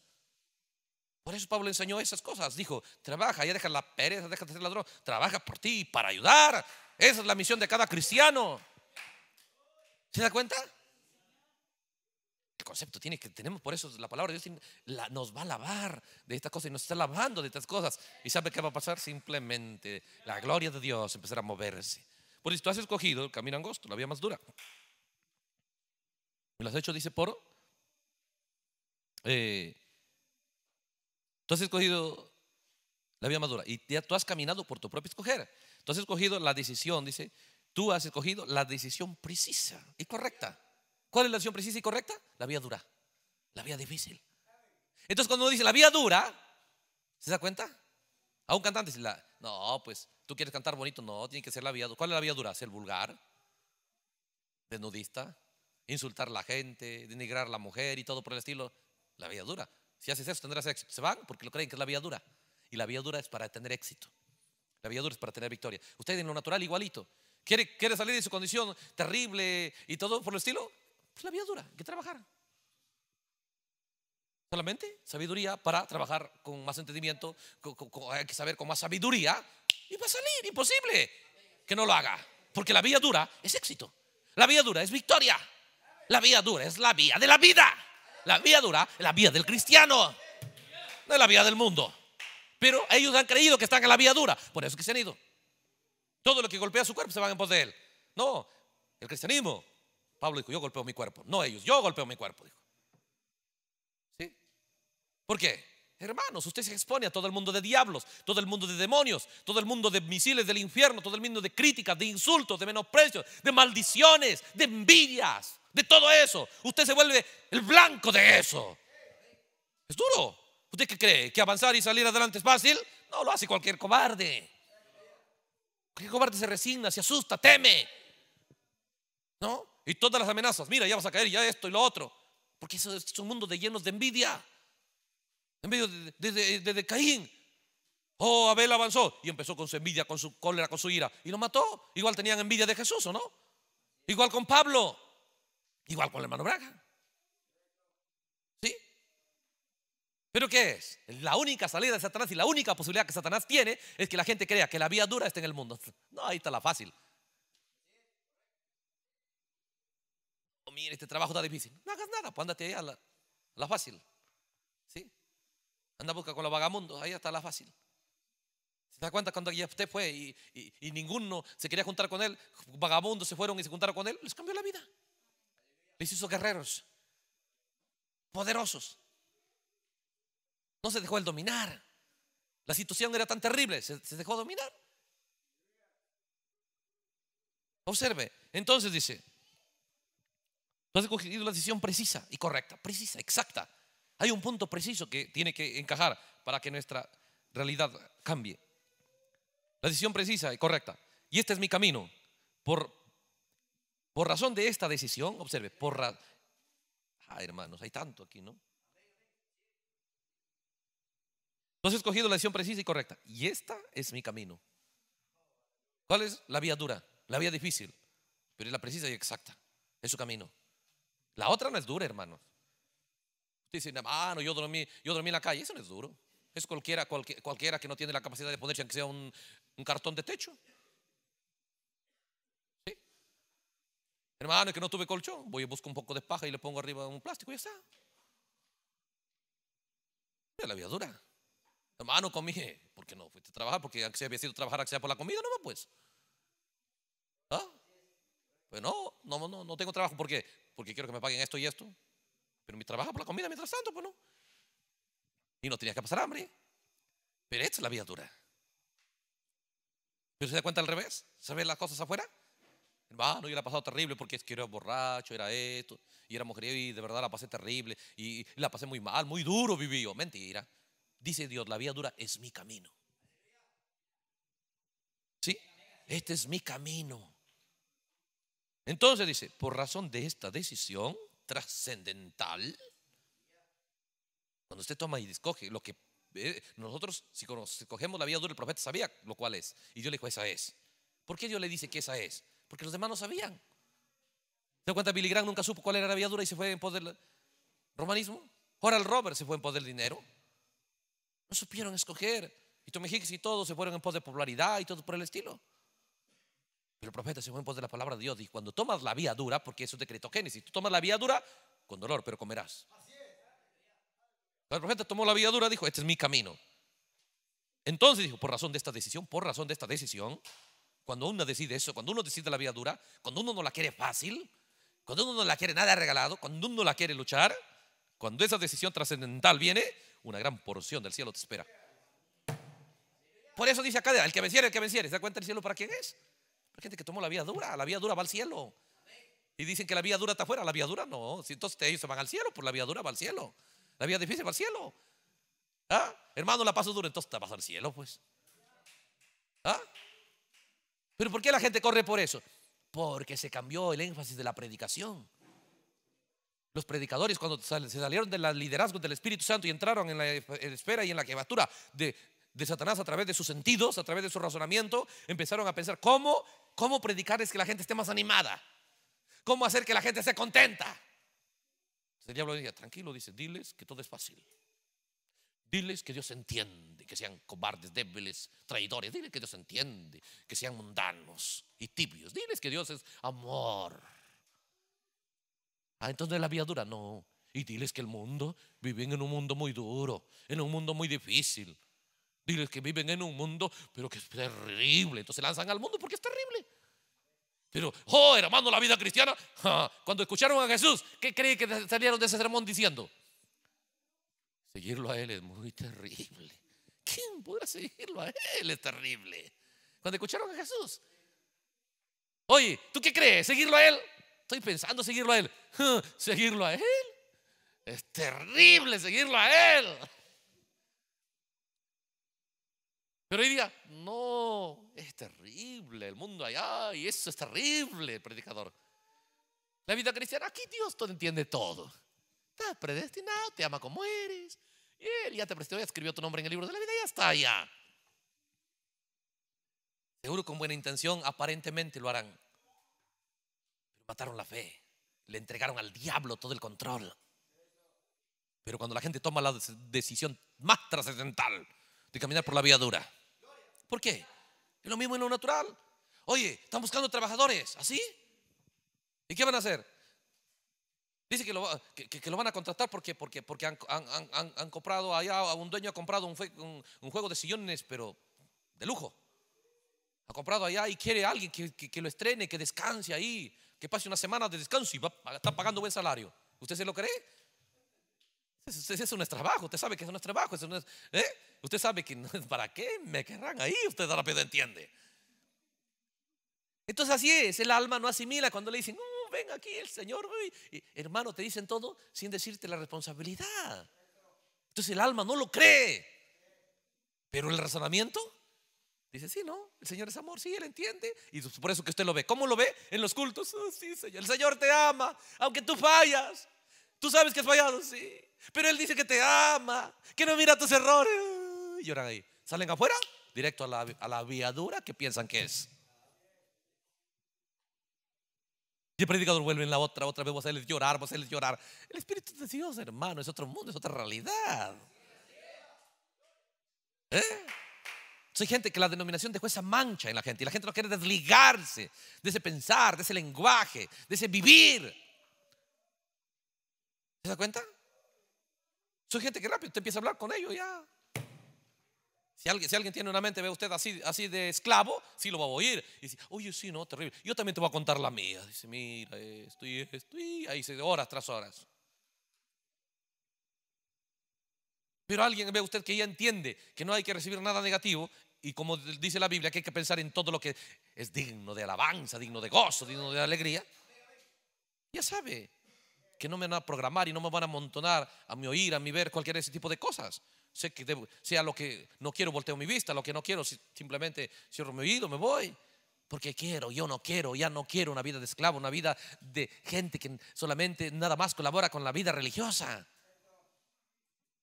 A: Por eso Pablo enseñó esas cosas. Dijo, trabaja, ya deja la pereza, deja de ser ladrón. Trabaja por ti, para ayudar. Esa es la misión de cada cristiano. ¿Se da cuenta? El concepto tiene que tenemos, por eso la palabra de Dios nos va a lavar de estas cosas y nos está lavando de estas cosas. ¿Y sabe qué va a pasar? Simplemente la gloria de Dios empezará a moverse. Por eso tú has escogido el camino angosto, la vía más dura. Y lo has hecho, dice por. Eh, tú has escogido la vía más dura y te, tú has caminado por tu propia escoger. Tú has escogido la decisión, dice. Tú has escogido la decisión precisa y correcta. ¿Cuál es la decisión precisa y correcta? La vía dura, la vía difícil. Entonces, cuando uno dice la vía dura, ¿se da cuenta? A un cantante dice la, no, pues tú quieres cantar bonito. No, tiene que ser la vía. ¿Cuál es la vía dura? ¿Ser vulgar? ¿Desnudista? ¿Insultar a la gente? ¿Denigrar a la mujer y todo por el estilo? La vía dura. Si haces eso, tendrás éxito. Se van porque lo creen que es la vía dura. Y la vía dura es para tener éxito. La vía dura es para tener victoria. Usted en lo natural igualito. ¿Quiere, quiere salir de su condición terrible y todo por el estilo? Pues la vía dura, hay que trabajar. Solamente sabiduría para trabajar con más entendimiento. hay que saber con más sabiduría. Y va a salir. Imposible que no lo haga. Porque la vía dura es éxito. La vía dura es victoria. La vía dura es la vía de la vida. La vía dura es la vía del cristiano. No es la vía del mundo. Pero ellos han creído que están en la vía dura. Por eso que se han ido. Todo lo que golpea su cuerpo se van en pos de él. No, el cristianismo. Pablo dijo, yo golpeo mi cuerpo. No ellos, yo golpeo mi cuerpo. Dijo. ¿Por qué? Hermanos, usted se expone a todo el mundo de diablos, todo el mundo de demonios, todo el mundo de misiles del infierno, todo el mundo de críticas, de insultos, de menosprecios, de maldiciones, de envidias, de todo eso. Usted se vuelve el blanco de eso. Es duro. ¿Usted qué cree? ¿Que avanzar y salir adelante es fácil? No, lo hace cualquier cobarde. Cualquier cobarde se resigna, se asusta, teme. ¿No? Y todas las amenazas, mira, ya vas a caer, ya esto y lo otro. Porque eso es un mundo de llenos de envidia. En medio de, Caín. Oh, Abel avanzó y empezó con su envidia, con su cólera, con su ira. Y lo mató. Igual tenían envidia de Jesús, ¿o no? Igual con Pablo. Igual con el hermano Braga. ¿Sí? ¿Pero qué es? La única salida de Satanás y la única posibilidad que Satanás tiene es que la gente crea que la vía dura está en el mundo. No, ahí está la fácil. Oh, mire, este trabajo está difícil. No hagas nada, pues ándate a la fácil. Anda a buscar con los vagamundos, ahí está la fácil. ¿Se da cuenta cuando usted fue y, ninguno se quería juntar con él? Vagabundos se fueron y se juntaron con él, les cambió la vida. Les hizo guerreros, poderosos. No se dejó el dominar. La situación era tan terrible, se, dejó dominar. Observe, entonces dice, tú has cogido la decisión precisa y correcta, precisa, exacta. Hay un punto preciso que tiene que encajar para que nuestra realidad cambie. La decisión precisa y correcta. Y este es mi camino. Por, por razón de esta decisión, observe, por Ah, hermanos, hay tanto aquí, ¿no? Entonces he escogido la decisión precisa y correcta. Y esta es mi camino. ¿Cuál es la vía dura? La vía difícil, pero es la precisa y exacta. Es su camino. La otra no es dura, hermanos. Dicen, ah, yo dormí, yo dormí en la calle. Eso no es duro. Es cualquiera, cualquiera, que no tiene la capacidad de ponerse, aunque sea un, cartón de techo. Hermano, es que no tuve colchón. Voy a busco un poco de paja y le pongo arriba un plástico y ya está. la vida dura. Hermano, comí. Eh, ¿Por qué no fuiste a trabajar? Porque aunque sea había sido trabajar, aunque sea por la comida, no, pues. ¿Ah? Pues no, no, no, no tengo trabajo. ¿Por qué? Porque quiero que me paguen esto y esto. Pero mi trabajo por la comida mientras tanto, pues no. Y no tenía que pasar hambre. Pero esta es la vida dura. Pero se da cuenta al revés. ¿Se ven las cosas afuera? Hermano, yo la he pasado terrible porque es que era borracho, era esto, y era mujer y de verdad la pasé terrible y la pasé muy mal, muy duro viví Mentira. Dice Dios, la vida dura es mi camino. ¿Sí? Este es mi camino. Entonces dice, por razón de esta decisión, trascendental, cuando usted toma y escoge lo que eh, nosotros, si cogemos la vía dura, el profeta sabía lo cual es. Y Dios le dijo, esa es. ¿Por qué Dios le dice que esa es? Porque los demás no sabían. ¿Se da cuenta? Billy Graham nunca supo cuál era la vida dura y se fue en poder del romanismo. Oral Robert se fue en poder del dinero. No supieron escoger. Y Tom Hicks y todos se fueron en pos de popularidad y todo por el estilo el profeta se fue en de la palabra de Dios. Y cuando tomas la vía dura, porque eso es decreto Génesis, tú tomas la vía dura con dolor, pero comerás. El profeta tomó la vía dura, dijo, este es mi camino. Entonces dijo, por razón de esta decisión, por razón de esta decisión, cuando uno decide eso, cuando uno decide la vía dura, cuando uno no la quiere fácil, cuando uno no la quiere nada regalado, cuando uno no la quiere luchar, cuando esa decisión trascendental viene, una gran porción del cielo te espera. Por eso dice acá, el que venciere, el que venciere, ¿se da cuenta el cielo para quién es? Hay gente que tomó la vía dura, la vía dura va al cielo. Y dicen que la vía dura está afuera, la vía dura no. Si entonces ellos se van al cielo, pues la vía dura va al cielo. La vía difícil va al cielo. ¿Ah? Hermano, la paso dura, entonces te vas al cielo, pues. ¿Ah? Pero ¿por qué la gente corre por eso? Porque se cambió el énfasis de la predicación. Los predicadores cuando se salieron del liderazgo del Espíritu Santo y entraron en la e-, esfera y en la quebatura de, de Satanás a través de sus sentidos, a través de su razonamiento, empezaron a pensar cómo, cómo predicarles que la gente esté más animada, cómo hacer que la gente esté contenta. El diablo dice, tranquilo, dice, diles que todo es fácil. Diles que Dios entiende, que sean cobardes, débiles, traidores. Diles que Dios entiende, que sean mundanos y tibios. Diles que Dios es amor. Ah, entonces la vía dura, no. Y diles que el mundo, viven en un mundo muy duro, en un mundo muy difícil. Diles que viven en un mundo, pero que es terrible. Entonces lanzan al mundo porque es terrible. Pero, oh, hermano, la vida cristiana. cuando escucharon a Jesús, ¿qué creen que salieron de ese sermón diciendo? Seguirlo a Él es muy terrible. ¿Quién podrá seguirlo a Él? Es terrible. Cuando escucharon a Jesús. Oye, ¿tú qué crees? ¿Seguirlo a Él? Estoy pensando seguirlo a Él. ¿Seguirlo a Él? Es terrible seguirlo a Él. Pero hoy día, no, es terrible el mundo allá y eso es terrible, predicador. La vida cristiana, aquí Dios todo entiende todo. Estás predestinado, te ama como eres. él ya te prestó, ya escribió tu nombre en el libro de la vida, ya está allá. Seguro con buena intención, aparentemente lo harán. Pero mataron la fe, le entregaron al diablo todo el control. Pero cuando la gente toma la decisión más trascendental de caminar por la vía dura, ¿Por qué? Es lo mismo en lo natural. Oye, están buscando trabajadores, ¿así? ¿Y qué van a hacer? Dice que lo, que, lo van a contratar porque, porque, porque han, comprado allá, un dueño ha comprado un, juego de sillones, pero de lujo. Ha comprado allá y quiere alguien que, lo estrene, que descanse ahí, que pase una semana de descanso y va, está pagando buen salario. ¿Usted se lo cree? Eso, no es trabajo, usted sabe que eso no es trabajo. ¿eh? Usted sabe que para qué me querrán ahí, usted rápido entiende. Entonces así es, el alma no asimila cuando le dicen, uh, ven aquí el Señor, y, hermano, te dicen todo sin decirte la responsabilidad. Entonces el alma no lo cree, pero el razonamiento dice, sí, no, el Señor es amor, sí, él entiende, y por eso que usted lo ve. ¿Cómo lo ve? En los cultos, oh, sí, Señor, el Señor te ama, aunque tú fallas, Tú sabes que has fallado, sí. Pero Él dice que te ama, que no mira tus errores. Y lloran ahí. Salen afuera, directo a la, viadura que piensan que es. Y el predicador vuelve en la otra, otra vez vos a llorar, Vos a llorar. El Espíritu de Dios, hermano, es otro mundo, es otra realidad. ¿Eh? Soy gente que la denominación dejó esa mancha en la gente y la gente no quiere desligarse de ese pensar, de ese lenguaje, de ese vivir. ¿Se da cuenta? Son gente que rápido usted empieza a hablar con ellos ya. Si alguien, tiene una mente, ve usted así, así de esclavo, sí lo va a oír. Y dice, oye, sí, no, terrible. Yo también te voy a contar la mía. Dice, mira, estoy, estoy, esto. Y ahí se horas tras horas. Pero alguien ve usted que ya entiende que no hay que recibir nada negativo y como dice la Biblia, que hay que pensar en todo lo que es digno de alabanza, digno de gozo, digno de alegría. Ya sabe, que no me van a programar y no me van a amontonar a mi oír, a mi ver, cualquier ese tipo de cosas. Sé que sea lo que no quiero, volteo mi vista, lo que no quiero, simplemente cierro mi oído, me voy. Porque quiero, yo no quiero, ya no quiero una vida de esclavo, una vida de gente que solamente nada más colabora con la vida religiosa.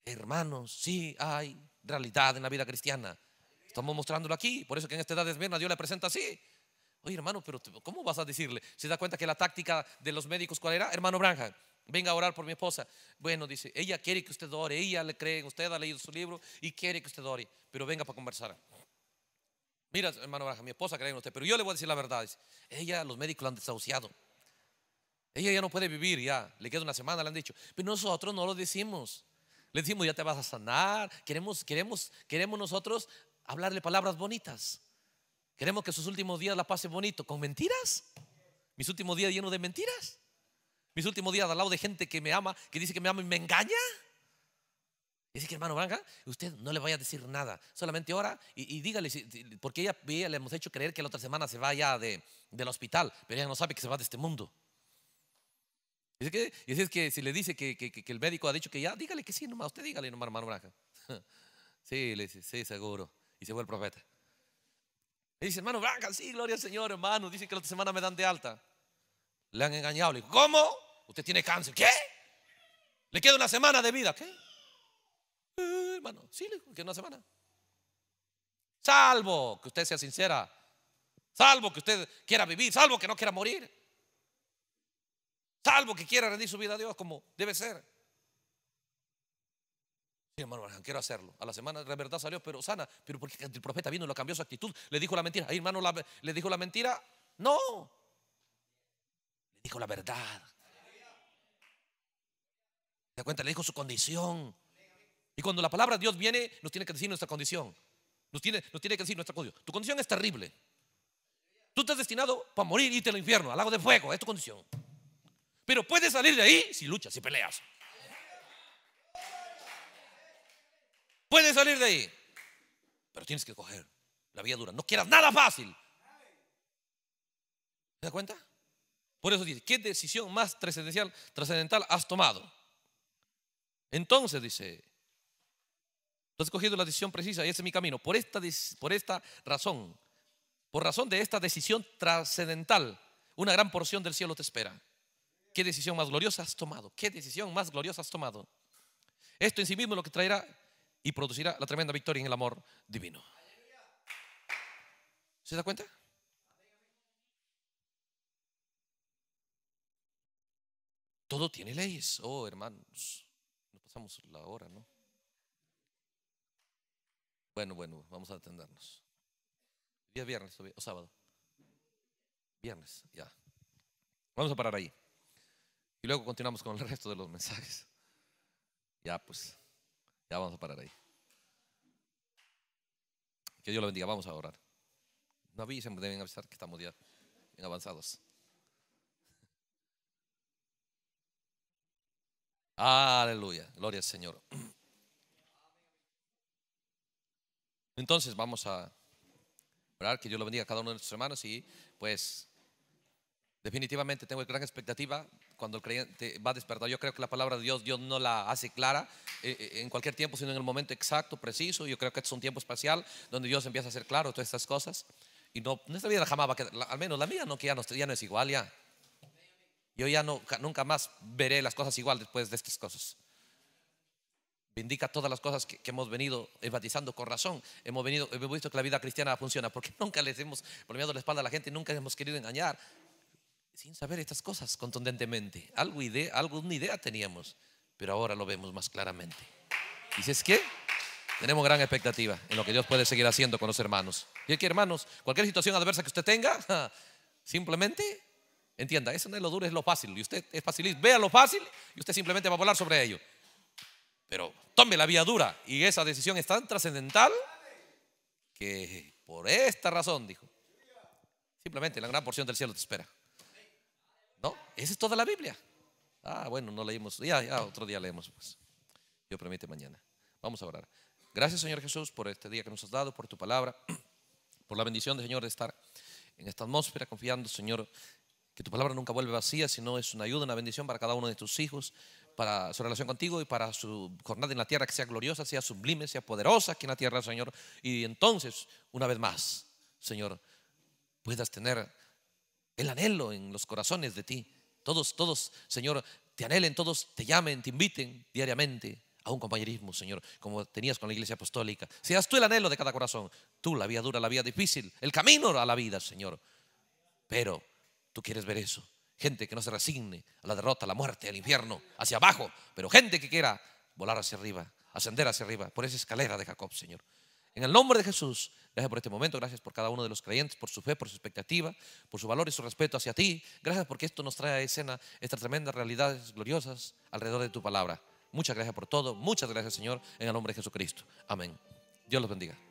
A: Hermanos, sí hay realidad en la vida cristiana. Estamos mostrándolo aquí, por eso que en esta edad de esmerna Dios le presenta así. Oye, hermano, pero ¿cómo vas a decirle? ¿Se da cuenta que la táctica de los médicos cuál era? Hermano Branja venga a orar por mi esposa. Bueno, dice, ella quiere que usted ore, ella le cree, usted ha leído su libro y quiere que usted ore, pero venga para conversar. Mira, hermano Branja mi esposa cree en usted, pero yo le voy a decir la verdad. ella, los médicos la han desahuciado. Ella ya no puede vivir, ya, le queda una semana, le han dicho. Pero nosotros no lo decimos. Le decimos, ya te vas a sanar. Queremos, queremos, queremos nosotros hablarle palabras bonitas. Queremos que sus últimos días la pase bonito. ¿Con mentiras? ¿Mis últimos días llenos de mentiras? ¿Mis últimos días al lado de gente que me ama, que dice que me ama y me engaña? Dice que hermano Branca, usted no le vaya a decir nada, solamente ora y, dígale, porque ella, ella, le hemos hecho creer que la otra semana se vaya del hospital, pero ella no sabe que se va de este mundo. Dice que, es que si le dice que, el médico ha dicho que ya, dígale que sí, nomás, usted dígale nomás, hermano Branca. sí, le dice, sí, seguro. Y se fue el profeta dice, hermano, Branca, sí, gloria al Señor, hermano. Dice que la otra semana me dan de alta. Le han engañado. Le digo, ¿cómo? Usted tiene cáncer. ¿Qué? Le queda una semana de vida. ¿Qué? Eh, hermano, sí, le queda una semana. Salvo que usted sea sincera. Salvo que usted quiera vivir. Salvo que no quiera morir. Salvo que quiera rendir su vida a Dios como debe ser hermano quiero hacerlo. A la semana la verdad salió, pero sana. Pero porque el profeta vino, lo cambió su actitud. Le dijo la mentira. hermano, le dijo la mentira. No. Le dijo la verdad. ¿Te cuenta? Le dijo su condición. Y cuando la palabra de Dios viene, nos tiene que decir nuestra condición. Nos tiene, nos tiene que decir nuestra condición. Tu condición es terrible. Tú estás destinado para morir y irte al infierno, al lago de fuego. Es tu condición. Pero puedes salir de ahí si luchas, si peleas. Puedes salir de ahí. Pero tienes que coger la vía dura. No quieras nada fácil. ¿Te das cuenta? Por eso dice, ¿qué decisión más trascendental, trascendental has tomado? Entonces dice, tú has cogido la decisión precisa y ese es mi camino. Por esta, por esta razón, por razón de esta decisión trascendental, una gran porción del cielo te espera. ¿Qué decisión más gloriosa has tomado? ¿Qué decisión más gloriosa has tomado? Esto en sí mismo lo que traerá y producirá la tremenda victoria en el amor divino. ¿Se da cuenta? Todo tiene leyes. Oh, hermanos, nos pasamos la hora, ¿no? Bueno, bueno, vamos a atendernos. Día viernes o sábado. Viernes, ya. Vamos a parar ahí. Y luego continuamos con el resto de los mensajes. Ya, pues. Ya vamos a parar ahí. Que Dios lo bendiga. Vamos a orar. No avisen, deben avisar que estamos ya bien avanzados. Aleluya. Gloria al Señor. Entonces vamos a orar. Que Dios lo bendiga a cada uno de nuestros hermanos. Y pues definitivamente tengo gran expectativa cuando el creyente va a despertar. Yo creo que la palabra de Dios, Dios no la hace clara eh, eh, en cualquier tiempo, sino en el momento exacto, preciso. Yo creo que este es un tiempo espacial donde Dios empieza a hacer claro todas estas cosas. Y no, nuestra vida jamás va a quedar, al menos la mía, no, que ya no, no es igual, ya. Yo ya no, nunca más veré las cosas igual después de estas cosas. Vindica todas las cosas que, hemos venido enfatizando con razón. Hemos, venido, hemos visto que la vida cristiana funciona porque nunca les hemos premiado la espalda a la gente, nunca les hemos querido engañar sin saber estas cosas contundentemente. Algo alguna idea teníamos, pero ahora lo vemos más claramente. ¿Y si es que Tenemos gran expectativa en lo que Dios puede seguir haciendo con los hermanos. Y es que, hermanos, cualquier situación adversa que usted tenga, simplemente entienda, eso no es lo duro, es lo fácil. Y usted es facilista, vea lo fácil y usted simplemente va a volar sobre ello. Pero tome la vía dura y esa decisión es tan trascendental que por esta razón, dijo, simplemente la gran porción del cielo te espera. No, esa es toda la Biblia. Ah, bueno, no leímos. Ya, ya, otro día leemos. Pues. Yo permite mañana. Vamos a orar. Gracias, Señor Jesús, por este día que nos has dado, por tu palabra, por la bendición de Señor de estar en esta atmósfera, confiando, Señor, que tu palabra nunca vuelve vacía, sino es una ayuda, una bendición para cada uno de tus hijos, para su relación contigo y para su jornada en la tierra, que sea gloriosa, sea sublime, sea poderosa aquí en la tierra, Señor. Y entonces, una vez más, Señor, puedas tener el anhelo en los corazones de ti. Todos, todos, Señor, te anhelen, todos te llamen, te inviten diariamente a un compañerismo, Señor, como tenías con la iglesia apostólica. Seas tú el anhelo de cada corazón, tú la vía dura, la vía difícil, el camino a la vida, Señor. Pero tú quieres ver eso. Gente que no se resigne a la derrota, a la muerte, al infierno, hacia abajo, pero gente que quiera volar hacia arriba, ascender hacia arriba, por esa escalera de Jacob, Señor. En el nombre de Jesús, Gracias por este momento, gracias por cada uno de los creyentes, por su fe, por su expectativa, por su valor y su respeto hacia ti. Gracias porque esto nos trae a escena estas tremendas realidades gloriosas alrededor de tu palabra. Muchas gracias por todo, muchas gracias Señor, en el nombre de Jesucristo. Amén. Dios los bendiga.